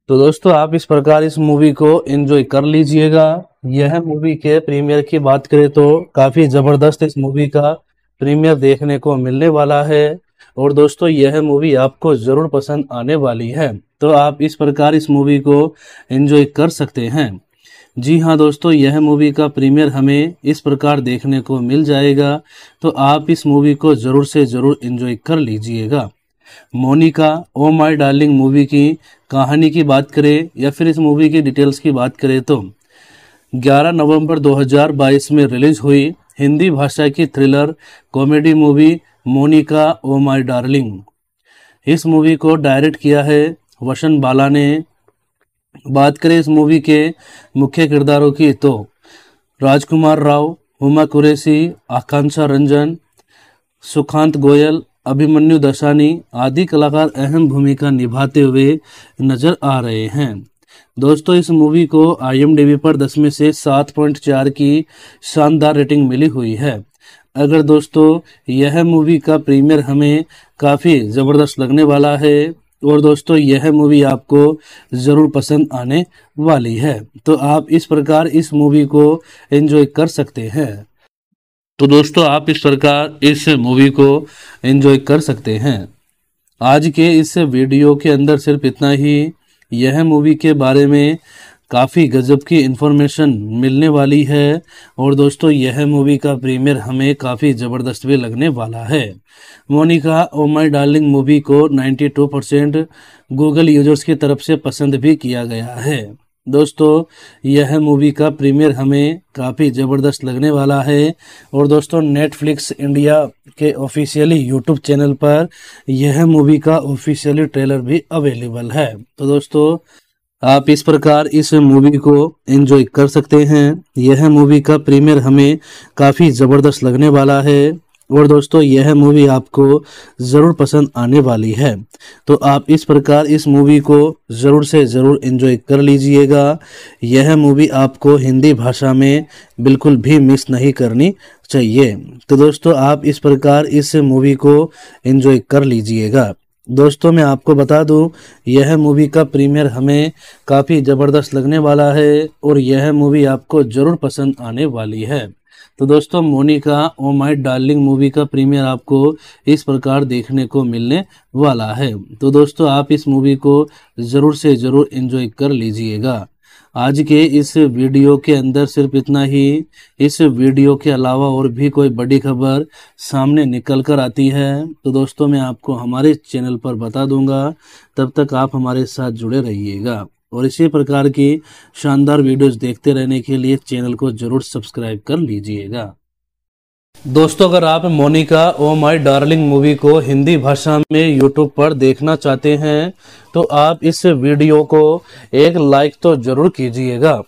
S2: तो दोस्तों आप इस प्रकार इस मूवी को एंजॉय कर लीजिएगा यह मूवी के प्रीमियर की बात करें तो काफ़ी ज़बरदस्त इस मूवी का प्रीमियर देखने को मिलने वाला है और दोस्तों यह मूवी आपको ज़रूर पसंद आने वाली है तो आप इस प्रकार इस मूवी को एंजॉय कर सकते हैं जी हाँ दोस्तों यह मूवी का प्रीमियर हमें इस प्रकार देखने को मिल जाएगा तो आप इस मूवी को ज़रूर से ज़रूर एंजॉय कर लीजिएगा Monica O my darling movie की कहानी की बात करें या फिर इस मूवी की डिटेल्स की बात करें तो 11 नवंबर 2022 में रिलीज हुई हिंदी भाषा की thriller comedy movie Monica O my darling इस मूवी को डायरेक्ट किया है वशन बाला ने बात करें इस मूवी के मुख्य किरदारों की तो राजकुमार राव उमा कुरैसी आकांक्षा रंजन सुखांत गोयल अभिमन्यु दशानी आदि कलाकार अहम भूमिका निभाते हुए नजर आ रहे हैं दोस्तों इस मूवी को आई पर 10 में से सात पॉइंट चार की शानदार रेटिंग मिली हुई है अगर दोस्तों यह मूवी का प्रीमियर हमें काफ़ी ज़बरदस्त लगने वाला है और दोस्तों यह मूवी आपको ज़रूर पसंद आने वाली है तो आप इस प्रकार इस मूवी को एंजॉय कर सकते हैं तो दोस्तों आप इस प्रकार इस मूवी को एंजॉय कर सकते हैं आज के इस वीडियो के अंदर सिर्फ इतना ही यह मूवी के बारे में काफ़ी गजब की इन्फॉर्मेशन मिलने वाली है और दोस्तों यह मूवी का प्रीमियर हमें काफ़ी ज़बरदस्त भी लगने वाला है Monica O my darling movie को 92 परसेंट गूगल यूजर्स की तरफ से पसंद भी किया गया है दोस्तों यह मूवी का प्रीमियर हमें काफ़ी ज़बरदस्त लगने वाला है और दोस्तों नेटफ्लिक्स इंडिया के ऑफिशियली यूट्यूब चैनल पर यह मूवी का ऑफिशियली ट्रेलर भी अवेलेबल है तो दोस्तों आप इस प्रकार इस मूवी को एंजॉय कर सकते हैं यह मूवी का प्रीमियर हमें काफ़ी ज़बरदस्त लगने वाला है और दोस्तों यह मूवी आपको ज़रूर पसंद आने वाली है तो आप इस प्रकार इस मूवी को ज़रूर से ज़रूर इन्जॉय कर लीजिएगा यह मूवी आपको हिंदी भाषा में बिल्कुल भी मिस नहीं करनी चाहिए तो दोस्तों आप इस प्रकार इस मूवी को इन्जॉय कर लीजिएगा दोस्तों मैं आपको बता दूं यह मूवी का प्रीमियर हमें काफ़ी ज़बरदस्त लगने वाला है और यह मूवी आपको ज़रूर पसंद आने वाली है तो दोस्तों Monica O my darling movie का प्रीमियर आपको इस प्रकार देखने को मिलने वाला है तो दोस्तों आप इस मूवी को ज़रूर से ज़रूर इन्जॉय कर लीजिएगा आज के इस वीडियो के अंदर सिर्फ इतना ही इस वीडियो के अलावा और भी कोई बड़ी खबर सामने निकल कर आती है तो दोस्तों मैं आपको हमारे चैनल पर बता दूंगा तब तक आप हमारे साथ जुड़े रहिएगा और इसी प्रकार की शानदार वीडियोस देखते रहने के लिए चैनल को जरूर सब्सक्राइब कर लीजिएगा दोस्तों अगर आप Monica O my darling movie को हिंदी भाषा में यूट्यूब पर देखना चाहते हैं तो आप इस वीडियो को एक लाइक तो जरूर कीजिएगा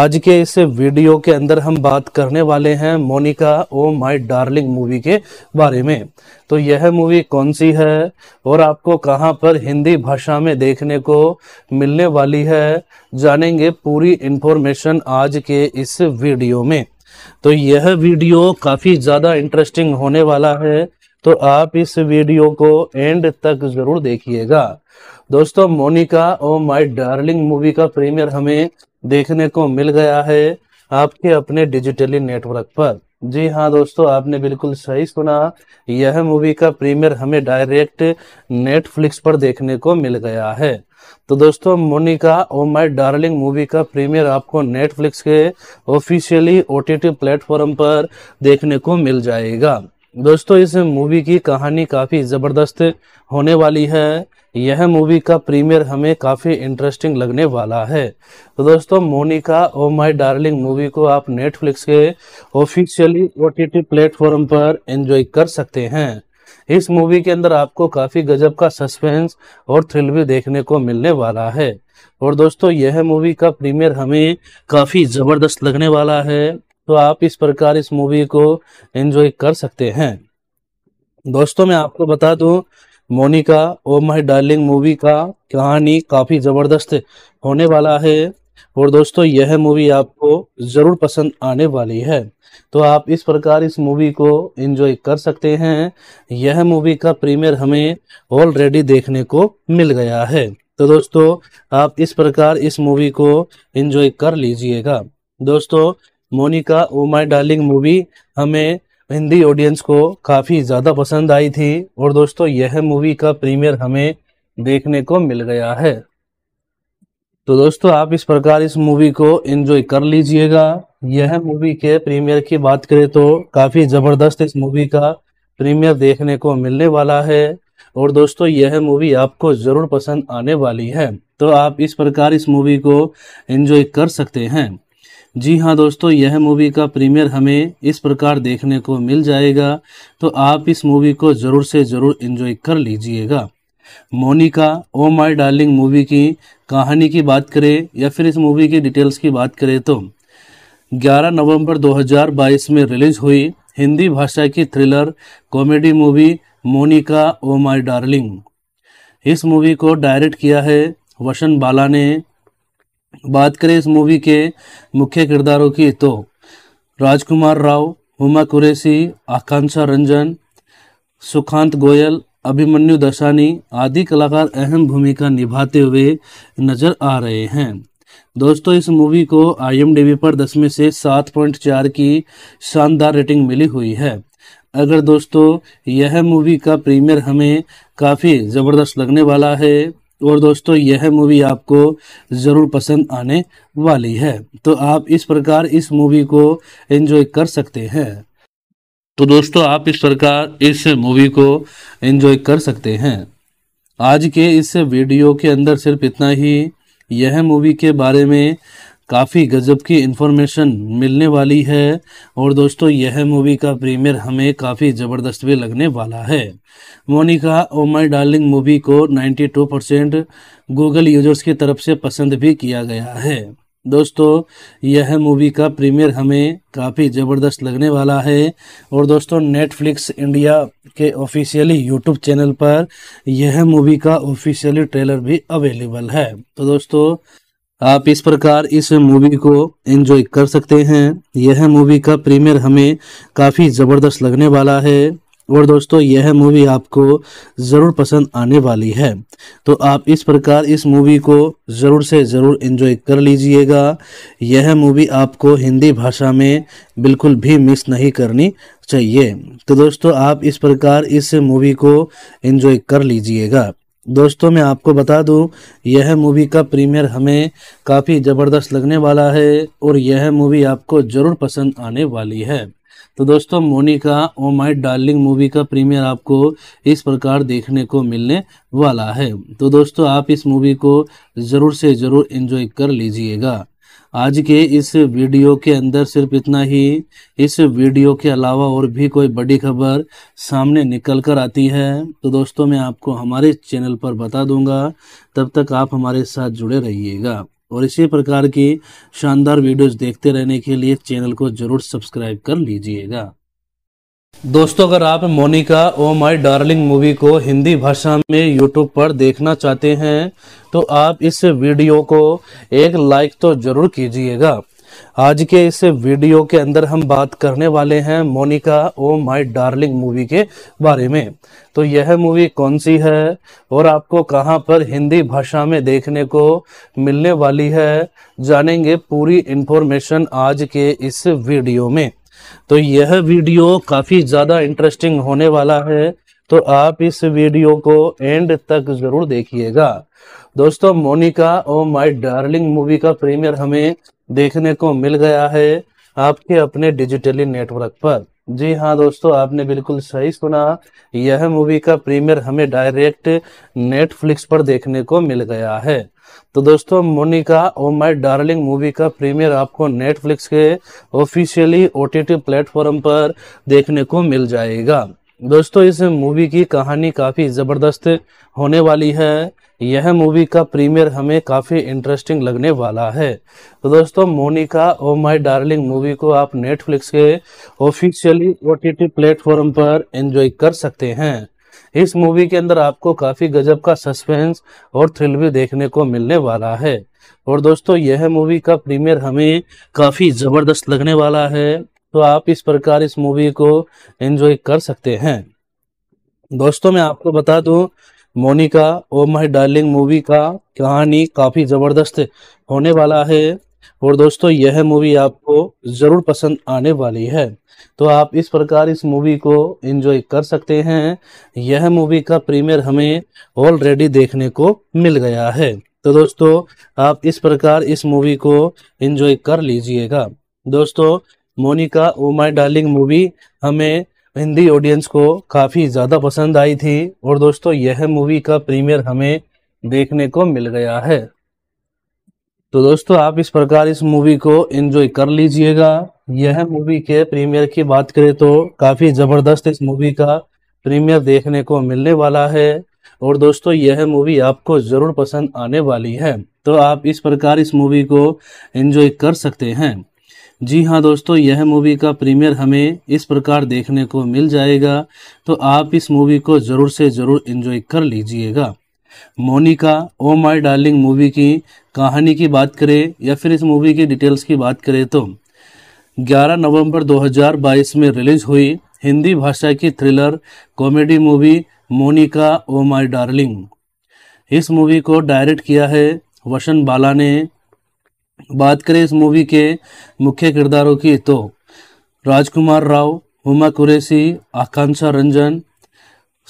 S2: आज के इस वीडियो के अंदर हम बात करने वाले हैं Monica O my darling movie के बारे में तो यह मूवी कौन सी है और आपको कहां पर हिंदी भाषा में देखने को मिलने वाली है जानेंगे पूरी इंफॉर्मेशन आज के इस वीडियो में तो यह वीडियो काफ़ी ज़्यादा इंटरेस्टिंग होने वाला है तो आप इस वीडियो को एंड तक ज़रूर देखिएगा दोस्तों Monica O my darling movie का प्रीमियर हमें देखने को मिल गया है आपके अपने डिजिटली नेटवर्क पर जी हाँ दोस्तों आपने बिल्कुल सही सुना यह मूवी का प्रीमियर हमें डायरेक्ट नेटफ्लिक्स पर देखने को मिल गया है तो दोस्तों Monica O my darling movie का प्रीमियर आपको नेटफ्लिक्स के ऑफिशियली ओटीटी प्लेटफॉर्म पर देखने को मिल जाएगा दोस्तों इस मूवी की कहानी काफ़ी ज़बरदस्त होने वाली है यह मूवी का प्रीमियर हमें काफ़ी इंटरेस्टिंग लगने वाला है तो दोस्तों Monica O my darling movie को आप नेटफ्लिक्स के ऑफिशियली ओ प्लेटफॉर्म पर एंजॉय कर सकते हैं इस मूवी के अंदर आपको काफ़ी गजब का सस्पेंस और थ्रिल भी देखने को मिलने वाला है और दोस्तों यह मूवी का प्रीमियर हमें काफ़ी ज़बरदस्त लगने वाला है तो आप इस प्रकार इस मूवी को एंजॉय कर सकते हैं दोस्तों मैं आपको बता दूं Monica O my darling movie का कहानी काफ़ी ज़बरदस्त होने वाला है और दोस्तों यह मूवी आपको ज़रूर पसंद आने वाली है तो आप इस प्रकार इस मूवी को एंजॉय कर सकते हैं यह मूवी का प्रीमियर हमें ऑलरेडी देखने को मिल गया है तो दोस्तों आप इस प्रकार इस मूवी को एंजॉय कर लीजिएगा दोस्तों Monica O my darling movie हमें हिंदी ऑडियंस को काफ़ी ज़्यादा पसंद आई थी और दोस्तों यह मूवी का प्रीमियर हमें देखने को मिल गया है तो दोस्तों आप इस प्रकार इस मूवी को एंजॉय कर लीजिएगा यह मूवी के प्रीमियर की बात करें तो काफ़ी ज़बरदस्त इस मूवी का प्रीमियर देखने को मिलने वाला है और दोस्तों यह मूवी आपको ज़रूर पसंद आने वाली है तो आप इस प्रकार इस मूवी को एंजॉय कर सकते हैं जी हाँ दोस्तों यह मूवी का प्रीमियर हमें इस प्रकार देखने को मिल जाएगा तो आप इस मूवी को ज़रूर से ज़रूर इंजॉय कर लीजिएगा Monica O my darling movie की कहानी की बात करें या फिर इस मूवी की डिटेल्स की बात करें तो 11 नवंबर 2022 में रिलीज हुई हिंदी भाषा की thriller comedy movie Monica O my darling इस मूवी को डायरेक्ट किया है वसन बाला ने बात करें इस मूवी के मुख्य किरदारों की तो राजकुमार राव हुमा कुरैसी आकांक्षा रंजन सुखांत गोयल अभिमन्यु दशानी आदि कलाकार अहम भूमिका निभाते हुए नजर आ रहे हैं दोस्तों इस मूवी को आई पर दस में से सात पॉइंट चार की शानदार रेटिंग मिली हुई है अगर दोस्तों यह मूवी का प्रीमियर हमें काफ़ी ज़बरदस्त लगने वाला है और दोस्तों यह मूवी आपको ज़रूर पसंद आने वाली है तो आप इस प्रकार इस मूवी को एंजॉय कर सकते हैं तो दोस्तों आप इस प्रकार इस मूवी को एंजॉय कर सकते हैं आज के इस वीडियो के अंदर सिर्फ इतना ही यह मूवी के बारे में काफ़ी गजब की इन्फॉर्मेशन मिलने वाली है और दोस्तों यह मूवी का प्रीमियर हमें काफ़ी ज़बरदस्त भी लगने वाला है Monica O my darling movie को 92 परसेंट गूगल यूजर्स की तरफ से पसंद भी किया गया है दोस्तों यह मूवी का प्रीमियर हमें काफ़ी ज़बरदस्त लगने वाला है और दोस्तों नेटफ्लिक्स इंडिया के ऑफिशियली यूट्यूब चैनल पर यह मूवी का ऑफिशियली ट्रेलर भी अवेलेबल है तो दोस्तों आप इस प्रकार इस मूवी को एंजॉय कर सकते हैं यह मूवी का प्रीमियर हमें काफ़ी ज़बरदस्त लगने वाला है और दोस्तों यह मूवी आपको ज़रूर पसंद आने वाली है तो आप इस प्रकार इस मूवी को ज़रूर से ज़रूर एंजॉय कर लीजिएगा यह मूवी आपको हिंदी भाषा में बिल्कुल भी मिस नहीं करनी चाहिए तो दोस्तों आप इस प्रकार इस मूवी को एंजॉय कर लीजिएगा दोस्तों मैं आपको बता दूं यह मूवी का प्रीमियर हमें काफ़ी ज़बरदस्त लगने वाला है और यह मूवी आपको ज़रूर पसंद आने वाली है तो दोस्तों Monica O my darling movie का प्रीमियर आपको इस प्रकार देखने को मिलने वाला है तो दोस्तों आप इस मूवी को ज़रूर से ज़रूर इन्जॉय कर लीजिएगा आज के इस वीडियो के अंदर सिर्फ इतना ही इस वीडियो के अलावा और भी कोई बड़ी खबर सामने निकल कर आती है तो दोस्तों मैं आपको हमारे चैनल पर बता दूंगा तब तक आप हमारे साथ जुड़े रहिएगा और इसी प्रकार की शानदार वीडियोस देखते रहने के लिए चैनल को ज़रूर सब्सक्राइब कर लीजिएगा दोस्तों अगर आप Monica O my darling movie को हिंदी भाषा में यूट्यूब पर देखना चाहते हैं तो आप इस वीडियो को एक लाइक तो जरूर कीजिएगा आज के इस वीडियो के अंदर हम बात करने वाले हैं Monica O my darling movie के बारे में तो यह मूवी कौन सी है और आपको कहां पर हिंदी भाषा में देखने को मिलने वाली है जानेंगे पूरी इन्फॉर्मेशन आज के इस वीडियो में तो यह वीडियो काफ़ी ज़्यादा इंटरेस्टिंग होने वाला है तो आप इस वीडियो को एंड तक ज़रूर देखिएगा दोस्तों मोनिका और माय डार्लिंग मूवी का प्रीमियर हमें देखने को मिल गया है आपके अपने डिजिटली नेटवर्क पर जी हाँ दोस्तों आपने बिल्कुल सही सुना यह मूवी का प्रीमियर हमें डायरेक्ट नेटफ्लिक्स पर देखने को मिल गया है तो दोस्तों Monica O my darling movie का प्रीमियर आपको नेटफ्लिक्स के ऑफिशियली ओटीटी प्लेटफॉर्म पर देखने को मिल जाएगा दोस्तों इस मूवी की कहानी काफ़ी ज़बरदस्त होने वाली है यह मूवी का प्रीमियर हमें काफ़ी इंटरेस्टिंग लगने वाला है तो दोस्तों Monica O my darling movie को आप नेटफ्लिक्स के ऑफिशियली ओ टी प्लेटफॉर्म पर एंजॉय कर सकते हैं इस मूवी के अंदर आपको काफी गजब का सस्पेंस और थ्रिल भी देखने को मिलने वाला है और दोस्तों यह मूवी का प्रीमियर हमें काफी जबरदस्त लगने वाला है तो आप इस प्रकार इस मूवी को एंजॉय कर सकते हैं दोस्तों मैं आपको बता दूं Monica O my darling movie का कहानी काफी जबरदस्त होने वाला है और दोस्तों यह मूवी आपको ज़रूर पसंद आने वाली है तो आप इस प्रकार इस मूवी को एंजॉय कर सकते हैं यह मूवी का प्रीमियर हमें ऑलरेडी देखने को मिल गया है तो दोस्तों आप इस प्रकार इस मूवी को एंजॉय कर लीजिएगा दोस्तों Monica O my darling movie हमें हिंदी ऑडियंस को काफ़ी ज़्यादा पसंद आई थी और दोस्तों यह मूवी का प्रीमियर हमें देखने को मिल गया है तो दोस्तों आप इस प्रकार इस मूवी को एंजॉय कर लीजिएगा यह मूवी के प्रीमियर की बात करें तो काफ़ी ज़बरदस्त इस मूवी का प्रीमियर देखने को मिलने वाला है और दोस्तों यह मूवी आपको ज़रूर पसंद आने वाली है तो आप इस प्रकार इस मूवी को एंजॉय कर सकते हैं जी हाँ दोस्तों यह मूवी का प्रीमियर हमें इस प्रकार देखने को मिल जाएगा तो आप इस मूवी को ज़रूर से ज़रूर एंजॉय कर लीजिएगा Monica O my darling movie की कहानी की बात करें या फिर इस मूवी की डिटेल्स की बात करें तो 11 नवंबर 2022 में रिलीज हुई हिंदी भाषा की thriller comedy movie Monica O my darling इस मूवी को डायरेक्ट किया है वशन बाला ने बात करें इस मूवी के मुख्य किरदारों की तो राजकुमार राव उमा कुरैसी आकांक्षा रंजन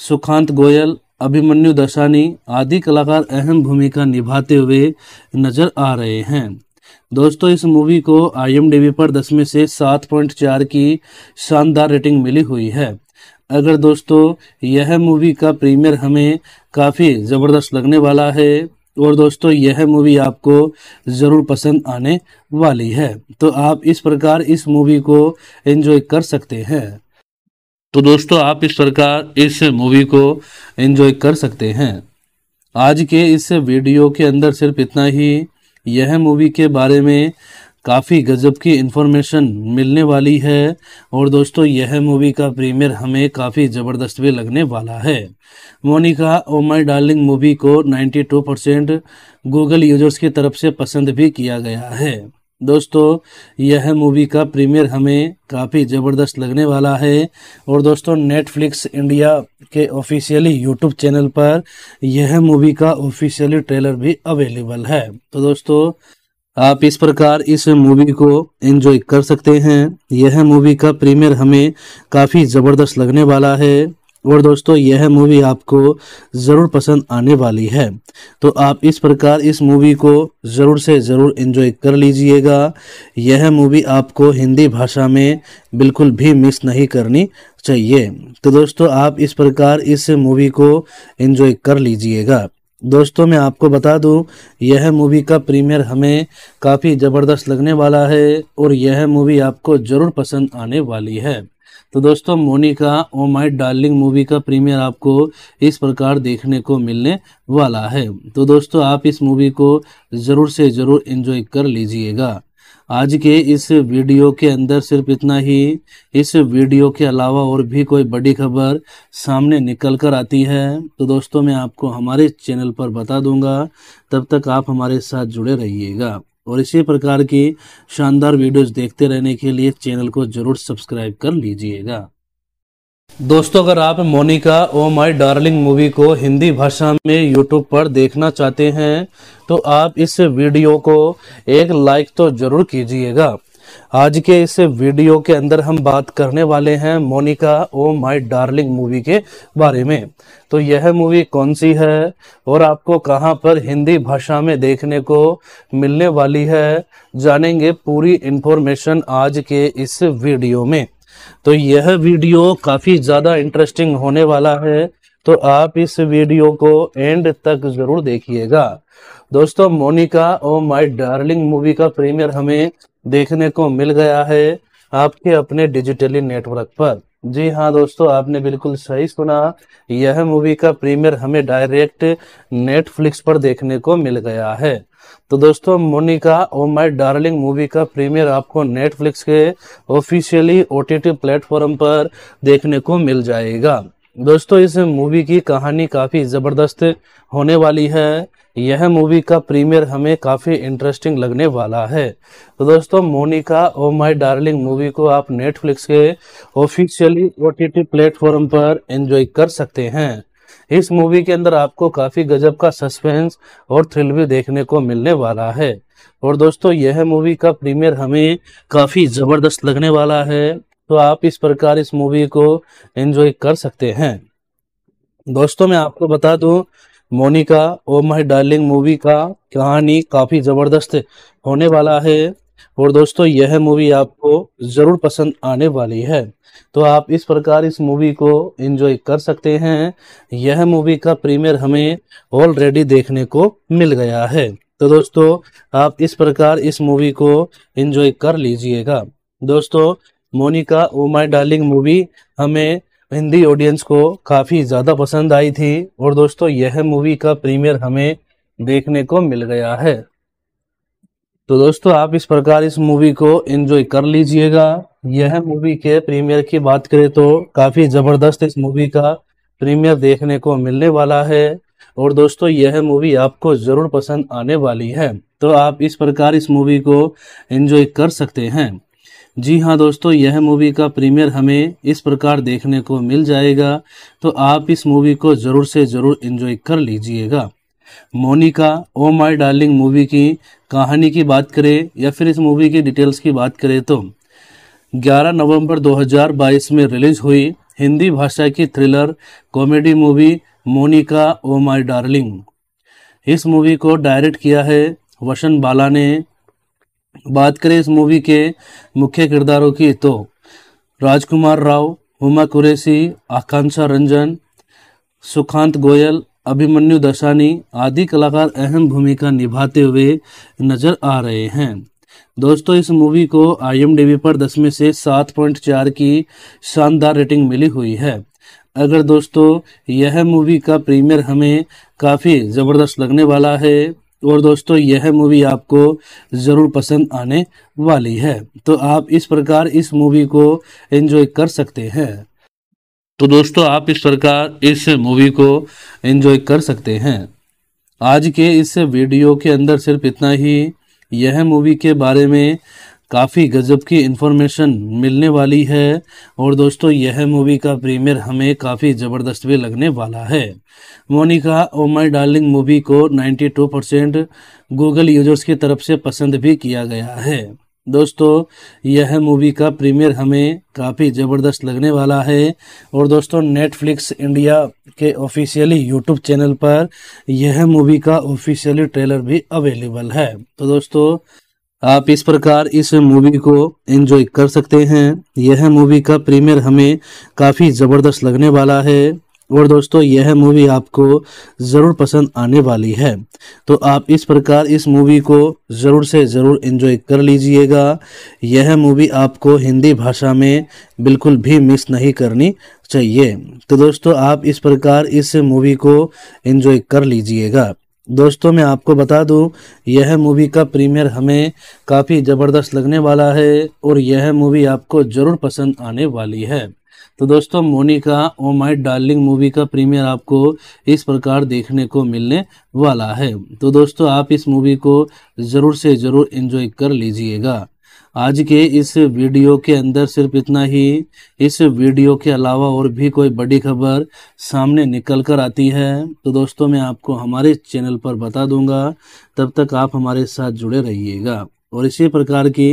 S2: सुखांत गोयल अभिमन्यु दशानी आदि कलाकार अहम भूमिका निभाते हुए नजर आ रहे हैं दोस्तों इस मूवी को आई पर दस में से सात पॉइंट चार की शानदार रेटिंग मिली हुई है अगर दोस्तों यह मूवी का प्रीमियर हमें काफ़ी ज़बरदस्त लगने वाला है और दोस्तों यह मूवी आपको ज़रूर पसंद आने वाली है तो आप इस प्रकार इस मूवी को एंजॉय कर सकते हैं तो दोस्तों आप इस प्रकार इस मूवी को एंजॉय कर सकते हैं आज के इस वीडियो के अंदर सिर्फ इतना ही यह मूवी के बारे में काफ़ी गजब की इन्फॉर्मेशन मिलने वाली है और दोस्तों यह मूवी का प्रीमियर हमें काफ़ी ज़बरदस्त भी लगने वाला है Monica O my darling movie को 92 परसेंट गूगल यूजर्स की तरफ से पसंद भी किया गया है दोस्तों यह मूवी का प्रीमियर हमें काफ़ी ज़बरदस्त लगने वाला है और दोस्तों नेटफ्लिक्स इंडिया के ऑफिशियली यूट्यूब चैनल पर यह मूवी का ऑफिशियली ट्रेलर भी अवेलेबल है तो दोस्तों आप इस प्रकार इस मूवी को एंजॉय कर सकते हैं यह मूवी का प्रीमियर हमें काफ़ी ज़बरदस्त लगने वाला है और दोस्तों यह मूवी आपको ज़रूर पसंद आने वाली है तो आप इस प्रकार इस मूवी को ज़रूर से ज़रूर इन्जॉय कर लीजिएगा यह मूवी आपको हिंदी भाषा में बिल्कुल भी मिस नहीं करनी चाहिए तो दोस्तों आप इस प्रकार इस मूवी को इन्जॉय कर लीजिएगा दोस्तों मैं आपको बता दूं यह मूवी का प्रीमियर हमें काफ़ी ज़बरदस्त लगने वाला है और यह मूवी आपको ज़रूर पसंद आने वाली है तो दोस्तों Monica O my darling movie का प्रीमियर आपको इस प्रकार देखने को मिलने वाला है तो दोस्तों आप इस मूवी को ज़रूर से ज़रूर इंजॉय कर लीजिएगा आज के इस वीडियो के अंदर सिर्फ इतना ही इस वीडियो के अलावा और भी कोई बड़ी खबर सामने निकल कर आती है तो दोस्तों मैं आपको हमारे चैनल पर बता दूंगा तब तक आप हमारे साथ जुड़े रहिएगा और इसी प्रकार की शानदार वीडियोस देखते रहने के लिए चैनल को जरूर सब्सक्राइब कर लीजिएगा दोस्तों अगर आप Monica O my darling movie को हिंदी भाषा में यूट्यूब पर देखना चाहते हैं तो आप इस वीडियो को एक लाइक तो जरूर कीजिएगा आज के इस वीडियो के अंदर हम बात करने वाले हैं Monica O my darling movie के बारे में तो यह मूवी कौन सी है और आपको कहां पर हिंदी भाषा में देखने को मिलने वाली है जानेंगे पूरी इंफॉर्मेशन आज के इस वीडियो में तो यह वीडियो काफ़ी ज़्यादा इंटरेस्टिंग होने वाला है तो आप इस वीडियो को एंड तक ज़रूर देखिएगा दोस्तों Monica O my darling movie का प्रीमियर हमें देखने को मिल गया है आपके अपने डिजिटली नेटवर्क पर जी हाँ दोस्तों आपने बिल्कुल सही सुना यह मूवी का प्रीमियर हमें डायरेक्ट नेटफ्लिक्स पर देखने को मिल गया है तो दोस्तों Monica O my darling movie का प्रीमियर आपको नेटफ्लिक्स के ऑफिशियली ओटीटी प्लेटफॉर्म पर देखने को मिल जाएगा दोस्तों इस मूवी की कहानी काफ़ी ज़बरदस्त होने वाली है यह मूवी का प्रीमियर हमें काफ़ी इंटरेस्टिंग लगने वाला है तो दोस्तों Monica O my darling movie को आप नेटफ्लिक्स के ऑफिशियली ओ प्लेटफॉर्म पर एंजॉय कर सकते हैं इस मूवी के अंदर आपको काफ़ी गजब का सस्पेंस और थ्रिल भी देखने को मिलने वाला है और दोस्तों यह मूवी का प्रीमियर हमें काफ़ी ज़बरदस्त लगने वाला है तो आप इस प्रकार इस मूवी को एंजॉय कर सकते हैं दोस्तों मैं आपको बता दूं Monica O my darling movie का कहानी काफ़ी ज़बरदस्त होने वाला है और दोस्तों यह मूवी आपको ज़रूर पसंद आने वाली है तो आप इस प्रकार इस मूवी को एंजॉय कर सकते हैं यह मूवी का प्रीमियर हमें ऑलरेडी देखने को मिल गया है तो दोस्तों आप इस प्रकार इस मूवी को एंजॉय कर लीजिएगा दोस्तों Monica O my darling movie हमें हिंदी ऑडियंस को काफ़ी ज़्यादा पसंद आई थी और दोस्तों यह मूवी का प्रीमियर हमें देखने को मिल गया है तो दोस्तों आप इस प्रकार इस मूवी को एंजॉय कर लीजिएगा यह मूवी के प्रीमियर की बात करें तो काफ़ी ज़बरदस्त इस मूवी का प्रीमियर देखने को मिलने वाला है और दोस्तों यह मूवी आपको ज़रूर पसंद आने वाली है तो आप इस प्रकार इस मूवी को एंजॉय कर सकते हैं जी हाँ दोस्तों यह मूवी का प्रीमियर हमें इस प्रकार देखने को मिल जाएगा तो आप इस मूवी को ज़रूर से ज़रूर इंजॉय कर लीजिएगा Monica O my darling movie की कहानी की बात करें या फिर इस मूवी की डिटेल्स की बात करें तो 11 नवंबर 2022 में रिलीज हुई हिंदी भाषा की thriller comedy movie Monica O my darling इस मूवी को डायरेक्ट किया है वशन बाला ने बात करें इस मूवी के मुख्य किरदारों की तो राजकुमार राव हुमा कुरैसी आकांक्षा रंजन सुखांत गोयल अभिमन्यु दशानी आदि कलाकार अहम भूमिका निभाते हुए नजर आ रहे हैं दोस्तों इस मूवी को आई पर दस में से सात पॉइंट चार की शानदार रेटिंग मिली हुई है अगर दोस्तों यह मूवी का प्रीमियर हमें काफ़ी ज़बरदस्त लगने वाला है और दोस्तों यह मूवी आपको ज़रूर पसंद आने वाली है तो आप इस प्रकार इस मूवी को एंजॉय कर सकते हैं तो दोस्तों आप इस प्रकार इस मूवी को एंजॉय कर सकते हैं आज के इस वीडियो के अंदर सिर्फ इतना ही यह मूवी के बारे में काफ़ी गजब की इन्फॉर्मेशन मिलने वाली है और दोस्तों यह मूवी का प्रीमियर हमें काफ़ी ज़बरदस्त भी लगने वाला है Monica O my darling movie को 92 परसेंट गूगल यूजर्स की तरफ से पसंद भी किया गया है दोस्तों यह मूवी का प्रीमियर हमें काफ़ी ज़बरदस्त लगने वाला है और दोस्तों नेटफ्लिक्स इंडिया के ऑफिशियली यूट्यूब चैनल पर यह मूवी का ऑफिशियली ट्रेलर भी अवेलेबल है तो दोस्तों आप इस प्रकार इस मूवी को एंजॉय कर सकते हैं यह मूवी का प्रीमियर हमें काफ़ी ज़बरदस्त लगने वाला है और दोस्तों यह मूवी आपको ज़रूर पसंद आने वाली है तो आप इस प्रकार इस मूवी को ज़रूर से ज़रूर इन्जॉय कर लीजिएगा यह मूवी आपको हिंदी भाषा में बिल्कुल भी मिस नहीं करनी चाहिए तो दोस्तों आप इस प्रकार इस मूवी को इन्जॉय कर लीजिएगा दोस्तों मैं आपको बता दूं यह मूवी का प्रीमियर हमें काफ़ी ज़बरदस्त लगने वाला है और यह मूवी आपको ज़रूर पसंद आने वाली है तो दोस्तों Monica O my darling movie का प्रीमियर आपको इस प्रकार देखने को मिलने वाला है तो दोस्तों आप इस मूवी को ज़रूर से ज़रूर एंजॉय कर लीजिएगा आज के इस वीडियो के अंदर सिर्फ इतना ही इस वीडियो के अलावा और भी कोई बड़ी खबर सामने निकल कर आती है तो दोस्तों मैं आपको हमारे चैनल पर बता दूंगा तब तक आप हमारे साथ जुड़े रहिएगा और इसी प्रकार की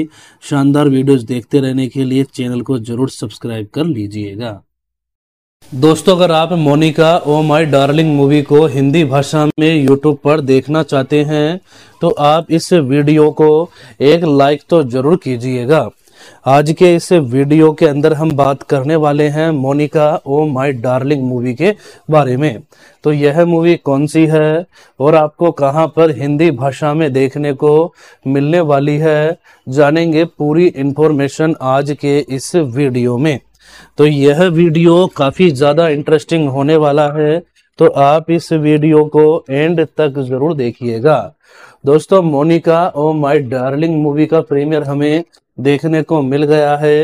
S2: शानदार वीडियोस देखते रहने के लिए चैनल को ज़रूर सब्सक्राइब कर लीजिएगा दोस्तों अगर आप Monica O my darling movie को हिंदी भाषा में यूट्यूब पर देखना चाहते हैं तो आप इस वीडियो को एक लाइक तो ज़रूर कीजिएगा आज के इस वीडियो के अंदर हम बात करने वाले हैं Monica O my darling movie के बारे में तो यह मूवी कौन सी है और आपको कहां पर हिंदी भाषा में देखने को मिलने वाली है जानेंगे पूरी इन्फॉर्मेशन आज के इस वीडियो में तो यह वीडियो काफ़ी ज़्यादा इंटरेस्टिंग होने वाला है तो आप इस वीडियो को एंड तक ज़रूर देखिएगा दोस्तों Monica O my darling movie का प्रीमियर हमें देखने को मिल गया है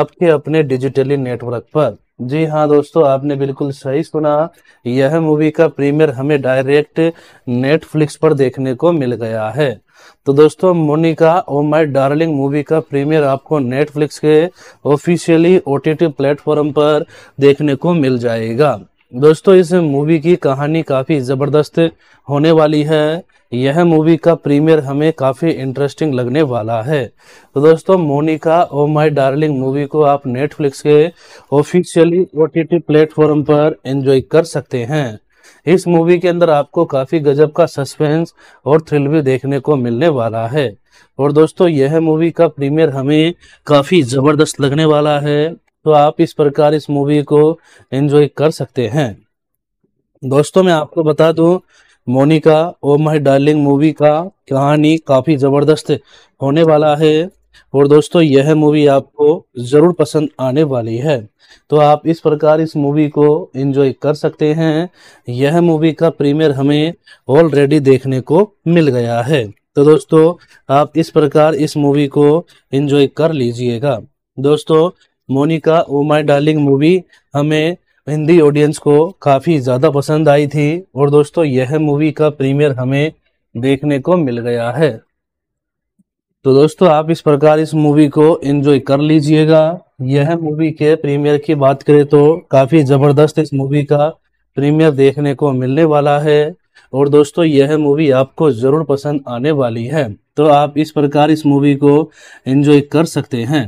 S2: आपके अपने डिजिटली नेटवर्क पर जी हाँ दोस्तों आपने बिल्कुल सही सुना यह मूवी का प्रीमियर हमें डायरेक्ट नेटफ्लिक्स पर देखने को मिल गया है तो दोस्तों Monica O my darling movie का प्रीमियर आपको नेटफ्लिक्स के ऑफिशियली ओटीटी प्लेटफॉर्म पर देखने को मिल जाएगा दोस्तों इस मूवी की कहानी काफ़ी ज़बरदस्त होने वाली है यह मूवी का प्रीमियर हमें काफ़ी इंटरेस्टिंग लगने वाला है तो दोस्तों Monica O my darling movie को आप नेटफ्लिक्स के ऑफिशियली ओ टी प्लेटफॉर्म पर एंजॉय कर सकते हैं इस मूवी के अंदर आपको काफी गजब का सस्पेंस और थ्रिल भी देखने को मिलने वाला है और दोस्तों यह मूवी का प्रीमियर हमें काफी जबरदस्त लगने वाला है तो आप इस प्रकार इस मूवी को एंजॉय कर सकते हैं दोस्तों मैं आपको बता दूं Monica O my darling movie का कहानी काफी जबरदस्त होने वाला है और दोस्तों यह मूवी आपको जरूर पसंद आने वाली है तो आप इस प्रकार इस मूवी को एंजॉय कर सकते हैं यह मूवी का प्रीमियर हमें ऑलरेडी देखने को मिल गया है तो दोस्तों आप इस प्रकार इस मूवी को एंजॉय कर लीजिएगा दोस्तों Monica O my darling movie हमें हिंदी ऑडियंस को काफ़ी ज़्यादा पसंद आई थी और दोस्तों यह मूवी का प्रीमियर हमें देखने को मिल गया है तो दोस्तों आप इस प्रकार इस मूवी को एंजॉय कर लीजिएगा यह मूवी के प्रीमियर की बात करें तो काफ़ी ज़बरदस्त इस मूवी का प्रीमियर देखने को मिलने वाला है और दोस्तों यह मूवी आपको ज़रूर पसंद आने वाली है तो आप इस प्रकार इस मूवी को एंजॉय कर सकते हैं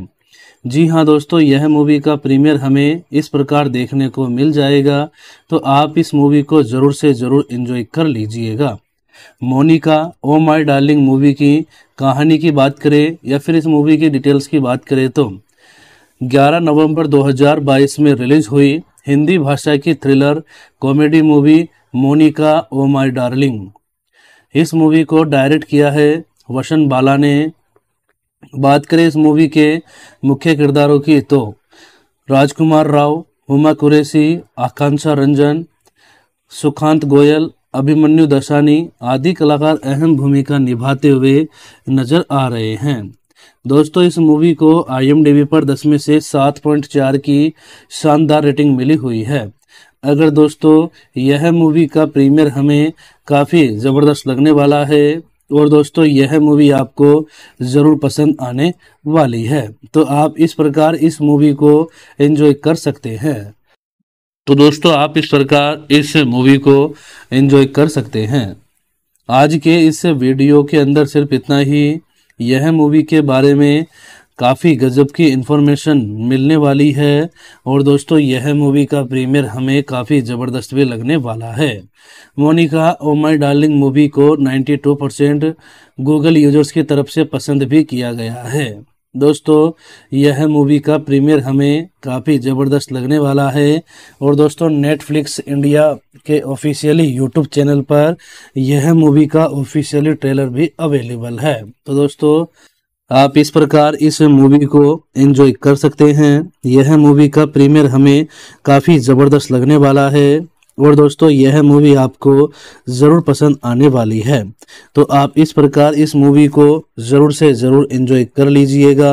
S2: जी हाँ दोस्तों यह मूवी का प्रीमियर हमें इस प्रकार देखने को मिल जाएगा तो आप इस मूवी को ज़रूर से ज़रूर एंजॉय कर लीजिएगा Monica O my darling movie की कहानी की बात करें या फिर इस मूवी की डिटेल्स की बात करें तो 11 नवंबर 2022 में रिलीज हुई हिंदी भाषा की thriller comedy movie Monica O my darling इस मूवी को डायरेक्ट किया है वसन बाला ने बात करें इस मूवी के मुख्य किरदारों की तो राजकुमार राव उमा कुरैसी आकांक्षा रंजन सुखांत गोयल अभिमन्यु दशानी आदि कलाकार अहम भूमिका निभाते हुए नजर आ रहे हैं दोस्तों इस मूवी को आई पर दस में से सात पॉइंट चार की शानदार रेटिंग मिली हुई है अगर दोस्तों यह मूवी का प्रीमियर हमें काफ़ी ज़बरदस्त लगने वाला है और दोस्तों यह मूवी आपको ज़रूर पसंद आने वाली है तो आप इस प्रकार इस मूवी को एंजॉय कर सकते हैं तो दोस्तों आप इस प्रकार इस मूवी को एंजॉय कर सकते हैं आज के इस वीडियो के अंदर सिर्फ इतना ही यह मूवी के बारे में काफ़ी गजब की इन्फॉर्मेशन मिलने वाली है और दोस्तों यह मूवी का प्रीमियर हमें काफ़ी ज़बरदस्त भी लगने वाला है Monica O my darling movie को 92 परसेंट गूगल यूजर्स की तरफ से पसंद भी किया गया है दोस्तों यह मूवी का प्रीमियर हमें काफ़ी ज़बरदस्त लगने वाला है और दोस्तों नेटफ्लिक्स इंडिया के ऑफिशियली यूट्यूब चैनल पर यह मूवी का ऑफिशियली ट्रेलर भी अवेलेबल है तो दोस्तों आप इस प्रकार इस मूवी को एंजॉय कर सकते हैं यह मूवी का प्रीमियर हमें काफ़ी ज़बरदस्त लगने वाला है और दोस्तों यह मूवी आपको ज़रूर पसंद आने वाली है तो आप इस प्रकार इस मूवी को ज़रूर से ज़रूर इन्जॉय कर लीजिएगा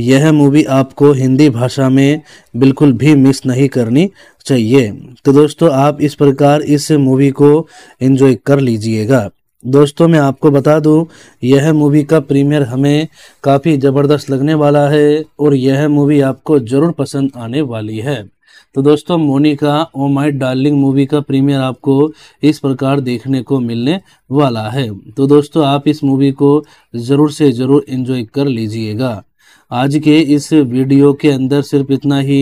S2: यह मूवी आपको हिंदी भाषा में बिल्कुल भी मिस नहीं करनी चाहिए तो दोस्तों आप इस प्रकार इस मूवी को इन्जॉय कर लीजिएगा दोस्तों मैं आपको बता दूं यह मूवी का प्रीमियर हमें काफ़ी ज़बरदस्त लगने वाला है और यह मूवी आपको ज़रूर पसंद आने वाली है तो दोस्तों Monica O my darling movie का प्रीमियर आपको इस प्रकार देखने को मिलने वाला है तो दोस्तों आप इस मूवी को ज़रूर से ज़रूर एंजॉय कर लीजिएगा आज के इस वीडियो के अंदर सिर्फ इतना ही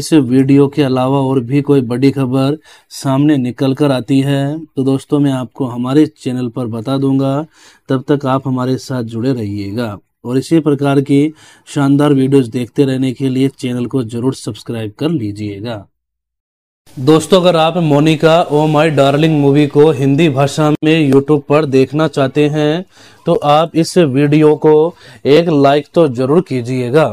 S2: इस वीडियो के अलावा और भी कोई बड़ी खबर सामने निकल कर आती है तो दोस्तों मैं आपको हमारे चैनल पर बता दूंगा तब तक आप हमारे साथ जुड़े रहिएगा और इसी प्रकार की शानदार वीडियोस देखते रहने के लिए चैनल को जरूर सब्सक्राइब कर लीजिएगा दोस्तों अगर आप Monica O my darling movie को हिंदी भाषा में यूट्यूब पर देखना चाहते हैं तो आप इस वीडियो को एक लाइक तो जरूर कीजिएगा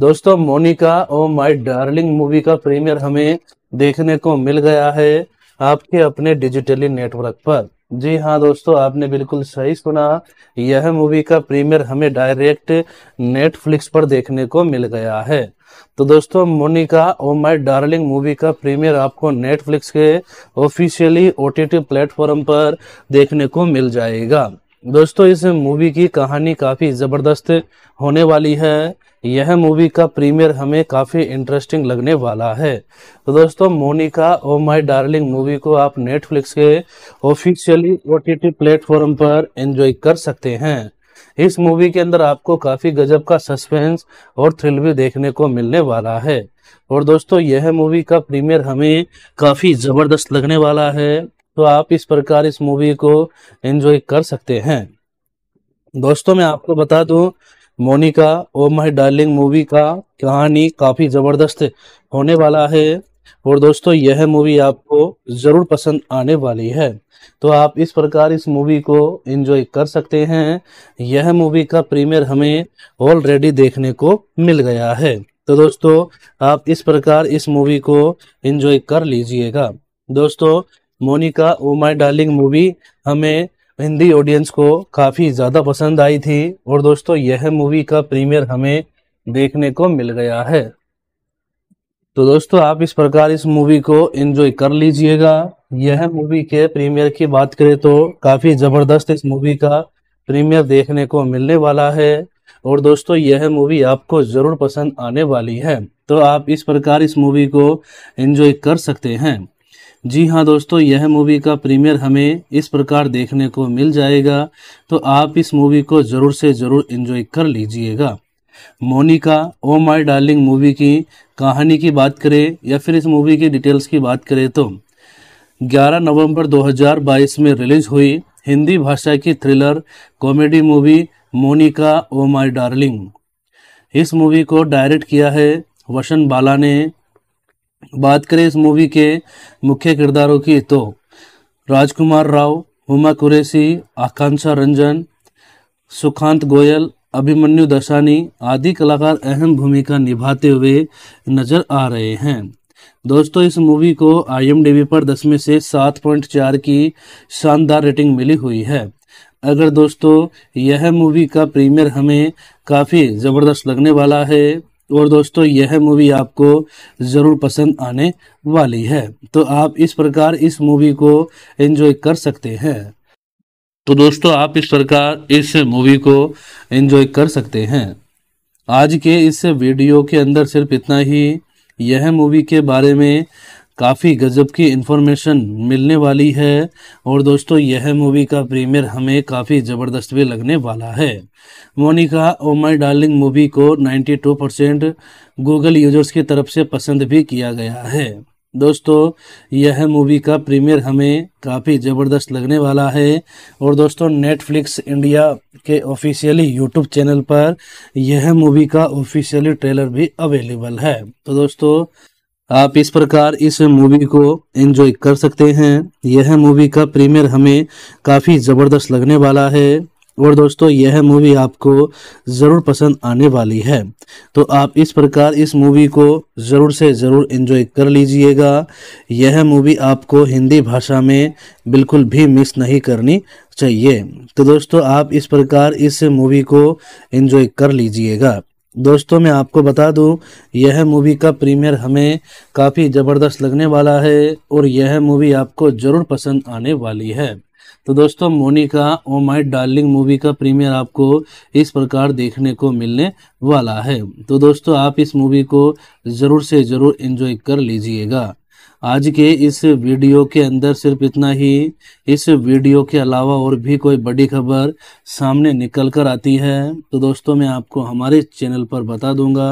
S2: दोस्तों Monica O my darling movie का प्रीमियर हमें देखने को मिल गया है आपके अपने डिजिटली नेटवर्क पर जी हाँ दोस्तों आपने बिल्कुल सही सुना यह मूवी का प्रीमियर हमें डायरेक्ट नेटफ्लिक्स पर देखने को मिल गया है तो दोस्तों Monica O my darling movie का प्रीमियर आपको नेटफ्लिक्स के ऑफिशियली ओटीटी प्लेटफॉर्म पर देखने को मिल जाएगा दोस्तों इस मूवी की कहानी काफ़ी ज़बरदस्त होने वाली है यह मूवी का प्रीमियर हमें काफ़ी इंटरेस्टिंग लगने वाला है तो दोस्तों Monica O my darling movie को आप नेटफ्लिक्स के ऑफिशियली ओ प्लेटफॉर्म पर एंजॉय कर सकते हैं इस मूवी के अंदर आपको काफ़ी गजब का सस्पेंस और थ्रिल भी देखने को मिलने वाला है और दोस्तों यह मूवी का प्रीमियर हमें काफ़ी ज़बरदस्त लगने वाला है तो आप इस प्रकार इस मूवी को एंजॉय कर सकते हैं दोस्तों मैं आपको बता दूं Monica O my darling movie का कहानी काफ़ी ज़बरदस्त होने वाला है और दोस्तों यह मूवी आपको ज़रूर पसंद आने वाली है तो आप इस प्रकार इस मूवी को एंजॉय कर सकते हैं यह मूवी का प्रीमियर हमें ऑलरेडी देखने को मिल गया है तो दोस्तों आप इस प्रकार इस मूवी को एंजॉय कर लीजिएगा दोस्तों Monica O my darling movie हमें हिंदी ऑडियंस को काफ़ी ज़्यादा पसंद आई थी और दोस्तों यह मूवी का प्रीमियर हमें देखने को मिल गया है तो दोस्तों आप इस प्रकार इस मूवी को एंजॉय कर लीजिएगा यह मूवी के प्रीमियर की बात करें तो काफ़ी ज़बरदस्त इस मूवी का प्रीमियर देखने को मिलने वाला है और दोस्तों यह मूवी आपको ज़रूर पसंद आने वाली है तो आप इस प्रकार इस मूवी को एंजॉय कर सकते हैं जी हाँ दोस्तों यह मूवी का प्रीमियर हमें इस प्रकार देखने को मिल जाएगा तो आप इस मूवी को ज़रूर से ज़रूर इंजॉय कर लीजिएगा Monica O my darling movie की कहानी की बात करें या फिर इस मूवी की डिटेल्स की बात करें तो 11 नवंबर 2022 में रिलीज हुई हिंदी भाषा की thriller comedy movie Monica O my darling इस मूवी को डायरेक्ट किया है वशन बाला ने बात करें इस मूवी के मुख्य किरदारों की तो राजकुमार राव हुमा कुरैसी आकांक्षा रंजन सुखांत गोयल अभिमन्यु दशानी आदि कलाकार अहम भूमिका निभाते हुए नजर आ रहे हैं दोस्तों इस मूवी को आई पर दस में से सात पॉइंट चार की शानदार रेटिंग मिली हुई है अगर दोस्तों यह मूवी का प्रीमियर हमें काफ़ी ज़बरदस्त लगने वाला है और दोस्तों यह मूवी आपको ज़रूर पसंद आने वाली है तो आप इस प्रकार इस मूवी को एंजॉय कर सकते हैं तो दोस्तों आप इस प्रकार इस मूवी को एंजॉय कर सकते हैं आज के इस वीडियो के अंदर सिर्फ इतना ही यह मूवी के बारे में काफ़ी गजब की इन्फॉर्मेशन मिलने वाली है और दोस्तों यह मूवी का प्रीमियर हमें काफ़ी ज़बरदस्त भी लगने वाला है Monica O my darling movie को 92 परसेंट गूगल यूजर्स की तरफ से पसंद भी किया गया है दोस्तों यह मूवी का प्रीमियर हमें काफ़ी ज़बरदस्त लगने वाला है और दोस्तों नेटफ्लिक्स इंडिया के ऑफिशियली यूट्यूब चैनल पर यह मूवी का ऑफिशियली ट्रेलर भी अवेलेबल है तो दोस्तों आप इस प्रकार इस मूवी को एंजॉय कर सकते हैं यह मूवी का प्रीमियर हमें काफ़ी ज़बरदस्त लगने वाला है और दोस्तों यह मूवी आपको ज़रूर पसंद आने वाली है तो आप इस प्रकार इस मूवी को ज़रूर से ज़रूर एंजॉय कर लीजिएगा यह मूवी आपको हिंदी भाषा में बिल्कुल भी मिस नहीं करनी चाहिए तो दोस्तों आप इस प्रकार इस मूवी को एंजॉय कर लीजिएगा दोस्तों मैं आपको बता दूं यह मूवी का प्रीमियर हमें काफ़ी ज़बरदस्त लगने वाला है और यह मूवी आपको ज़रूर पसंद आने वाली है तो दोस्तों Monica O my darling movie का प्रीमियर आपको इस प्रकार देखने को मिलने वाला है तो दोस्तों आप इस मूवी को ज़रूर से ज़रूर एंजॉय कर लीजिएगा आज के इस वीडियो के अंदर सिर्फ इतना ही इस वीडियो के अलावा और भी कोई बड़ी खबर सामने निकल कर आती है तो दोस्तों मैं आपको हमारे चैनल पर बता दूंगा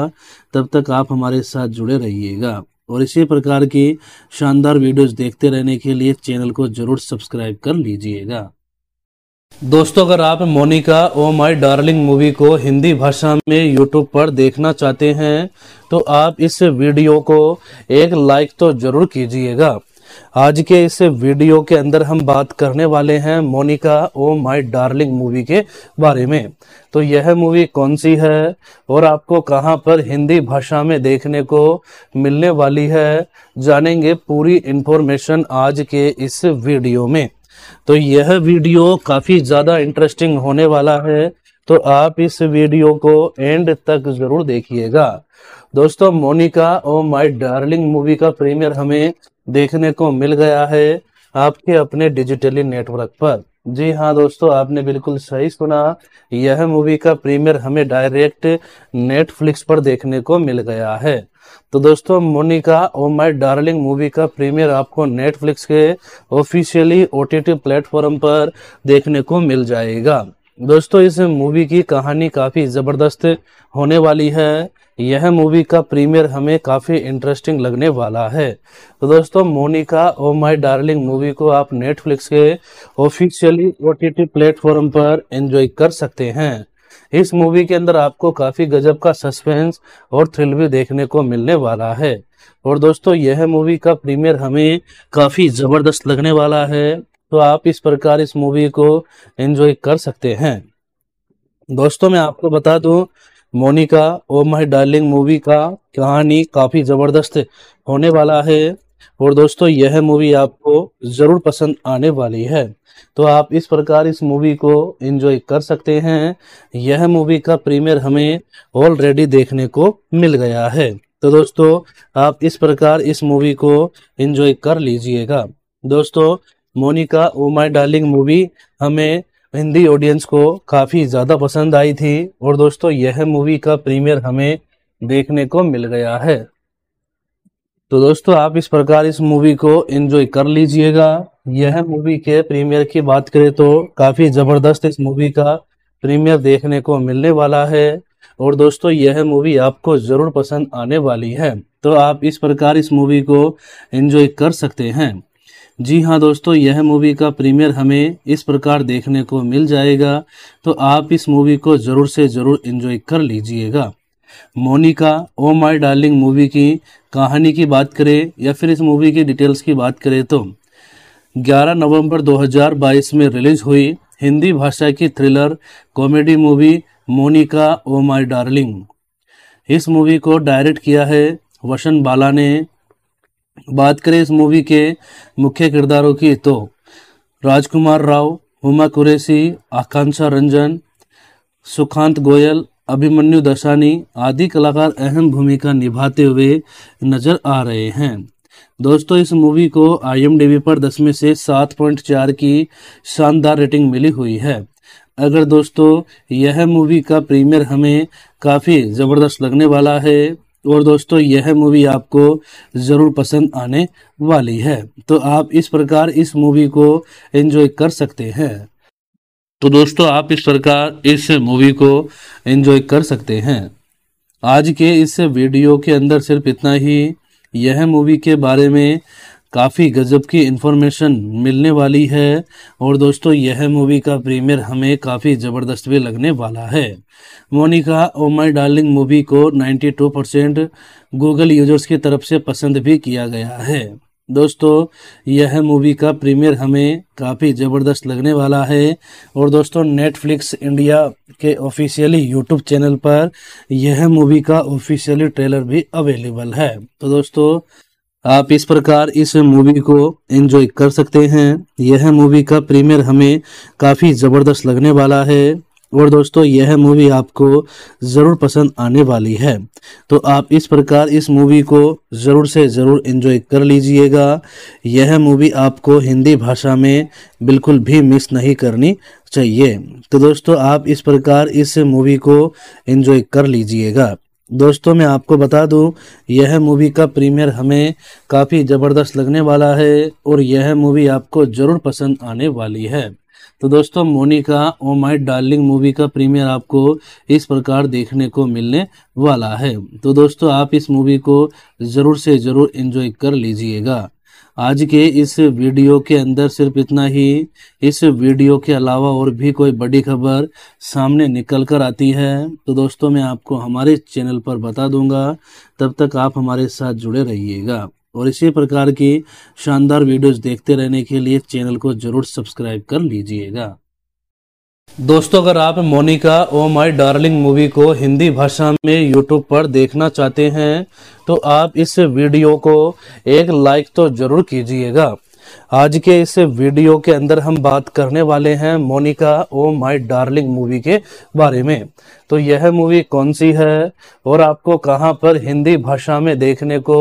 S2: तब तक आप हमारे साथ जुड़े रहिएगा और इसी प्रकार की शानदार वीडियोस देखते रहने के लिए चैनल को ज़रूर सब्सक्राइब कर लीजिएगा दोस्तों अगर आप Monica O my darling movie को हिंदी भाषा में यूट्यूब पर देखना चाहते हैं तो आप इस वीडियो को एक लाइक तो जरूर कीजिएगा आज के इस वीडियो के अंदर हम बात करने वाले हैं Monica O my darling movie के बारे में तो यह मूवी कौन सी है और आपको कहां पर हिंदी भाषा में देखने को मिलने वाली है जानेंगे पूरी इन्फॉर्मेशन आज के इस वीडियो में तो यह वीडियो काफ़ी ज़्यादा इंटरेस्टिंग होने वाला है तो आप इस वीडियो को एंड तक ज़रूर देखिएगा दोस्तों Monica O my darling movie का प्रीमियर हमें देखने को मिल गया है आपके अपने डिजिटली नेटवर्क पर जी हाँ दोस्तों आपने बिल्कुल सही सुना यह मूवी का प्रीमियर हमें डायरेक्ट नेटफ्लिक्स पर देखने को मिल गया है तो दोस्तों Monica O my darling movie का प्रीमियर आपको नेटफ्लिक्स के ऑफिशियली ओटीटी प्लेटफॉर्म पर देखने को मिल जाएगा दोस्तों इस मूवी की कहानी काफ़ी ज़बरदस्त होने वाली है यह मूवी का प्रीमियर हमें काफ़ी इंटरेस्टिंग लगने वाला है तो दोस्तों Monica O my darling movie को आप नेटफ्लिक्स के ऑफिशियली ओ टी प्लेटफॉर्म पर एंजॉय कर सकते हैं इस मूवी के अंदर आपको काफी गजब का सस्पेंस और थ्रिल भी देखने को मिलने वाला है और दोस्तों यह मूवी का प्रीमियर हमें काफी जबरदस्त लगने वाला है तो आप इस प्रकार इस मूवी को एंजॉय कर सकते हैं दोस्तों मैं आपको बता दूं Monica O my darling movie का कहानी काफी जबरदस्त होने वाला है और दोस्तों यह मूवी आपको ज़रूर पसंद आने वाली है तो आप इस प्रकार इस मूवी को एंजॉय कर सकते हैं यह मूवी का प्रीमियर हमें ऑलरेडी देखने को मिल गया है तो दोस्तों आप इस प्रकार इस मूवी को एंजॉय कर लीजिएगा दोस्तों Monica O my darling movie हमें हिंदी ऑडियंस को काफ़ी ज़्यादा पसंद आई थी और दोस्तों यह मूवी का प्रीमियर हमें देखने को मिल गया है तो दोस्तों आप इस प्रकार इस मूवी को एंजॉय कर लीजिएगा यह मूवी के प्रीमियर की बात करें तो काफ़ी ज़बरदस्त इस मूवी का प्रीमियर देखने को मिलने वाला है और दोस्तों यह मूवी आपको ज़रूर पसंद आने वाली है तो आप इस प्रकार इस मूवी को एंजॉय कर सकते हैं जी हाँ दोस्तों यह मूवी का प्रीमियर हमें इस प्रकार देखने को मिल जाएगा तो आप इस मूवी को ज़रूर से ज़रूर एंजॉय कर लीजिएगा Monica O my darling movie की कहानी की बात करें या फिर इस मूवी की डिटेल्स की बात करें तो 11 नवंबर 2022 में रिलीज हुई हिंदी भाषा की thriller comedy movie Monica O my darling इस मूवी को डायरेक्ट किया है वसन बाला ने बात करें इस मूवी के मुख्य किरदारों की तो राजकुमार राव उमा कुरैसी आकांक्षा रंजन सुखांत गोयल अभिमन्यु दशानी आदि कलाकार अहम भूमिका निभाते हुए नजर आ रहे हैं दोस्तों इस मूवी को आई पर दस में से सात पॉइंट चार की शानदार रेटिंग मिली हुई है अगर दोस्तों यह मूवी का प्रीमियर हमें काफ़ी ज़बरदस्त लगने वाला है और दोस्तों यह मूवी आपको ज़रूर पसंद आने वाली है तो आप इस प्रकार इस मूवी को एंजॉय कर सकते हैं तो दोस्तों आप इस प्रकार इस मूवी को एंजॉय कर सकते हैं आज के इस वीडियो के अंदर सिर्फ इतना ही यह मूवी के बारे में काफ़ी गजब की इन्फॉर्मेशन मिलने वाली है और दोस्तों यह मूवी का प्रीमियर हमें काफ़ी ज़बरदस्त भी लगने वाला है Monica O my darling movie को 92 परसेंट गूगल यूजर्स की तरफ से पसंद भी किया गया है दोस्तों यह मूवी का प्रीमियर हमें काफ़ी ज़बरदस्त लगने वाला है और दोस्तों नेटफ्लिक्स इंडिया के ऑफिशियली यूट्यूब चैनल पर यह मूवी का ऑफिशियली ट्रेलर भी अवेलेबल है तो दोस्तों आप इस प्रकार इस मूवी को एंजॉय कर सकते हैं यह मूवी का प्रीमियर हमें काफ़ी ज़बरदस्त लगने वाला है और दोस्तों यह मूवी आपको ज़रूर पसंद आने वाली है तो आप इस प्रकार इस मूवी को ज़रूर से ज़रूर इन्जॉय कर लीजिएगा यह मूवी आपको हिंदी भाषा में बिल्कुल भी मिस नहीं करनी चाहिए तो दोस्तों आप इस प्रकार इस मूवी को इन्जॉय कर लीजिएगा दोस्तों मैं आपको बता दूं यह मूवी का प्रीमियर हमें काफ़ी ज़बरदस्त लगने वाला है और यह मूवी आपको ज़रूर पसंद आने वाली है तो दोस्तों Monica O my darling movie का प्रीमियर आपको इस प्रकार देखने को मिलने वाला है तो दोस्तों आप इस मूवी को ज़रूर से ज़रूर एंजॉय कर लीजिएगा आज के इस वीडियो के अंदर सिर्फ इतना ही इस वीडियो के अलावा और भी कोई बड़ी खबर सामने निकल कर आती है तो दोस्तों मैं आपको हमारे चैनल पर बता दूंगा तब तक आप हमारे साथ जुड़े रहिएगा और इसी प्रकार की शानदार वीडियोस देखते रहने के लिए चैनल को जरूर सब्सक्राइब कर लीजिएगा दोस्तों अगर आप Monica O my darling movie को हिंदी भाषा में यूट्यूब पर देखना चाहते हैं तो आप इस वीडियो को एक लाइक तो जरूर कीजिएगा आज के इस वीडियो के अंदर हम बात करने वाले हैं Monica O my darling movie के बारे में तो यह मूवी कौन सी है और आपको कहां पर हिंदी भाषा में देखने को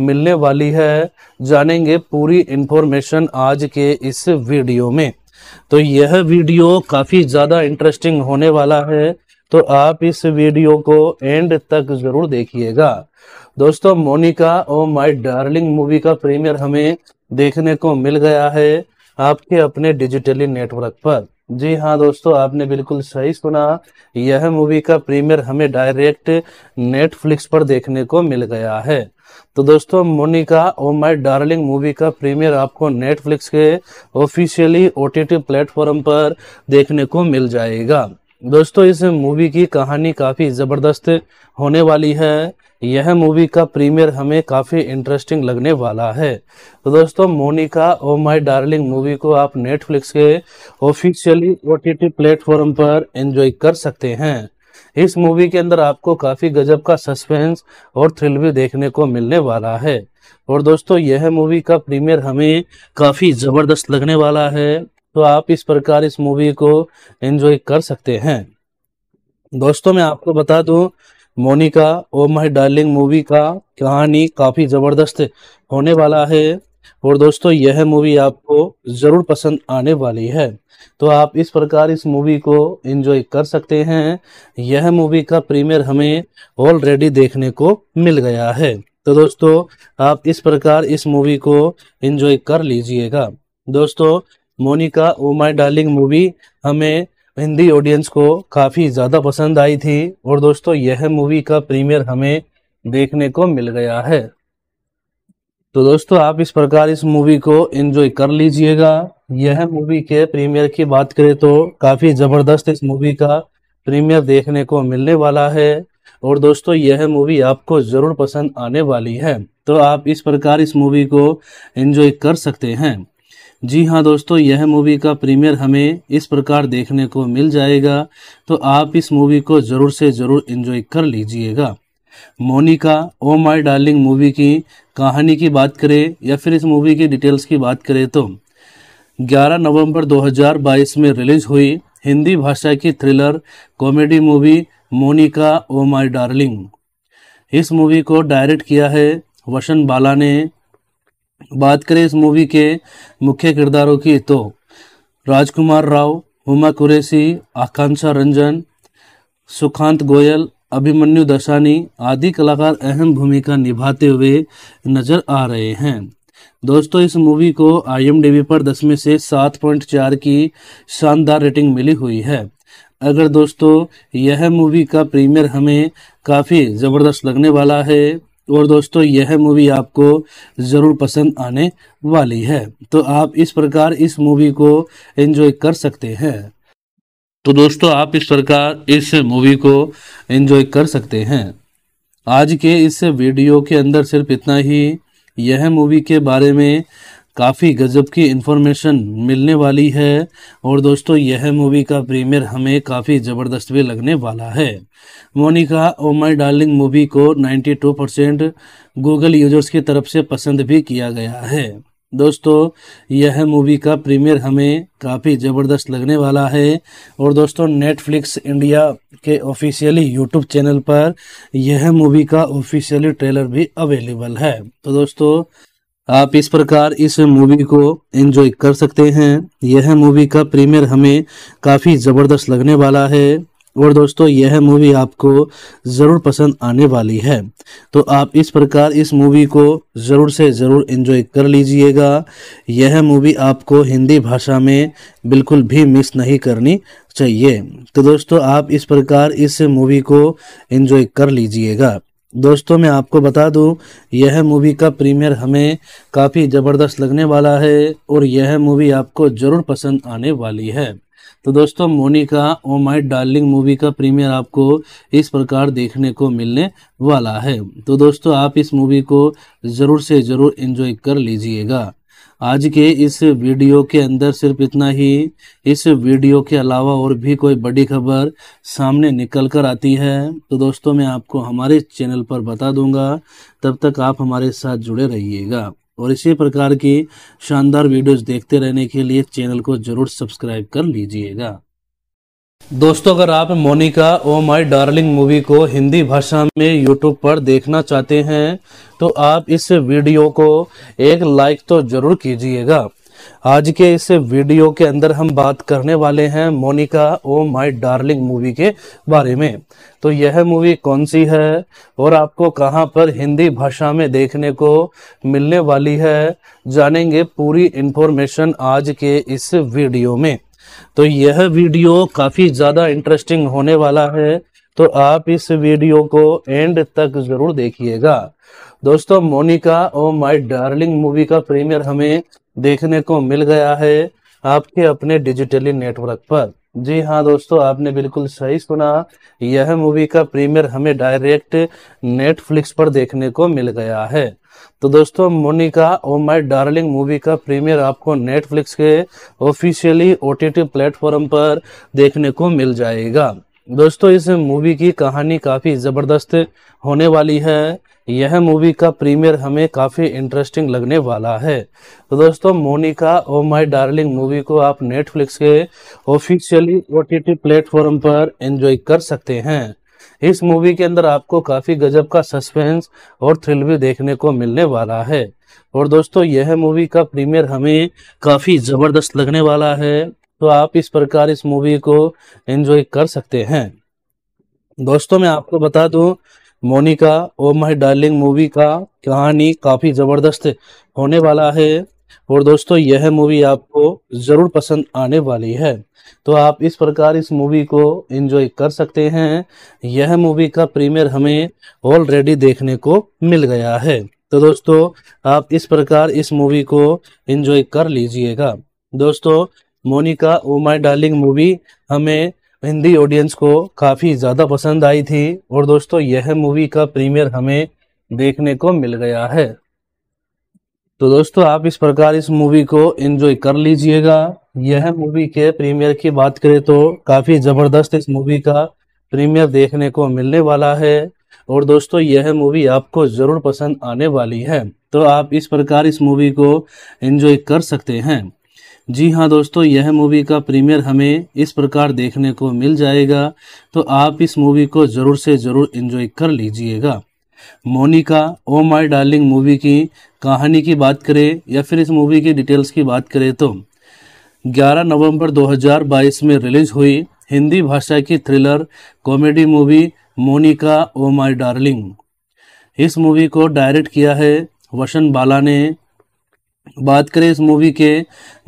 S2: मिलने वाली है जानेंगे पूरी इंफॉर्मेशन आज के इस वीडियो में तो यह वीडियो काफ़ी ज़्यादा इंटरेस्टिंग होने वाला है तो आप इस वीडियो को एंड तक ज़रूर देखिएगा दोस्तों Monica O my darling movie का प्रीमियर हमें देखने को मिल गया है आपके अपने डिजिटली नेटवर्क पर जी हाँ दोस्तों आपने बिल्कुल सही सुना यह मूवी का प्रीमियर हमें डायरेक्ट नेटफ्लिक्स पर देखने को मिल गया है तो दोस्तों Monica O my darling movie का प्रीमियर आपको नेटफ्लिक्स के ऑफिशियली ओटीटी प्लेटफॉर्म पर देखने को मिल जाएगा दोस्तों इस मूवी की कहानी काफ़ी ज़बरदस्त होने वाली है यह मूवी का प्रीमियर हमें काफ़ी इंटरेस्टिंग लगने वाला है तो दोस्तों Monica O my darling movie को आप नेटफ्लिक्स के ऑफिशियली ओ प्लेटफॉर्म पर एंजॉय कर सकते हैं इस मूवी के अंदर आपको काफ़ी गजब का सस्पेंस और थ्रिल भी देखने को मिलने वाला है और दोस्तों यह मूवी का प्रीमियर हमें काफ़ी ज़बरदस्त लगने वाला है तो आप इस प्रकार इस मूवी को एंजॉय कर सकते हैं दोस्तों मैं आपको बता दूं Monica O my darling movie का कहानी काफ़ी ज़बरदस्त होने वाला है और दोस्तों यह मूवी आपको ज़रूर पसंद आने वाली है तो आप इस प्रकार इस मूवी को एंजॉय कर सकते हैं यह मूवी का प्रीमियर हमें ऑलरेडी देखने को मिल गया है तो दोस्तों आप इस प्रकार इस मूवी को एंजॉय कर लीजिएगा दोस्तों Monica O my darling movie हमें हिंदी ऑडियंस को काफ़ी ज़्यादा पसंद आई थी और दोस्तों यह मूवी का प्रीमियर हमें देखने को मिल गया है तो दोस्तों आप इस प्रकार इस मूवी को एंजॉय कर लीजिएगा यह मूवी के प्रीमियर की बात करें तो काफ़ी ज़बरदस्त इस मूवी का प्रीमियर देखने को मिलने वाला है और दोस्तों यह मूवी आपको ज़रूर पसंद आने वाली है तो आप इस प्रकार इस मूवी को एंजॉय कर सकते हैं जी हाँ दोस्तों यह मूवी का प्रीमियर हमें इस प्रकार देखने को मिल जाएगा तो आप इस मूवी को ज़रूर से ज़रूर इंजॉय कर लीजिएगा Monica O my darling movie की कहानी की बात करें या फिर इस मूवी की डिटेल्स की बात करें तो 11 नवंबर 2022 में रिलीज हुई हिंदी भाषा की thriller comedy movie Monica O my darling इस मूवी को डायरेक्ट किया है वशन बाला ने बात करें इस मूवी के मुख्य किरदारों की तो राजकुमार राव हुमा कुरैसी आकांक्षा रंजन सुखांत गोयल अभिमन्यु दशानी आदि कलाकार अहम भूमिका निभाते हुए नजर आ रहे हैं दोस्तों इस मूवी को आई पर दस में से सात पॉइंट चार की शानदार रेटिंग मिली हुई है अगर दोस्तों यह मूवी का प्रीमियर हमें काफ़ी ज़बरदस्त लगने वाला है और दोस्तों यह मूवी आपको ज़रूर पसंद आने वाली है तो आप इस प्रकार इस मूवी को एंजॉय कर सकते हैं तो दोस्तों आप इस प्रकार इस मूवी को एंजॉय कर सकते हैं आज के इस वीडियो के अंदर सिर्फ इतना ही यह मूवी के बारे में काफ़ी गजब की इन्फॉर्मेशन मिलने वाली है और दोस्तों यह मूवी का प्रीमियर हमें काफ़ी ज़बरदस्त भी लगने वाला है Monica O my darling movie को 92 परसेंट गूगल यूजर्स की तरफ से पसंद भी किया गया है दोस्तों यह मूवी का प्रीमियर हमें काफ़ी ज़बरदस्त लगने वाला है और दोस्तों नेटफ्लिक्स इंडिया के ऑफिशियली यूट्यूब चैनल पर यह मूवी का ऑफिशियली ट्रेलर भी अवेलेबल है तो दोस्तों आप इस प्रकार इस मूवी को एंजॉय कर सकते हैं यह मूवी का प्रीमियर हमें काफ़ी ज़बरदस्त लगने वाला है और दोस्तों यह मूवी आपको ज़रूर पसंद आने वाली है तो आप इस प्रकार इस मूवी को ज़रूर से ज़रूर एंजॉय कर लीजिएगा यह मूवी आपको हिंदी भाषा में बिल्कुल भी मिस नहीं करनी चाहिए तो दोस्तों आप इस प्रकार इस मूवी को एंजॉय कर लीजिएगा दोस्तों मैं आपको बता दूं यह मूवी का प्रीमियर हमें काफ़ी ज़बरदस्त लगने वाला है और यह मूवी आपको ज़रूर पसंद आने वाली है तो दोस्तों Monica O my darling movie का प्रीमियर आपको इस प्रकार देखने को मिलने वाला है तो दोस्तों आप इस मूवी को ज़रूर से ज़रूर इन्जॉय कर लीजिएगा आज के इस वीडियो के अंदर सिर्फ इतना ही इस वीडियो के अलावा और भी कोई बड़ी खबर सामने निकल कर आती है तो दोस्तों मैं आपको हमारे चैनल पर बता दूंगा तब तक आप हमारे साथ जुड़े रहिएगा और इसी प्रकार की शानदार वीडियोस देखते रहने के लिए चैनल को ज़रूर सब्सक्राइब कर लीजिएगा दोस्तों अगर आप Monica O my darling movie को हिंदी भाषा में यूट्यूब पर देखना चाहते हैं तो आप इस वीडियो को एक लाइक तो जरूर कीजिएगा आज के इस वीडियो के अंदर हम बात करने वाले हैं Monica O my darling movie के बारे में तो यह मूवी कौन सी है और आपको कहां पर हिंदी भाषा में देखने को मिलने वाली है जानेंगे पूरी इन्फॉर्मेशन आज के इस वीडियो में तो यह वीडियो काफ़ी ज़्यादा इंटरेस्टिंग होने वाला है तो आप इस वीडियो को एंड तक ज़रूर देखिएगा दोस्तों मोनिका और माय डार्लिंग मूवी का प्रीमियर हमें देखने को मिल गया है आपके अपने डिजिटली नेटवर्क पर जी हाँ दोस्तों आपने बिल्कुल सही सुना यह मूवी का प्रीमियर हमें डायरेक्ट नेटफ्लिक्स पर देखने को मिल गया है तो दोस्तों Monica O my darling movie का प्रीमियर आपको नेटफ्लिक्स के ऑफिशियली ओ प्लेटफॉर्म पर देखने को मिल जाएगा दोस्तों इस मूवी की कहानी काफ़ी ज़बरदस्त होने वाली है यह मूवी का प्रीमियर हमें काफ़ी इंटरेस्टिंग लगने वाला है तो दोस्तों Monica O my darling movie को आप नेटफ्लिक्स के ऑफिशियली ओटीटी प्लेटफॉर्म पर एंजॉय कर सकते हैं इस मूवी के अंदर आपको काफी गजब का सस्पेंस और थ्रिल भी देखने को मिलने वाला है और दोस्तों यह मूवी का प्रीमियर हमें काफी जबरदस्त लगने वाला है तो आप इस प्रकार इस मूवी को एंजॉय कर सकते हैं दोस्तों मैं आपको बता दूं Monica O my darling movie का कहानी काफी जबरदस्त होने वाला है और दोस्तों यह मूवी आपको ज़रूर पसंद आने वाली है तो आप इस प्रकार इस मूवी को एंजॉय कर सकते हैं यह मूवी का प्रीमियर हमें ऑलरेडी देखने को मिल गया है तो दोस्तों आप इस प्रकार इस मूवी को एंजॉय कर लीजिएगा दोस्तों Monica O my darling movie हमें हिंदी ऑडियंस को काफ़ी ज़्यादा पसंद आई थी और दोस्तों यह मूवी का प्रीमियर हमें देखने को मिल गया है तो दोस्तों आप इस प्रकार इस मूवी को एंजॉय कर लीजिएगा यह मूवी के प्रीमियर की बात करें तो काफी जबरदस्त इस मूवी का प्रीमियर देखने को मिलने वाला है और दोस्तों यह मूवी आपको जरूर पसंद आने वाली है तो आप इस प्रकार इस मूवी को एंजॉय कर सकते हैं जी हाँ दोस्तों यह मूवी का प्रीमियर हमें इस प्रकार देखने को मिल जाएगा तो आप इस मूवी को ज़रूर से ज़रूर एंजॉय कर लीजिएगा Monica O my darling movie की कहानी की बात करें या फिर इस मूवी की डिटेल्स की बात करें तो 11 नवंबर 2022 में रिलीज हुई हिंदी भाषा की thriller comedy movie Monica O my darling इस मूवी को डायरेक्ट किया है वसन बाला ने बात करें इस मूवी के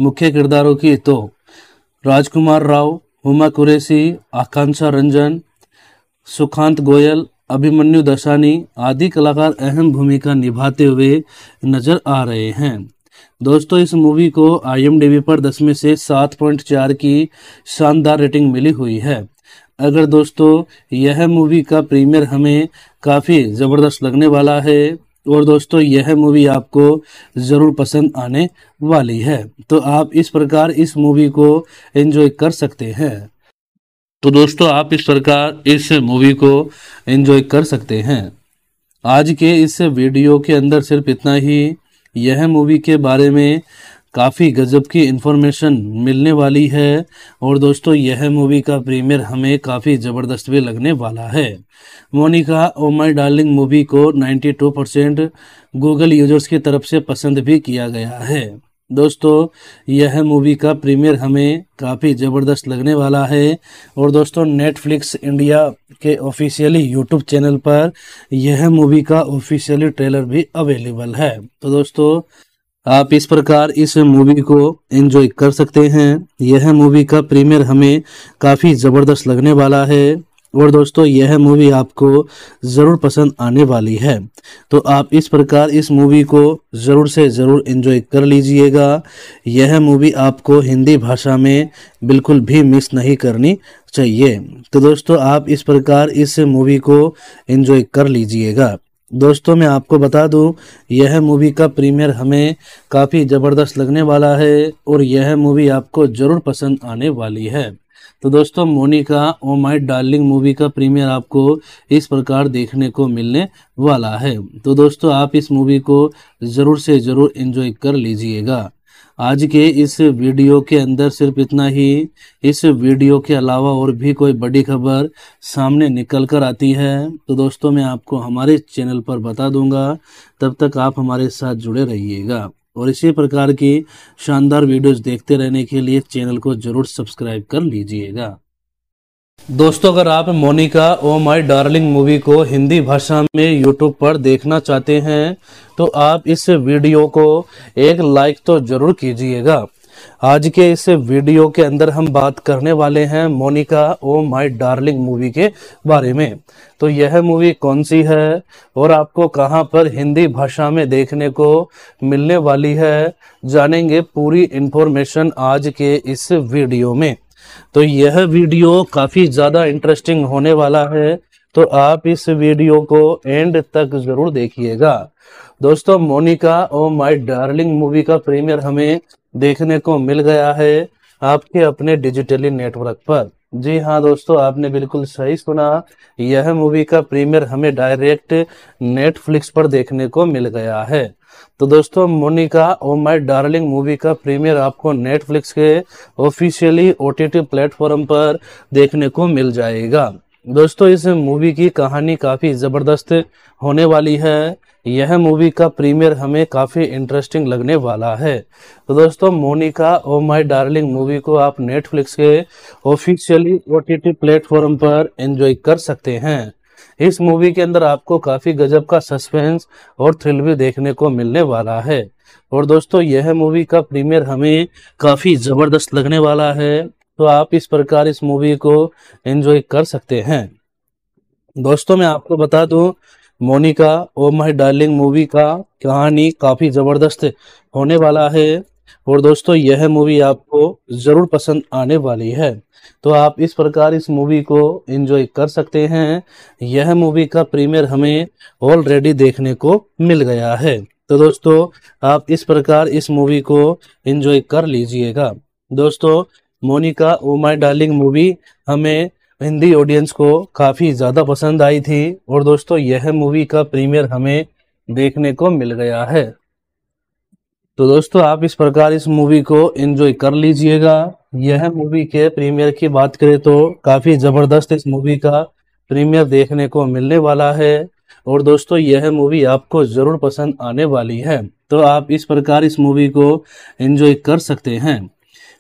S2: मुख्य किरदारों की तो राजकुमार राव हुमा कुरैसी आकांक्षा रंजन सुखांत गोयल अभिमन्यु दशानी आदि कलाकार अहम भूमिका निभाते हुए नजर आ रहे हैं दोस्तों इस मूवी को आई पर दस में से सात पॉइंट चार की शानदार रेटिंग मिली हुई है अगर दोस्तों यह मूवी का प्रीमियर हमें काफ़ी ज़बरदस्त लगने वाला है और दोस्तों यह मूवी आपको ज़रूर पसंद आने वाली है तो आप इस प्रकार इस मूवी को एंजॉय कर सकते हैं तो दोस्तों आप इस प्रकार इस मूवी को एंजॉय कर सकते हैं आज के इस वीडियो के अंदर सिर्फ इतना ही यह मूवी के बारे में काफ़ी गजब की इन्फॉर्मेशन मिलने वाली है और दोस्तों यह मूवी का प्रीमियर हमें काफ़ी ज़बरदस्त भी लगने वाला है Monica O my darling movie को 92 परसेंट गूगल यूजर्स की तरफ से पसंद भी किया गया है दोस्तों यह मूवी का प्रीमियर हमें काफ़ी ज़बरदस्त लगने वाला है और दोस्तों नेटफ्लिक्स इंडिया के ऑफिशियली यूट्यूब चैनल पर यह मूवी का ऑफिशियली ट्रेलर भी अवेलेबल है तो दोस्तों आप इस प्रकार इस मूवी को एंजॉय कर सकते हैं यह मूवी का प्रीमियर हमें काफ़ी ज़बरदस्त लगने वाला है और दोस्तों यह मूवी आपको ज़रूर पसंद आने वाली है तो आप इस प्रकार इस मूवी को ज़रूर से ज़रूर इन्जॉय कर लीजिएगा यह मूवी आपको हिंदी भाषा में बिल्कुल भी मिस नहीं करनी चाहिए तो दोस्तों आप इस प्रकार इस मूवी को इन्जॉय कर लीजिएगा दोस्तों मैं आपको बता दूं यह मूवी का प्रीमियर हमें काफ़ी ज़बरदस्त लगने वाला है और यह मूवी आपको ज़रूर पसंद आने वाली है तो दोस्तों Monica O my darling movie का प्रीमियर आपको इस प्रकार देखने को मिलने वाला है तो दोस्तों आप इस मूवी को ज़रूर से ज़रूर इन्जॉय कर लीजिएगा आज के इस वीडियो के अंदर सिर्फ इतना ही इस वीडियो के अलावा और भी कोई बड़ी खबर सामने निकल कर आती है तो दोस्तों मैं आपको हमारे चैनल पर बता दूंगा तब तक आप हमारे साथ जुड़े रहिएगा और इसी प्रकार की शानदार वीडियोस देखते रहने के लिए चैनल को जरूर सब्सक्राइब कर लीजिएगा दोस्तों अगर आप Monica O my darling movie को हिंदी भाषा में यूट्यूब पर देखना चाहते हैं तो आप इस वीडियो को एक लाइक तो जरूर कीजिएगा आज के इस वीडियो के अंदर हम बात करने वाले हैं Monica O my darling movie के बारे में तो यह मूवी कौन सी है और आपको कहां पर हिंदी भाषा में देखने को मिलने वाली है जानेंगे पूरी इंफॉर्मेशन आज के इस वीडियो में तो यह वीडियो काफ़ी ज़्यादा इंटरेस्टिंग होने वाला है तो आप इस वीडियो को एंड तक ज़रूर देखिएगा दोस्तों Monica O my darling movie का प्रीमियर हमें देखने को मिल गया है आपके अपने डिजिटली नेटवर्क पर जी हाँ दोस्तों आपने बिल्कुल सही सुना यह मूवी का प्रीमियर हमें डायरेक्ट नेटफ्लिक्स पर देखने को मिल गया है तो दोस्तों Monica O my darling movie का प्रीमियर आपको नेटफ्लिक्स के ऑफिशियली ओटीटी प्लेटफॉर्म पर देखने को मिल जाएगा दोस्तों इस मूवी की कहानी काफ़ी ज़बरदस्त होने वाली है यह मूवी का प्रीमियर हमें काफ़ी इंटरेस्टिंग लगने वाला है तो दोस्तों Monica O my darling movie को आप नेटफ्लिक्स के ऑफिशियली ओ टी प्लेटफॉर्म पर एंजॉय कर सकते हैं इस मूवी के अंदर आपको काफ़ी गजब का सस्पेंस और थ्रिल भी देखने को मिलने वाला है और दोस्तों यह मूवी का प्रीमियर हमें काफ़ी ज़बरदस्त लगने वाला है तो आप इस प्रकार इस मूवी को एंजॉय कर सकते हैं दोस्तों मैं आपको बता दूं Monica O my darling movie का कहानी काफ़ी ज़बरदस्त होने वाला है और दोस्तों यह मूवी आपको ज़रूर पसंद आने वाली है तो आप इस प्रकार इस मूवी को एंजॉय कर सकते हैं यह मूवी का प्रीमियर हमें ऑलरेडी देखने को मिल गया है तो दोस्तों आप इस प्रकार इस मूवी को एंजॉय कर लीजिएगा दोस्तों Monica O my darling movie हमें हिंदी ऑडियंस को काफ़ी ज़्यादा पसंद आई थी और दोस्तों यह मूवी का प्रीमियर हमें देखने को मिल गया है तो दोस्तों आप इस प्रकार इस मूवी को एंजॉय कर लीजिएगा यह मूवी के प्रीमियर की बात करें तो काफ़ी ज़बरदस्त इस मूवी का प्रीमियर देखने को मिलने वाला है और दोस्तों यह मूवी आपको ज़रूर पसंद आने वाली है तो आप इस प्रकार इस मूवी को एंजॉय कर सकते हैं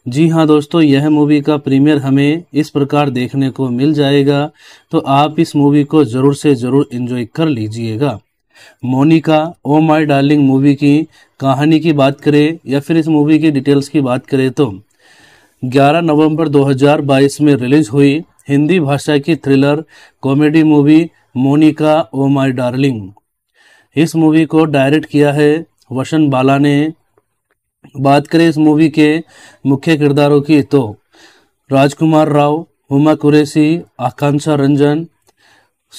S2: जी हाँ दोस्तों यह मूवी का प्रीमियर हमें इस प्रकार देखने को मिल जाएगा तो आप इस मूवी को ज़रूर से ज़रूर इन्जॉय कर लीजिएगा Monica O my darling movie की कहानी की बात करें या फिर इस मूवी की डिटेल्स की बात करें तो 11 नवंबर 2022 में रिलीज हुई हिंदी भाषा की thriller comedy movie Monica O my darling इस मूवी को डायरेक्ट किया है वशन बाला ने बात करें इस मूवी के मुख्य किरदारों की तो राजकुमार राव हुमा कुरैसी आकांक्षा रंजन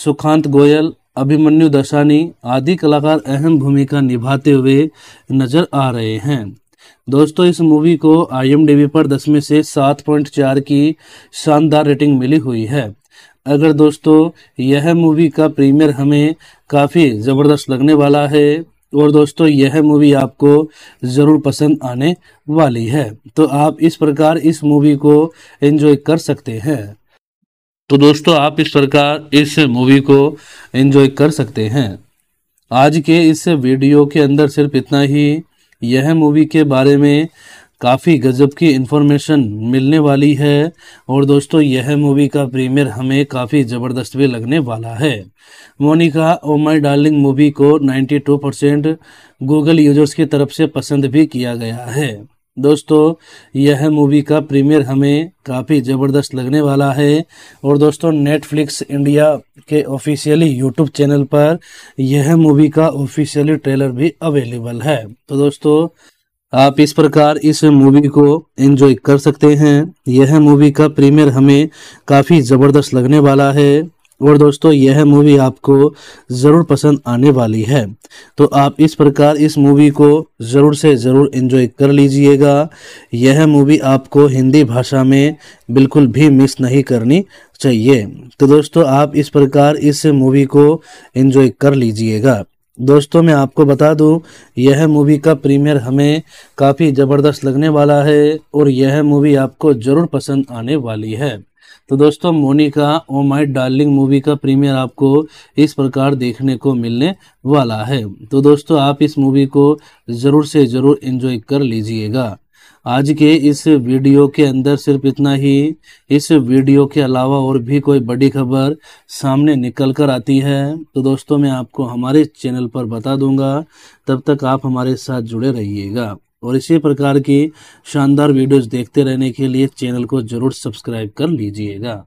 S2: सुखांत गोयल अभिमन्यु दशानी आदि कलाकार अहम भूमिका निभाते हुए नजर आ रहे हैं दोस्तों इस मूवी को आई पर दस में से सात पॉइंट चार की शानदार रेटिंग मिली हुई है अगर दोस्तों यह मूवी का प्रीमियर हमें काफ़ी ज़बरदस्त लगने वाला है और दोस्तों यह मूवी आपको ज़रूर पसंद आने वाली है तो आप इस प्रकार इस मूवी को एंजॉय कर सकते हैं तो दोस्तों आप इस प्रकार इस मूवी को एंजॉय कर सकते हैं आज के इस वीडियो के अंदर सिर्फ इतना ही यह मूवी के बारे में काफ़ी गजब की इन्फॉर्मेशन मिलने वाली है और दोस्तों यह मूवी का प्रीमियर हमें काफ़ी ज़बरदस्त भी लगने वाला है Monica O my darling movie को 92 परसेंट गूगल यूजर्स की तरफ से पसंद भी किया गया है दोस्तों यह मूवी का प्रीमियर हमें काफ़ी ज़बरदस्त लगने वाला है और दोस्तों नेटफ्लिक्स इंडिया के ऑफिशियली यूट्यूब चैनल पर यह मूवी का ऑफिशियली ट्रेलर भी अवेलेबल है तो दोस्तों आप इस प्रकार इस मूवी को एंजॉय कर सकते हैं यह मूवी का प्रीमियर हमें काफ़ी ज़बरदस्त लगने वाला है और दोस्तों यह मूवी आपको ज़रूर पसंद आने वाली है तो आप इस प्रकार इस मूवी को ज़रूर से ज़रूर एंजॉय कर लीजिएगा यह मूवी आपको हिंदी भाषा में बिल्कुल भी मिस नहीं करनी चाहिए तो दोस्तों आप इस प्रकार इस मूवी को एंजॉय कर लीजिएगा दोस्तों मैं आपको बता दूं यह मूवी का प्रीमियर हमें काफ़ी ज़बरदस्त लगने वाला है और यह मूवी आपको ज़रूर पसंद आने वाली है तो दोस्तों Monica O my darling movie का प्रीमियर आपको इस प्रकार देखने को मिलने वाला है तो दोस्तों आप इस मूवी को ज़रूर से ज़रूर इन्जॉय कर लीजिएगा आज के इस वीडियो के अंदर सिर्फ इतना ही इस वीडियो के अलावा और भी कोई बड़ी खबर सामने निकल कर आती है तो दोस्तों मैं आपको हमारे चैनल पर बता दूंगा तब तक आप हमारे साथ जुड़े रहिएगा और इसी प्रकार की शानदार वीडियोस देखते रहने के लिए चैनल को ज़रूर सब्सक्राइब कर लीजिएगा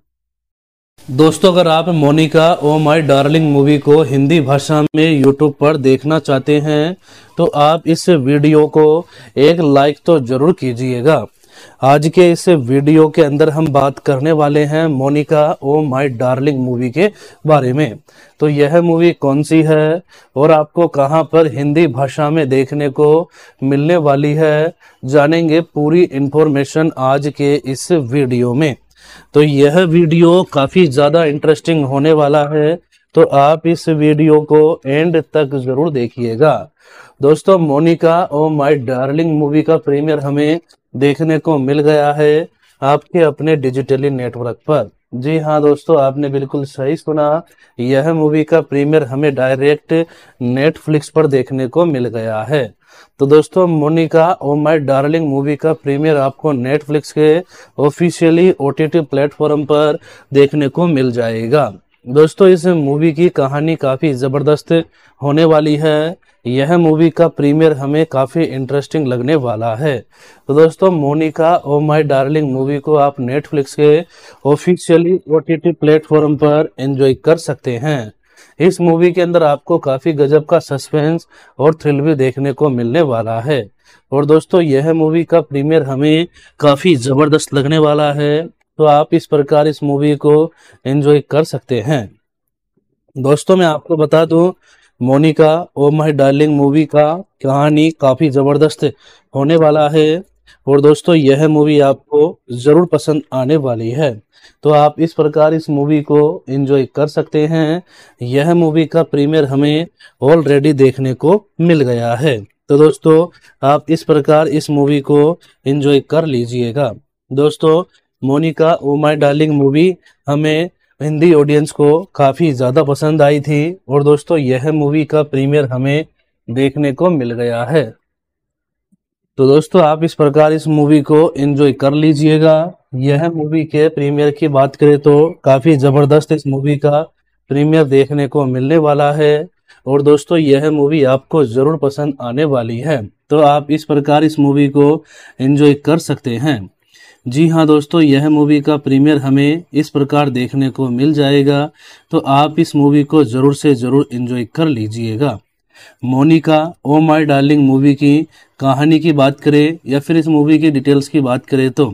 S2: दोस्तों अगर आप Monica O my darling movie को हिंदी भाषा में यूट्यूब पर देखना चाहते हैं तो आप इस वीडियो को एक लाइक तो जरूर कीजिएगा आज के इस वीडियो के अंदर हम बात करने वाले हैं Monica O my darling movie के बारे में तो यह मूवी कौन सी है और आपको कहां पर हिंदी भाषा में देखने को मिलने वाली है जानेंगे पूरी इन्फॉर्मेशन आज के इस वीडियो में तो यह वीडियो काफ़ी ज़्यादा इंटरेस्टिंग होने वाला है तो आप इस वीडियो को एंड तक ज़रूर देखिएगा दोस्तों Monica O my darling movie का प्रीमियर हमें देखने को मिल गया है आपके अपने डिजिटली नेटवर्क पर जी हाँ दोस्तों आपने बिल्कुल सही सुना यह मूवी का प्रीमियर हमें डायरेक्ट नेटफ्लिक्स पर देखने को मिल गया है तो दोस्तों Monica O my darling movie का प्रीमियर आपको नेटफ्लिक्स के ऑफिशियली ओटीटी प्लेटफॉर्म पर देखने को मिल जाएगा दोस्तों इस मूवी की कहानी काफ़ी ज़बरदस्त होने वाली है यह मूवी का प्रीमियर हमें काफ़ी इंटरेस्टिंग लगने वाला है तो दोस्तों Monica O my darling movie को आप नेटफ्लिक्स के ऑफिशियली ओ टी प्लेटफॉर्म पर एंजॉय कर सकते हैं इस मूवी के अंदर आपको काफी गजब का सस्पेंस और थ्रिल भी देखने को मिलने वाला है और दोस्तों यह मूवी का प्रीमियर हमें काफी जबरदस्त लगने वाला है तो आप इस प्रकार इस मूवी को एंजॉय कर सकते हैं दोस्तों मैं आपको बता दूं Monica O my darling movie का कहानी काफी जबरदस्त होने वाला है और दोस्तों यह मूवी आपको ज़रूर पसंद आने वाली है तो आप इस प्रकार इस मूवी को एंजॉय कर सकते हैं यह मूवी का प्रीमियर हमें ऑलरेडी देखने को मिल गया है तो दोस्तों आप इस प्रकार इस मूवी को एंजॉय कर लीजिएगा दोस्तों Monica O my darling movie हमें हिंदी ऑडियंस को काफ़ी ज़्यादा पसंद आई थी और दोस्तों यह मूवी का प्रीमियर हमें देखने को मिल गया है तो दोस्तों आप इस प्रकार इस मूवी को एंजॉय कर लीजिएगा यह मूवी के प्रीमियर की बात करें तो काफ़ी ज़बरदस्त इस मूवी का प्रीमियर देखने को मिलने वाला है और दोस्तों यह मूवी आपको ज़रूर पसंद आने वाली है तो आप इस प्रकार इस मूवी को एंजॉय कर सकते हैं जी हाँ दोस्तों यह मूवी का प्रीमियर हमें इस प्रकार देखने को मिल जाएगा तो आप इस मूवी को ज़रूर से ज़रूर एंजॉय कर लीजिएगा Monica O my darling movie की कहानी की बात करें या फिर इस मूवी की डिटेल्स की बात करें तो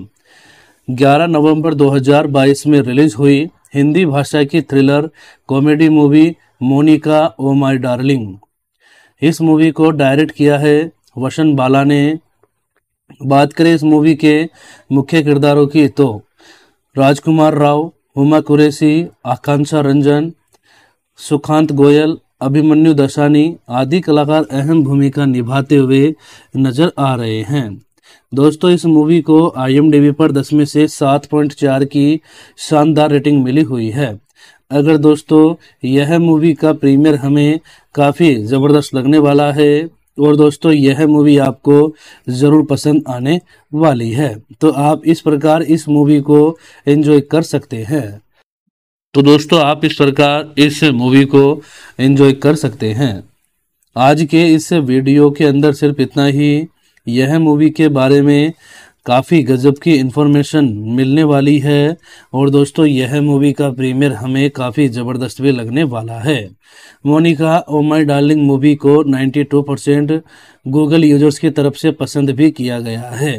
S2: 11 नवंबर 2022 में रिलीज हुई हिंदी भाषा की thriller comedy movie Monica O my darling इस मूवी को डायरेक्ट किया है वशन बाला ने बात करें इस मूवी के मुख्य किरदारों की तो राजकुमार राव हुमा कुरैसी आकांक्षा रंजन सुखांत गोयल अभिमन्यु दशानी आदि कलाकार अहम भूमिका निभाते हुए नजर आ रहे हैं दोस्तों इस मूवी को आई पर दस में से सात पॉइंट चार की शानदार रेटिंग मिली हुई है अगर दोस्तों यह मूवी का प्रीमियर हमें काफ़ी ज़बरदस्त लगने वाला है और दोस्तों यह मूवी आपको ज़रूर पसंद आने वाली है तो आप इस प्रकार इस मूवी को एंजॉय कर सकते हैं तो दोस्तों आप इस प्रकार इस मूवी को एंजॉय कर सकते हैं आज के इस वीडियो के अंदर सिर्फ इतना ही यह मूवी के बारे में काफ़ी गजब की इन्फॉर्मेशन मिलने वाली है और दोस्तों यह मूवी का प्रीमियर हमें काफ़ी ज़बरदस्त भी लगने वाला है Monica O my darling movie को 92 परसेंट गूगल यूजर्स की तरफ से पसंद भी किया गया है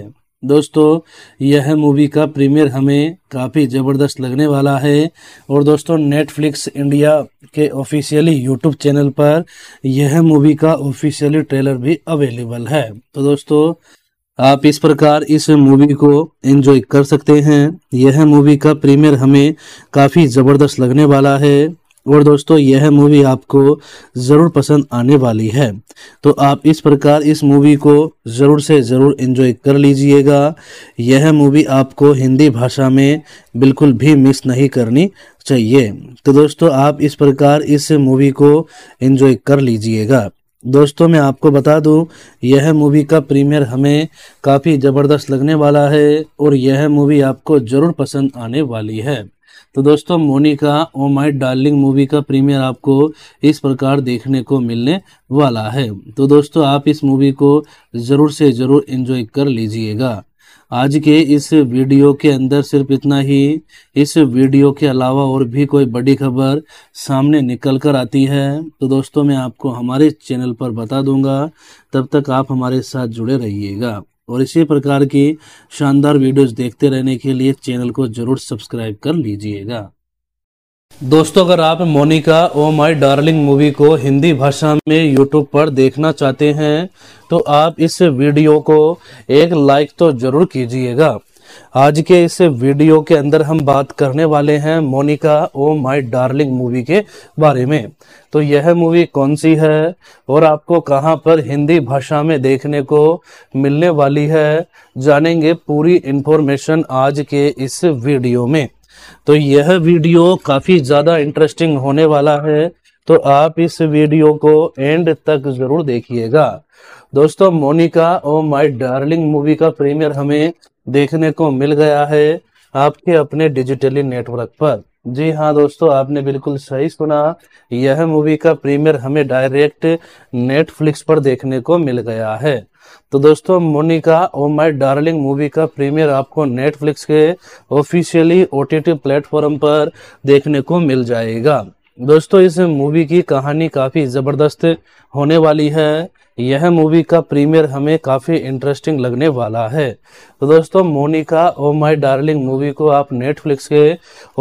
S2: दोस्तों यह मूवी का प्रीमियर हमें काफ़ी ज़बरदस्त लगने वाला है और दोस्तों नेटफ्लिक्स इंडिया के ऑफिशियली यूट्यूब चैनल पर यह मूवी का ऑफिशियली ट्रेलर भी अवेलेबल है तो दोस्तों आप इस प्रकार इस मूवी को एंजॉय कर सकते हैं यह मूवी का प्रीमियर हमें काफ़ी ज़बरदस्त लगने वाला है और दोस्तों यह मूवी आपको ज़रूर पसंद आने वाली है तो आप इस प्रकार इस मूवी को ज़रूर से ज़रूर इन्जॉय कर लीजिएगा यह मूवी आपको हिंदी भाषा में बिल्कुल भी मिस नहीं करनी चाहिए तो दोस्तों आप इस प्रकार इस मूवी को इन्जॉय कर लीजिएगा दोस्तों मैं आपको बता दूं यह मूवी का प्रीमियर हमें काफ़ी ज़बरदस्त लगने वाला है और यह मूवी आपको ज़रूर पसंद आने वाली है तो दोस्तों Monica O my darling movie का प्रीमियर आपको इस प्रकार देखने को मिलने वाला है तो दोस्तों आप इस मूवी को ज़रूर से ज़रूर इन्जॉय कर लीजिएगा आज के इस वीडियो के अंदर सिर्फ इतना ही इस वीडियो के अलावा और भी कोई बड़ी खबर सामने निकल कर आती है तो दोस्तों मैं आपको हमारे चैनल पर बता दूंगा तब तक आप हमारे साथ जुड़े रहिएगा और इसी प्रकार की शानदार वीडियोस देखते रहने के लिए चैनल को जरूर सब्सक्राइब कर लीजिएगा दोस्तों अगर आप Monica O my darling movie को हिंदी भाषा में यूट्यूब पर देखना चाहते हैं तो आप इस वीडियो को एक लाइक तो जरूर कीजिएगा आज के इस वीडियो के अंदर हम बात करने वाले हैं Monica O my darling movie के बारे में तो यह मूवी कौन सी है और आपको कहां पर हिंदी भाषा में देखने को मिलने वाली है जानेंगे पूरी इंफॉर्मेशन आज के इस वीडियो में तो यह वीडियो काफ़ी ज़्यादा इंटरेस्टिंग होने वाला है तो आप इस वीडियो को एंड तक ज़रूर देखिएगा दोस्तों Monica O my darling movie का प्रीमियर हमें देखने को मिल गया है आपके अपने डिजिटली नेटवर्क पर जी हाँ दोस्तों आपने बिल्कुल सही सुना यह मूवी का प्रीमियर हमें डायरेक्ट नेटफ्लिक्स पर देखने को मिल गया है तो दोस्तों Monica O my darling movie का प्रीमियर आपको नेटफ्लिक्स के ऑफिशियली टी प्लेटफॉर्म पर देखने को मिल जाएगा दोस्तों इस मूवी की कहानी काफ़ी ज़बरदस्त होने वाली है यह मूवी का प्रीमियर हमें काफ़ी इंटरेस्टिंग लगने वाला है तो दोस्तों Monica O my darling movie को आप नेटफ्लिक्स के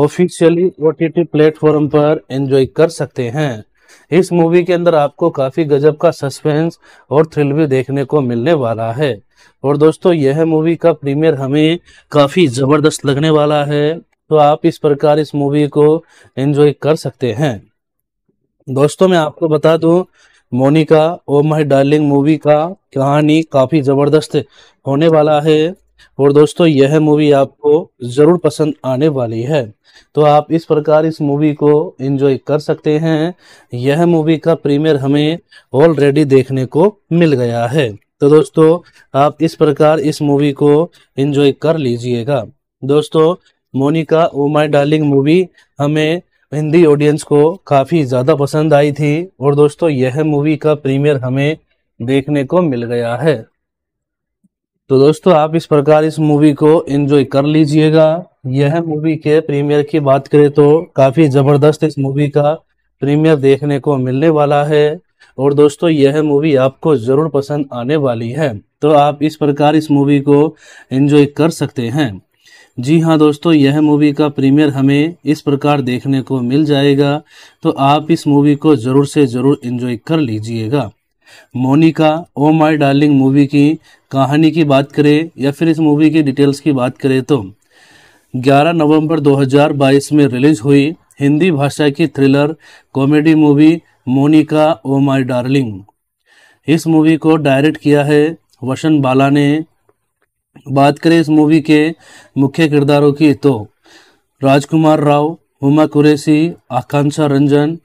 S2: ऑफिशियली ओ प्लेटफॉर्म पर एंजॉय कर सकते हैं इस मूवी के अंदर आपको काफ़ी गजब का सस्पेंस और थ्रिल भी देखने को मिलने वाला है और दोस्तों यह मूवी का प्रीमियर हमें काफ़ी ज़बरदस्त लगने वाला है तो आप इस प्रकार इस मूवी को एंजॉय कर सकते हैं दोस्तों मैं आपको बता दूं Monica O my darling movie का कहानी काफ़ी ज़बरदस्त होने वाला है और दोस्तों यह मूवी आपको ज़रूर पसंद आने वाली है तो आप इस प्रकार इस मूवी को एंजॉय कर सकते हैं यह मूवी का प्रीमियर हमें ऑलरेडी देखने को मिल गया है तो दोस्तों आप इस प्रकार इस मूवी को एंजॉय कर लीजिएगा दोस्तों Monica O my darling movie हमें हिंदी ऑडियंस को काफ़ी ज़्यादा पसंद आई थी और दोस्तों यह मूवी का प्रीमियर हमें देखने को मिल गया है तो दोस्तों आप इस प्रकार इस मूवी को एंजॉय कर लीजिएगा यह मूवी के प्रीमियर की बात करें तो काफ़ी ज़बरदस्त इस मूवी का प्रीमियर देखने को मिलने वाला है और दोस्तों यह मूवी आपको ज़रूर पसंद आने वाली है तो आप इस प्रकार इस मूवी को एंजॉय कर सकते हैं जी हाँ दोस्तों यह मूवी का प्रीमियर हमें इस प्रकार देखने को मिल जाएगा तो आप इस मूवी को ज़रूर से ज़रूर इंजॉय कर लीजिएगा Monica O my darling movie की कहानी की बात करें या फिर इस मूवी की डिटेल्स की बात करें तो 11 नवंबर 2022 में रिलीज हुई हिंदी भाषा की thriller comedy movie Monica O my darling इस मूवी को डायरेक्ट किया है वसन बाला ने बात करें इस मूवी के मुख्य किरदारों की तो राजकुमार राव हुमा कुरैसी आकांक्षा रंजन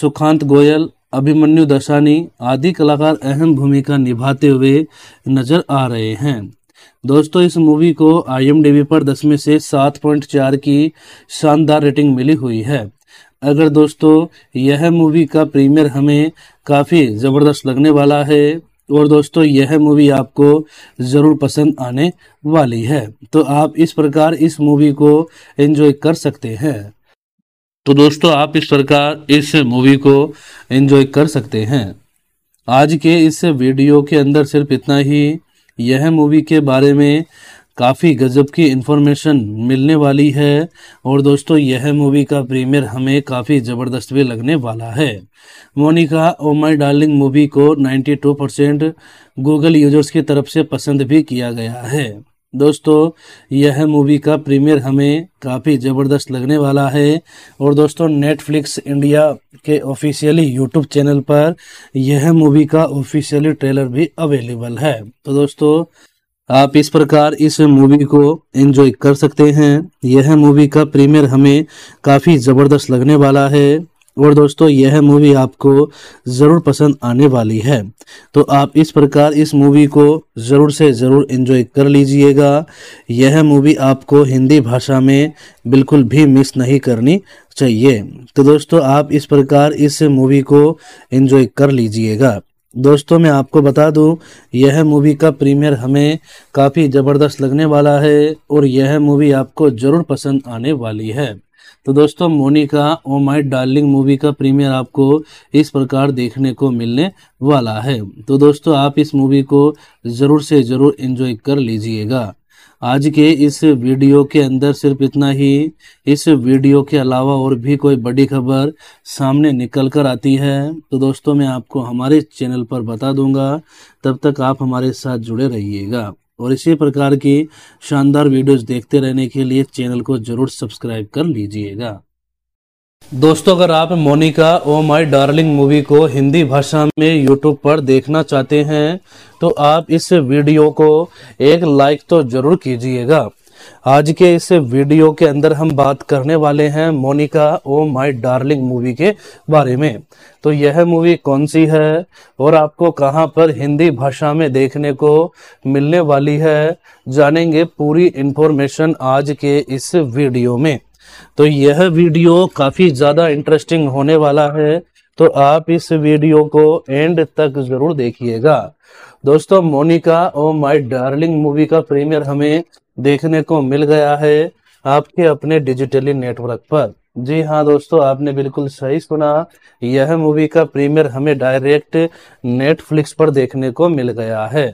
S2: सुखांत गोयल अभिमन्यु दशानी आदि कलाकार अहम भूमिका निभाते हुए नजर आ रहे हैं दोस्तों इस मूवी को आई पर दस में से सात पॉइंट चार की शानदार रेटिंग मिली हुई है अगर दोस्तों यह मूवी का प्रीमियर हमें काफ़ी ज़बरदस्त लगने वाला है और दोस्तों यह मूवी आपको ज़रूर पसंद आने वाली है तो आप इस प्रकार इस मूवी को एंजॉय कर सकते हैं तो दोस्तों आप इस प्रकार इस मूवी को एंजॉय कर सकते हैं आज के इस वीडियो के अंदर सिर्फ इतना ही यह मूवी के बारे में काफ़ी गजब की इन्फॉर्मेशन मिलने वाली है और दोस्तों यह मूवी का प्रीमियर हमें काफ़ी ज़बरदस्त भी लगने वाला है Monica O my darling movie को 92 परसेंट गूगल यूजर्स की तरफ से पसंद भी किया गया है दोस्तों यह मूवी का प्रीमियर हमें काफ़ी ज़बरदस्त लगने वाला है और दोस्तों नेटफ्लिक्स इंडिया के ऑफिशियली यूट्यूब चैनल पर यह मूवी का ऑफिशियली ट्रेलर भी अवेलेबल है तो दोस्तों आप इस प्रकार इस मूवी को एंजॉय कर सकते हैं यह मूवी का प्रीमियर हमें काफ़ी ज़बरदस्त लगने वाला है और दोस्तों यह मूवी आपको ज़रूर पसंद आने वाली है तो आप इस प्रकार इस मूवी को ज़रूर से ज़रूर एंजॉय कर लीजिएगा यह मूवी आपको हिंदी भाषा में बिल्कुल भी मिस नहीं करनी चाहिए तो दोस्तों आप इस प्रकार इस मूवी को एंजॉय कर लीजिएगा दोस्तों मैं आपको बता दूं यह मूवी का प्रीमियर हमें काफ़ी ज़बरदस्त लगने वाला है और यह मूवी आपको ज़रूर पसंद आने वाली है तो दोस्तों Monica O my darling movie का प्रीमियर आपको इस प्रकार देखने को मिलने वाला है तो दोस्तों आप इस मूवी को ज़रूर से ज़रूर इन्जॉय कर लीजिएगा आज के इस वीडियो के अंदर सिर्फ इतना ही इस वीडियो के अलावा और भी कोई बड़ी खबर सामने निकल कर आती है तो दोस्तों मैं आपको हमारे चैनल पर बता दूंगा तब तक आप हमारे साथ जुड़े रहिएगा और इसी प्रकार की शानदार वीडियोस देखते रहने के लिए चैनल को ज़रूर सब्सक्राइब कर लीजिएगा दोस्तों अगर आप Monica O my darling movie को हिंदी भाषा में यूट्यूब पर देखना चाहते हैं तो आप इस वीडियो को एक लाइक तो जरूर कीजिएगा आज के इस वीडियो के अंदर हम बात करने वाले हैं Monica O my darling movie के बारे में तो यह मूवी कौन सी है और आपको कहां पर हिंदी भाषा में देखने को मिलने वाली है जानेंगे पूरी इन्फॉर्मेशन आज के इस वीडियो में तो यह वीडियो काफ़ी ज़्यादा इंटरेस्टिंग होने वाला है तो आप इस वीडियो को एंड तक ज़रूर देखिएगा दोस्तों Monica O my darling movie का प्रीमियर हमें देखने को मिल गया है आपके अपने डिजिटली नेटवर्क पर जी हाँ दोस्तों आपने बिल्कुल सही सुना यह मूवी का प्रीमियर हमें डायरेक्ट नेटफ्लिक्स पर देखने को मिल गया है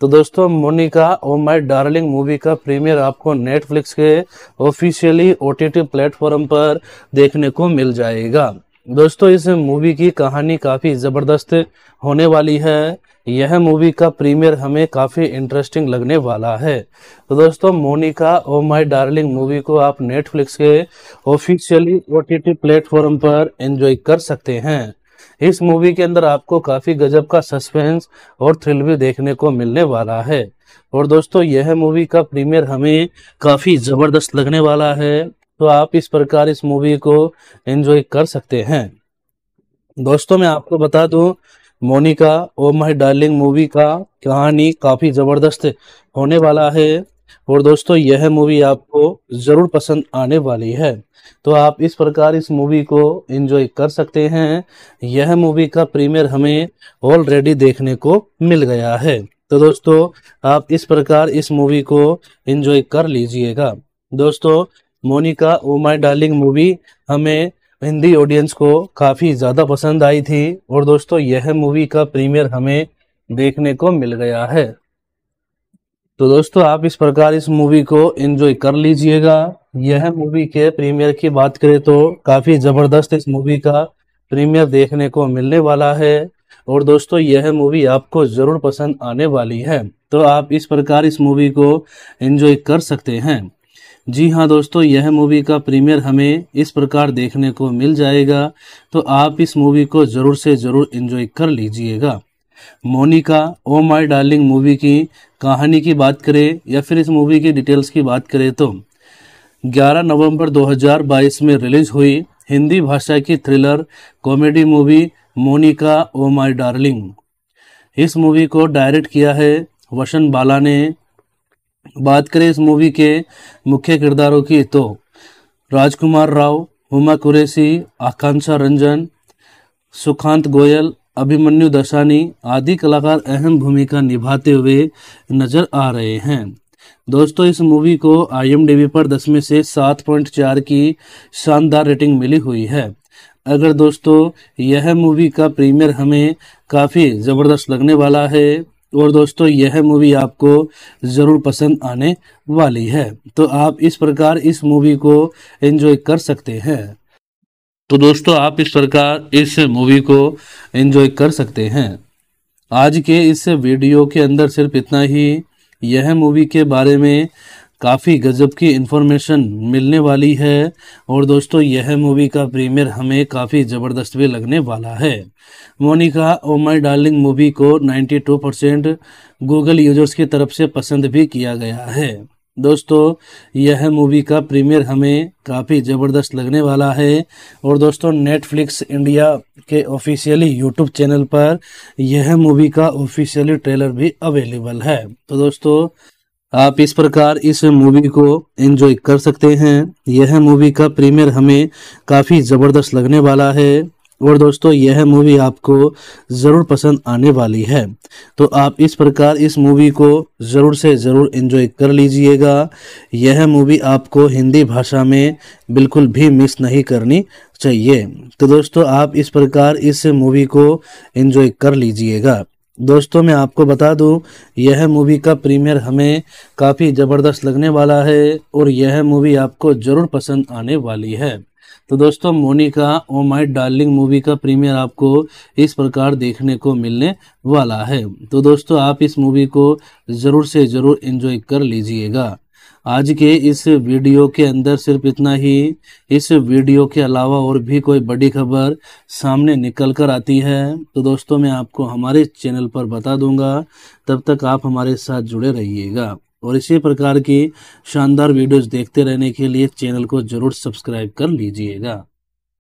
S2: तो दोस्तों Monica O my darling movie का प्रीमियर आपको नेटफ्लिक्स के ऑफिशियली ओटीटी प्लेटफॉर्म पर देखने को मिल जाएगा दोस्तों इस मूवी की कहानी काफ़ी ज़बरदस्त होने वाली है यह मूवी का प्रीमियर हमें काफ़ी इंटरेस्टिंग लगने वाला है तो दोस्तों Monica O my darling movie को आप नेटफ्लिक्स के ऑफिशियली ओ टी प्लेटफॉर्म पर एंजॉय कर सकते हैं इस मूवी के अंदर आपको काफी गजब का सस्पेंस और थ्रिल भी देखने को मिलने वाला है और दोस्तों यह मूवी का प्रीमियर हमें काफी जबरदस्त लगने वाला है तो आप इस प्रकार इस मूवी को एंजॉय कर सकते हैं दोस्तों मैं आपको बता दूं Monica O my darling movie का कहानी काफी जबरदस्त होने वाला है और दोस्तों यह मूवी आपको जरूर पसंद आने वाली है तो आप इस प्रकार इस मूवी को एंजॉय कर सकते हैं यह मूवी का प्रीमियर हमें ऑलरेडी देखने को मिल गया है तो दोस्तों आप इस प्रकार इस मूवी को एंजॉय कर लीजिएगा दोस्तों Monica O my darling movie हमें हिंदी ऑडियंस को काफ़ी ज़्यादा पसंद आई थी और दोस्तों यह मूवी का प्रीमियर हमें देखने को मिल गया है तो दोस्तों आप इस प्रकार इस मूवी को एंजॉय कर लीजिएगा यह मूवी के प्रीमियर की बात करें तो काफ़ी ज़बरदस्त इस मूवी का प्रीमियर देखने को मिलने वाला है और दोस्तों यह मूवी आपको ज़रूर पसंद आने वाली है तो आप इस प्रकार इस मूवी को एंजॉय कर सकते हैं जी हाँ दोस्तों यह मूवी का प्रीमियर हमें इस प्रकार देखने को मिल जाएगा तो आप इस मूवी को ज़रूर से ज़रूर एंजॉय कर लीजिएगा Monica O my darling movie की कहानी की बात करें या फिर इस मूवी की डिटेल्स की बात करें तो 11 नवंबर 2022 में रिलीज हुई हिंदी भाषा की thriller comedy movie Monica O my darling इस मूवी को डायरेक्ट किया है वसन बाला ने बात करें इस मूवी के मुख्य किरदारों की तो राजकुमार राव हुमा कुरैसी आकांक्षा रंजन सुखांत गोयल अभिमन्यु दशानी आदि कलाकार अहम भूमिका निभाते हुए नजर आ रहे हैं दोस्तों इस मूवी को आई पर 10 में से सात पॉइंट चार की शानदार रेटिंग मिली हुई है अगर दोस्तों यह मूवी का प्रीमियर हमें काफ़ी ज़बरदस्त लगने वाला है और दोस्तों यह मूवी आपको ज़रूर पसंद आने वाली है तो आप इस प्रकार इस मूवी को एंजॉय कर सकते हैं तो दोस्तों आप इस प्रकार इस मूवी को एंजॉय कर सकते हैं आज के इस वीडियो के अंदर सिर्फ इतना ही यह मूवी के बारे में काफ़ी गजब की इन्फॉर्मेशन मिलने वाली है और दोस्तों यह मूवी का प्रीमियर हमें काफ़ी ज़बरदस्त भी लगने वाला है Monica O my darling movie को 92 परसेंट गूगल यूजर्स की तरफ से पसंद भी किया गया है दोस्तों यह मूवी का प्रीमियर हमें काफ़ी ज़बरदस्त लगने वाला है और दोस्तों नेटफ्लिक्स इंडिया के ऑफिशियली यूट्यूब चैनल पर यह मूवी का ऑफिशियली ट्रेलर भी अवेलेबल है तो दोस्तों आप इस प्रकार इस मूवी को एंजॉय कर सकते हैं यह मूवी का प्रीमियर हमें काफ़ी ज़बरदस्त लगने वाला है और दोस्तों यह मूवी आपको ज़रूर पसंद आने वाली है तो आप इस प्रकार इस मूवी को ज़रूर से ज़रूर इन्जॉय कर लीजिएगा यह मूवी आपको हिंदी भाषा में बिल्कुल भी मिस नहीं करनी चाहिए तो दोस्तों आप इस प्रकार इस मूवी को इन्जॉय कर लीजिएगा दोस्तों मैं आपको बता दूं यह मूवी का प्रीमियर हमें काफ़ी ज़बरदस्त लगने वाला है और यह मूवी आपको ज़रूर पसंद आने वाली है तो दोस्तों Monica O my darling movie का प्रीमियर आपको इस प्रकार देखने को मिलने वाला है तो दोस्तों आप इस मूवी को ज़रूर से ज़रूर इन्जॉय कर लीजिएगा आज के इस वीडियो के अंदर सिर्फ इतना ही इस वीडियो के अलावा और भी कोई बड़ी खबर सामने निकल कर आती है तो दोस्तों मैं आपको हमारे चैनल पर बता दूंगा तब तक आप हमारे साथ जुड़े रहिएगा और इसी प्रकार की शानदार वीडियोस देखते रहने के लिए चैनल को ज़रूर सब्सक्राइब कर लीजिएगा